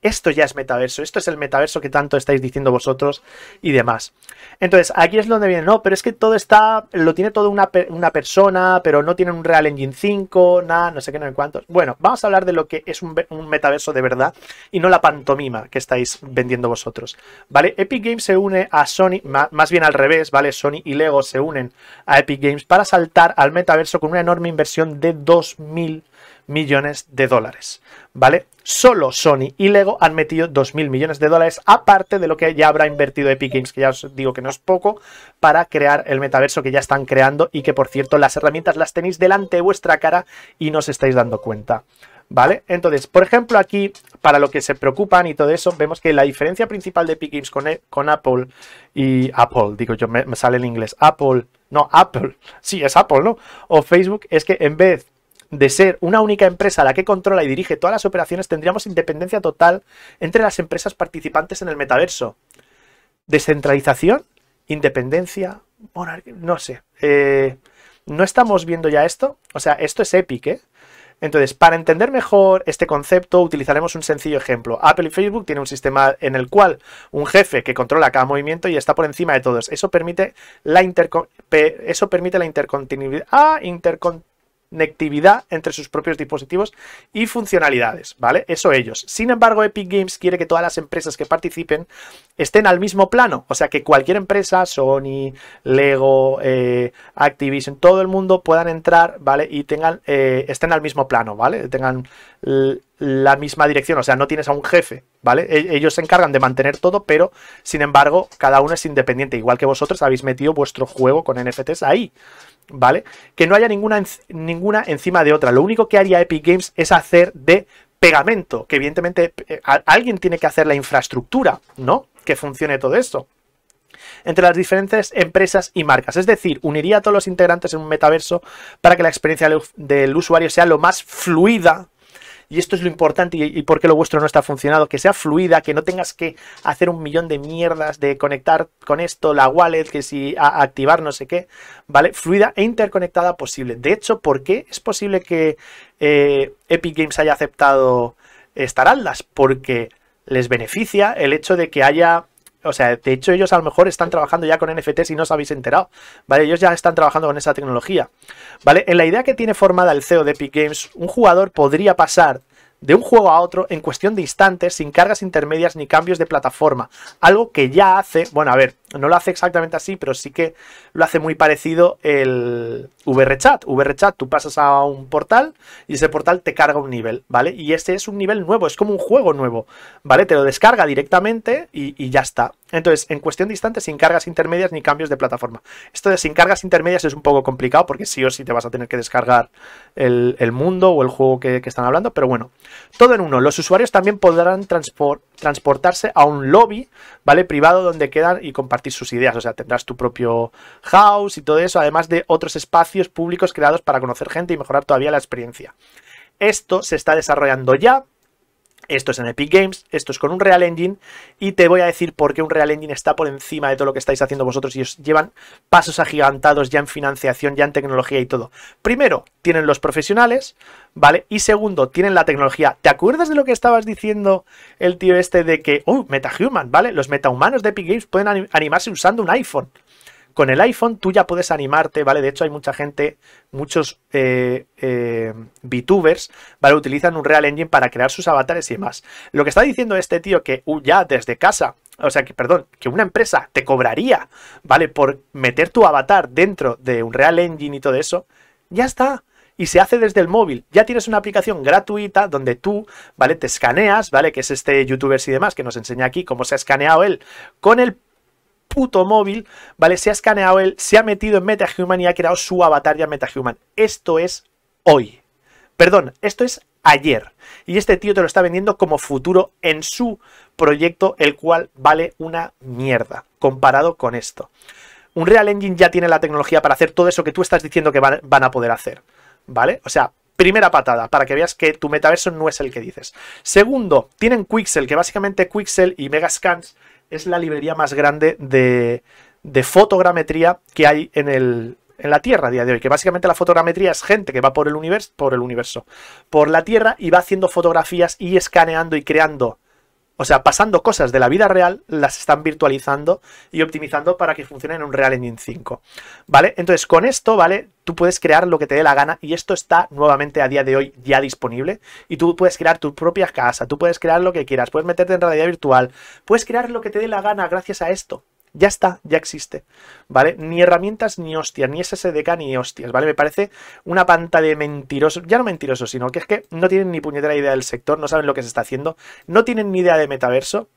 esto ya es metaverso, esto es el metaverso que tanto estáis diciendo vosotros y demás. Entonces, aquí es donde viene, no, pero es que todo está, lo tiene todo una, persona, pero no tienen un Real Engine 5, nada, no sé qué, no sé cuántos. Bueno, vamos a hablar de lo que es un, metaverso de verdad y no la pantomima que estáis vendiendo vosotros, ¿vale? Epic Games se une a Sony, más bien al revés, ¿vale? Sony y Lego se unen a Epic Games para saltar al metaverso con una enorme inversión de 2.000 millones de dólares, ¿vale? Solo Sony y Lego han metido 2.000 millones de dólares, aparte de lo que ya habrá invertido Epic Games, que ya os digo que no es poco, para crear el metaverso que ya están creando y que, por cierto, las herramientas las tenéis delante de vuestra cara y no os estáis dando cuenta. ¿Vale? Entonces, por ejemplo, aquí, para lo que se preocupan y todo eso, vemos que la diferencia principal de Epic Games con, e, con Apple y Apple, digo yo, me, me sale en inglés, Apple, no, Apple, sí, es Apple, ¿no? O Facebook, es que en vez de ser una única empresa la que controla y dirige todas las operaciones, tendríamos independencia total entre las empresas participantes en el metaverso. Descentralización, independencia, no sé. Eh, ¿No estamos viendo ya esto? O sea, esto es épico. ¿eh? Entonces, para entender mejor este concepto, utilizaremos un sencillo ejemplo. Apple y Facebook tienen un sistema en el cual un jefe que controla cada movimiento y está por encima de todos. Eso permite la, eso permite la intercontinuidad. Ah, conectividad entre sus propios dispositivos y funcionalidades, ¿vale? Eso ellos. Sin embargo, Epic Games quiere que todas las empresas que participen estén al mismo plano, o sea, que cualquier empresa, Sony, Lego, eh, Activision, todo el mundo puedan entrar, ¿vale? Y tengan, eh, estén al mismo plano, ¿vale? Tengan la misma dirección, o sea, no tienes a un jefe e-, ellos se encargan de mantener todo, pero sin embargo, cada uno es independiente, igual que vosotros habéis metido vuestro juego con NFTs ahí, ¿vale? Que no haya ninguna, ninguna encima de otra. Lo único que haría Epic Games es hacer de pegamento, que evidentemente eh, alguien tiene que hacer la infraestructura, ¿no? Que funcione todo esto entre las diferentes empresas y marcas. Es decir, uniría a todos los integrantes en un metaverso para que la experiencia del usuario sea lo más fluida y esto es lo importante y, por qué lo vuestro no está funcionando, que sea fluida, que no tengas que hacer un millón de mierdas de conectar con esto, la wallet, que si activar no sé qué, ¿vale? Fluida e interconectada posible. De hecho, ¿por qué es posible que eh, Epic Games haya aceptado Staraldas? Porque les beneficia el hecho de que haya o sea, de hecho ellos a lo mejor están trabajando ya con NFTs y no os habéis enterado, ¿vale? Ellos ya están trabajando con esa tecnología, ¿vale? En la idea que tiene formada el CEO de Epic Games, un jugador podría pasar de un juego a otro en cuestión de instantes, sin cargas intermedias ni cambios de plataforma. Algo que ya hace, bueno, a ver, no lo hace exactamente así, pero sí que lo hace muy parecido el VRChat. VRChat, tú pasas a un portal y ese portal te carga un nivel, ¿vale? Y ese es un nivel nuevo, es como un juego nuevo, ¿vale? Te lo descarga directamente y, y ya está. Entonces, en cuestión de instantes, sin cargas intermedias ni cambios de plataforma. Esto de sin cargas intermedias es un poco complicado porque sí o sí te vas a tener que descargar el, mundo o el juego que, están hablando, pero bueno, todo en uno. Los usuarios también podrán transportarse a un lobby, ¿vale? Privado donde quedan y compartir sus ideas. O sea, tendrás tu propio house y todo eso, además de otros espacios públicos creados para conocer gente y mejorar todavía la experiencia. Esto se está desarrollando ya esto es en Epic Games, esto es con un Real Engine y te voy a decir por qué un Real Engine está por encima de todo lo que estáis haciendo vosotros y os llevan pasos agigantados ya en financiación, ya en tecnología y todo. Primero, tienen los profesionales, ¿vale? Y segundo, tienen la tecnología. ¿Te acuerdas de lo que estabas diciendo el tío este de que, uh, MetaHuman, ¿vale? Los metahumanos de Epic Games pueden animarse usando un iPhone. Con el iPhone tú ya puedes animarte, ¿vale? De hecho hay mucha gente, muchos eh, eh, VTubers, ¿vale? Utilizan un Real Engine para crear sus avatares y demás. Lo que está diciendo este tío que uh, ya desde casa o sea, que, perdón, que una empresa te cobraría, ¿vale? Por meter tu avatar dentro de un Real Engine y todo eso, ya está. Y se hace desde el móvil. Ya tienes una aplicación gratuita donde tú, ¿vale? Te escaneas, ¿vale? Que es este youtubers y demás que nos enseña aquí cómo se ha escaneado él con el puto móvil, ¿vale? Se ha escaneado él, se ha metido en MetaHuman y ha creado su avatar ya en MetaHuman. Esto es hoy. Perdón, esto es ayer. Y este tío te lo está vendiendo como futuro en su proyecto, el cual vale una mierda comparado con esto. Un Real Engine ya tiene la tecnología para hacer todo eso que tú estás diciendo que van a poder hacer, ¿vale? O sea, primera patada, para que veas que tu metaverso no es el que dices. Segundo, tienen Quixel, que básicamente Quixel y Megascans es la librería más grande de, fotogrametría que hay en, en la Tierra a día de hoy, que básicamente la fotogrametría es gente que va por el universo, por el universo, por la Tierra y va haciendo fotografías y escaneando y creando o sea, pasando cosas de la vida real, las están virtualizando y optimizando para que funcionen en un Real Engine 5. ¿Vale? Entonces, con esto, ¿vale? Tú puedes crear lo que te dé la gana y esto está nuevamente a día de hoy ya disponible. Y tú puedes crear tu propia casa, tú puedes crear lo que quieras, puedes meterte en realidad virtual, puedes crear lo que te dé la gana gracias a esto. Ya está, ya existe, ¿vale? Ni herramientas ni hostias, ni SSDK ni hostias, ¿vale? Me parece una panta de mentirosos, ya no mentirosos, sino que es que no tienen ni puñetera idea del sector, no saben lo que se está haciendo, no tienen ni idea de metaverso,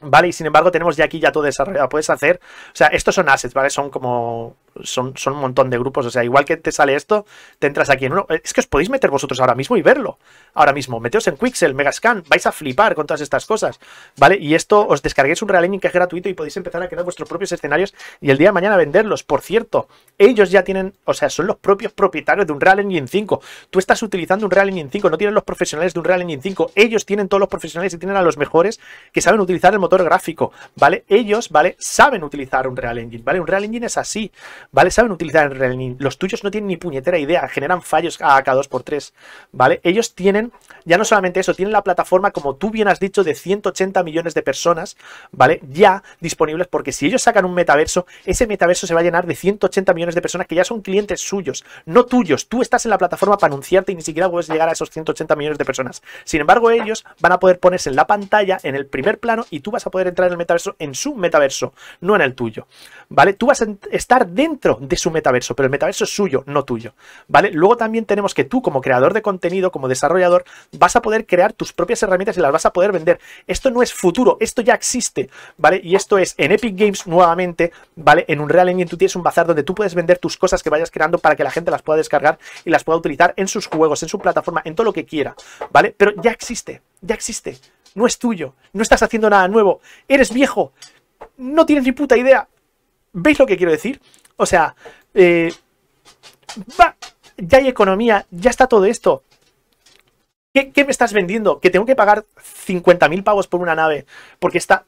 ¿vale? Y sin embargo tenemos ya aquí ya todo desarrollado, puedes hacer, o sea, estos son assets, ¿vale? Son como son, un montón de grupos. O sea, igual que te sale esto, te entras aquí en uno. Es que os podéis meter vosotros ahora mismo y verlo. Ahora mismo, meteos en Quixel, Megascan, vais a flipar con todas estas cosas. ¿Vale? Y esto, os descarguéis un Real Engine que es gratuito y podéis empezar a crear vuestros propios escenarios y el día de mañana venderlos. Por cierto, ellos ya tienen, o sea, son los propios propietarios de un Real Engine 5. Tú estás utilizando un Real Engine 5, no tienen los profesionales de un Real Engine 5. Ellos tienen todos los profesionales y tienen a los mejores que saben utilizar el motor gráfico, ¿vale? Ellos, ¿vale? Saben utilizar un Real Engine, ¿vale? Un Real Engine es así, ¿vale? Saben utilizar el Los tuyos no tienen ni puñetera idea, generan fallos a cada 2x3, ¿vale? Ellos tienen, ya no solamente eso, tienen la plataforma, como tú bien has dicho, de 180 millones de personas, ¿vale? Ya disponibles, porque si ellos sacan un metaverso, ese metaverso se va a llenar de 180 millones de personas que ya son clientes suyos, no tuyos. Tú estás en la plataforma para anunciarte y ni siquiera puedes llegar a esos 180 millones de personas. Sin embargo, ellos van a poder ponerse en la pantalla, en el primer plano, y tú vas a poder entrar en el metaverso, en su metaverso, no en el tuyo, ¿vale? Tú vas a estar dentro dentro de su metaverso, pero el metaverso es suyo, no tuyo, ¿vale? Luego también tenemos que tú como creador de contenido, como desarrollador, vas a poder crear tus propias herramientas y las vas a poder vender. Esto no es futuro, esto ya existe, ¿vale? Y esto es en Epic Games nuevamente, ¿vale? En un real Engine tú tienes un bazar donde tú puedes vender tus cosas que vayas creando para que la gente las pueda descargar y las pueda utilizar en sus juegos, en su plataforma, en todo lo que quiera, ¿vale? Pero ya existe, ya existe. No es tuyo, no estás haciendo nada nuevo, eres viejo, no tienes ni puta idea. ¿Veis lo que quiero decir? O sea, eh, ya hay economía, ya está todo esto. ¿Qué, me estás vendiendo? Que tengo que pagar 50.000 pavos por una nave porque está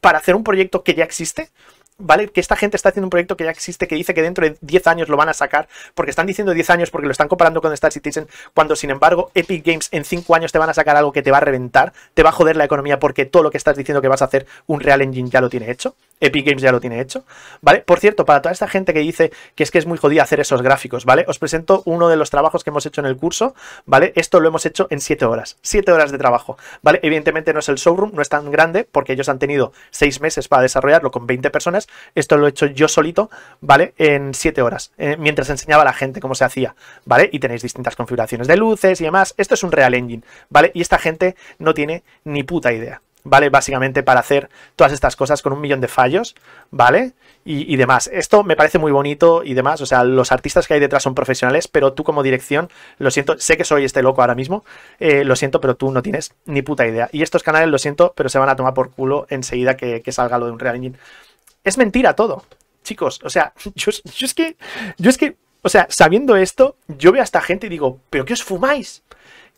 para hacer un proyecto que ya existe. ¿Vale? Que esta gente está haciendo un proyecto que ya existe, que dice que dentro de 10 años lo van a sacar, porque están diciendo 10 años porque lo están comparando con Star Citizen, cuando sin embargo Epic Games en 5 años te van a sacar algo que te va a reventar, te va a joder la economía porque todo lo que estás diciendo que vas a hacer, un Real Engine ya lo tiene hecho. Epic Games ya lo tiene hecho, ¿vale? Por cierto, para toda esta gente que dice que es que es muy jodida hacer esos gráficos, ¿vale? Os presento uno de los trabajos que hemos hecho en el curso, ¿vale? Esto lo hemos hecho en 7 horas, 7 horas de trabajo, ¿vale? Evidentemente no es el showroom, no es tan grande, porque ellos han tenido 6 meses para desarrollarlo con 20 personas, esto lo he hecho yo solito, ¿vale? En 7 horas, eh, mientras enseñaba a la gente cómo se hacía, ¿vale? Y tenéis distintas configuraciones de luces y demás, esto es un Real Engine, ¿vale? Y esta gente no tiene ni puta idea, ¿vale? Básicamente para hacer todas estas cosas con un millón de fallos, ¿vale? Y, demás. Esto me parece muy bonito y demás. O sea, los artistas que hay detrás son profesionales, pero tú como dirección, lo siento, sé que soy este loco ahora mismo, eh, lo siento, pero tú no tienes ni puta idea. Y estos canales, lo siento, pero se van a tomar por culo enseguida que, salga lo de un Real Engine. Es mentira todo. Chicos, o sea, yo, yo es que, yo es que, o sea, sabiendo esto, yo veo a esta gente y digo, ¿pero qué os fumáis?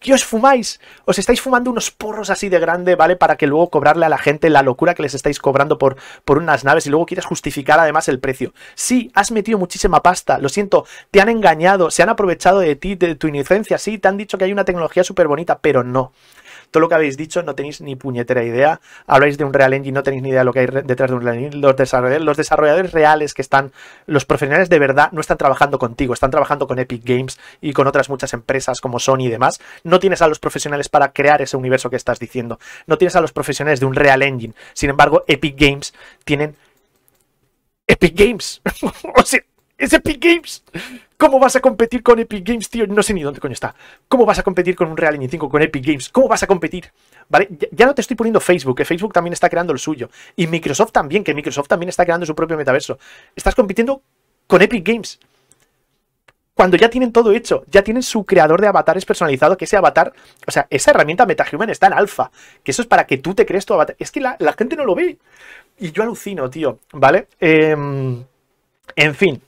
¿Qué os fumáis? Os estáis fumando unos porros así de grande, ¿vale? Para que luego cobrarle a la gente la locura que les estáis cobrando por, por unas naves y luego quieras justificar además el precio. Sí, has metido muchísima pasta, lo siento, te han engañado, se han aprovechado de ti, de tu inocencia, sí, te han dicho que hay una tecnología súper bonita, pero no. Todo lo que habéis dicho no tenéis ni puñetera idea. Habláis de un Real Engine, no tenéis ni idea de lo que hay detrás de un Real Engine. Los desarrolladores, los desarrolladores reales que están, los profesionales de verdad, no están trabajando contigo, están trabajando con Epic Games y con otras muchas empresas como Sony y demás. No tienes a los profesionales para crear ese universo que estás diciendo. No tienes a los profesionales de un Real Engine. Sin embargo, Epic Games tienen Epic Games. o sea, es Epic Games. ¿Cómo vas a competir con Epic Games, tío? No sé ni dónde coño está. ¿Cómo vas a competir con un Real Engine 5, con Epic Games? ¿Cómo vas a competir? ¿Vale? Ya, no te estoy poniendo Facebook, que Facebook también está creando el suyo. Y Microsoft también, que Microsoft también está creando su propio metaverso. Estás compitiendo con Epic Games. Cuando ya tienen todo hecho, ya tienen su creador de avatares personalizado, que ese avatar, o sea, esa herramienta MetaHuman está en alfa, que eso es para que tú te crees tu avatar. Es que la, gente no lo ve. Y yo alucino, tío, ¿vale? Em, en fin.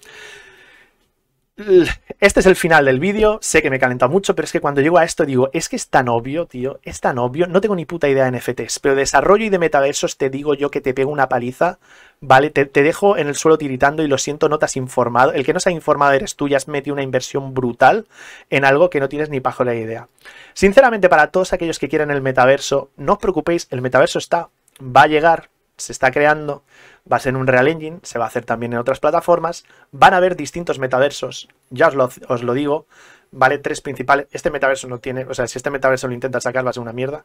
Este es el final del vídeo, sé que me calenta mucho, pero es que cuando llego a esto digo, es que es tan obvio, tío, es tan obvio, no tengo ni puta idea de NFTs, pero desarrollo y de metaversos te digo yo que te pego una paliza, ¿vale? Te, dejo en el suelo tiritando y lo siento, no te has informado, el que no se ha informado eres tú, ya has metido una inversión brutal en algo que no tienes ni pajo la idea. Sinceramente, para todos aquellos que quieren el metaverso, no os preocupéis, el metaverso está, va a llegar, se está creando, va a ser un Real Engine, se va a hacer también en otras plataformas, van a haber distintos metaversos, ya os lo, digo, ¿vale? Tres principales, este metaverso no tiene, o sea, si este metaverso lo intenta sacar va a ser una mierda,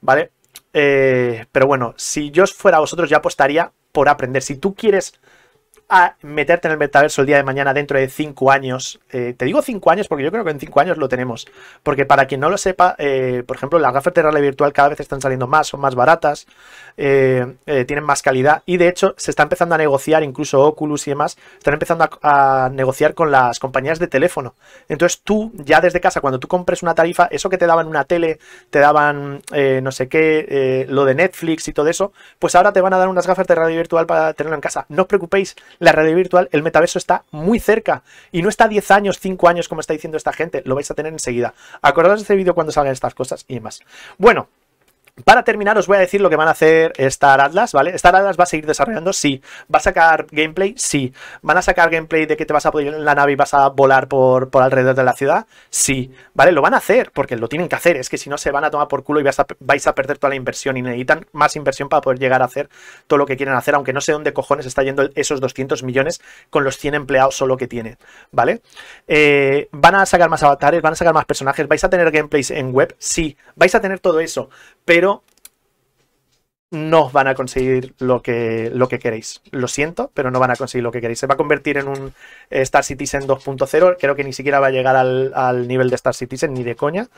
¿vale? Eh, pero bueno, si yo fuera a vosotros ya apostaría por aprender, si tú quieres a meterte en el metaverso el día de mañana dentro de cinco años. Eh, te digo cinco años porque yo creo que en cinco años lo tenemos. Porque para quien no lo sepa, eh, por ejemplo, las gafas de realidad virtual cada vez están saliendo más, son más baratas, eh, tienen más calidad y de hecho se está empezando a negociar, incluso Oculus y demás, están empezando a, negociar con las compañías de teléfono. Entonces tú ya desde casa, cuando tú compres una tarifa, eso que te daban una tele, te daban no sé qué, lo de Netflix y todo eso, pues ahora te van a dar unas gafas de radio virtual para tenerlo en casa. No os preocupéis, la realidad virtual, el metaverso está muy cerca y no está 10 años, 5 años como está diciendo esta gente, lo vais a tener enseguida. Acordaros de este vídeo cuando salgan estas cosas y demás. Bueno, para terminar os voy a decir lo que van a hacer Star Atlas, ¿vale? Star Atlas va a seguir desarrollando, sí. ¿Va a sacar gameplay? Sí. ¿Van a sacar gameplay de que te vas a poner en la nave y vas a volar por, por alrededor de la ciudad? Sí. ¿Vale? Lo van a hacer porque lo tienen que hacer. Es que si no se van a tomar por culo y vais a perder toda la inversión y necesitan más inversión para poder llegar a hacer todo lo que quieren hacer, aunque no sé dónde cojones está yendo esos 200 millones con los 100 empleados solo que tiene, ¿vale? Eh, ¿Van a sacar más avatares? ¿Van a sacar más personajes? ¿Vais a tener gameplays en web? Sí. ¿Vais a tener todo eso? Pero no van a conseguir lo que, lo que queréis. Lo siento, pero no van a conseguir lo que queréis. Se va a convertir en un eh, Star Citizen 2.0. Creo que ni siquiera va a llegar al, al, nivel de Star Citizen, ni de coña.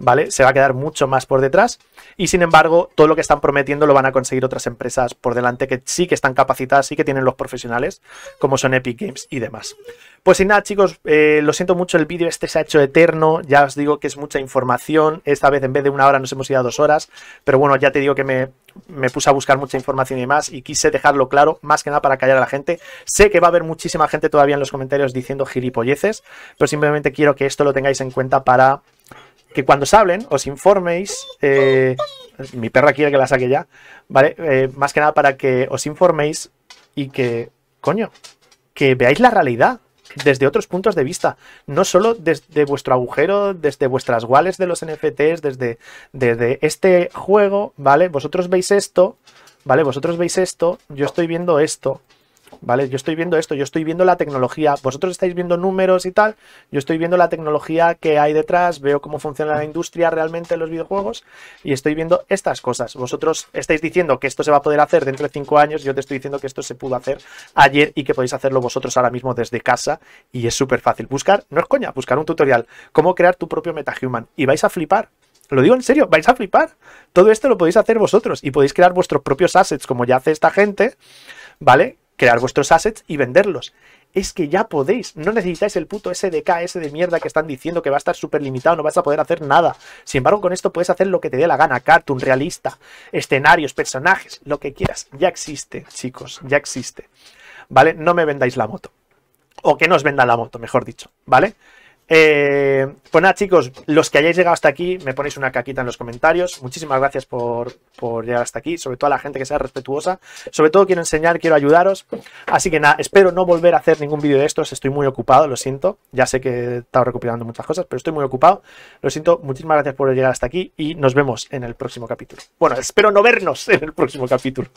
¿vale? Se va a quedar mucho más por detrás y sin embargo todo lo que están prometiendo lo van a conseguir otras empresas por delante que sí que están capacitadas, y que tienen los profesionales como son Epic Games y demás. Pues sin nada chicos, eh, lo siento mucho, el vídeo este se ha hecho eterno, ya os digo que es mucha información, esta vez en vez de una hora nos hemos ido a dos horas, pero bueno, ya te digo que me, me puse a buscar mucha información y demás y quise dejarlo claro, más que nada para callar a la gente. Sé que va a haber muchísima gente todavía en los comentarios diciendo gilipolleces, pero simplemente quiero que esto lo tengáis en cuenta para que cuando os hablen os informéis. Eh, mi perra quiere que la saque ya, ¿vale? Eh, más que nada para que os informéis y que, coño, que veáis la realidad desde otros puntos de vista, no solo desde vuestro agujero, desde vuestras wallets de los NFTs, desde, desde este juego, ¿vale? Vosotros veis esto, ¿vale? Vosotros veis esto, yo estoy viendo esto, ¿vale? Yo estoy viendo esto, yo estoy viendo la tecnología, vosotros estáis viendo números y tal, yo estoy viendo la tecnología que hay detrás, veo cómo funciona la industria realmente en los videojuegos y estoy viendo estas cosas. Vosotros estáis diciendo que esto se va a poder hacer dentro de cinco años, yo te estoy diciendo que esto se pudo hacer ayer y que podéis hacerlo vosotros ahora mismo desde casa y es súper fácil. Buscar, no es coña, buscar un tutorial, cómo crear tu propio MetaHuman y vais a flipar. Lo digo en serio, vais a flipar. Todo esto lo podéis hacer vosotros y podéis crear vuestros propios assets como ya hace esta gente, ¿vale? crear vuestros assets y venderlos. Es que ya podéis, no necesitáis el puto SDK ese de mierda que están diciendo que va a estar súper limitado, no vas a poder hacer nada. Sin embargo, con esto puedes hacer lo que te dé la gana, cartoon, realista, escenarios, personajes, lo que quieras. Ya existe, chicos, ya existe. ¿Vale? No me vendáis la moto. O que no os venda la moto, mejor dicho, ¿vale? Eh, pues nada, chicos, los que hayáis llegado hasta aquí, me ponéis una caquita en los comentarios. Muchísimas gracias por, por, llegar hasta aquí, sobre todo a la gente que sea respetuosa. Sobre todo quiero enseñar, quiero ayudaros. Así que nada, espero no volver a hacer ningún vídeo de estos. Estoy muy ocupado, lo siento. Ya sé que he estado recuperando muchas cosas, pero estoy muy ocupado. Lo siento, muchísimas gracias por llegar hasta aquí y nos vemos en el próximo capítulo. Bueno, espero no vernos en el próximo capítulo.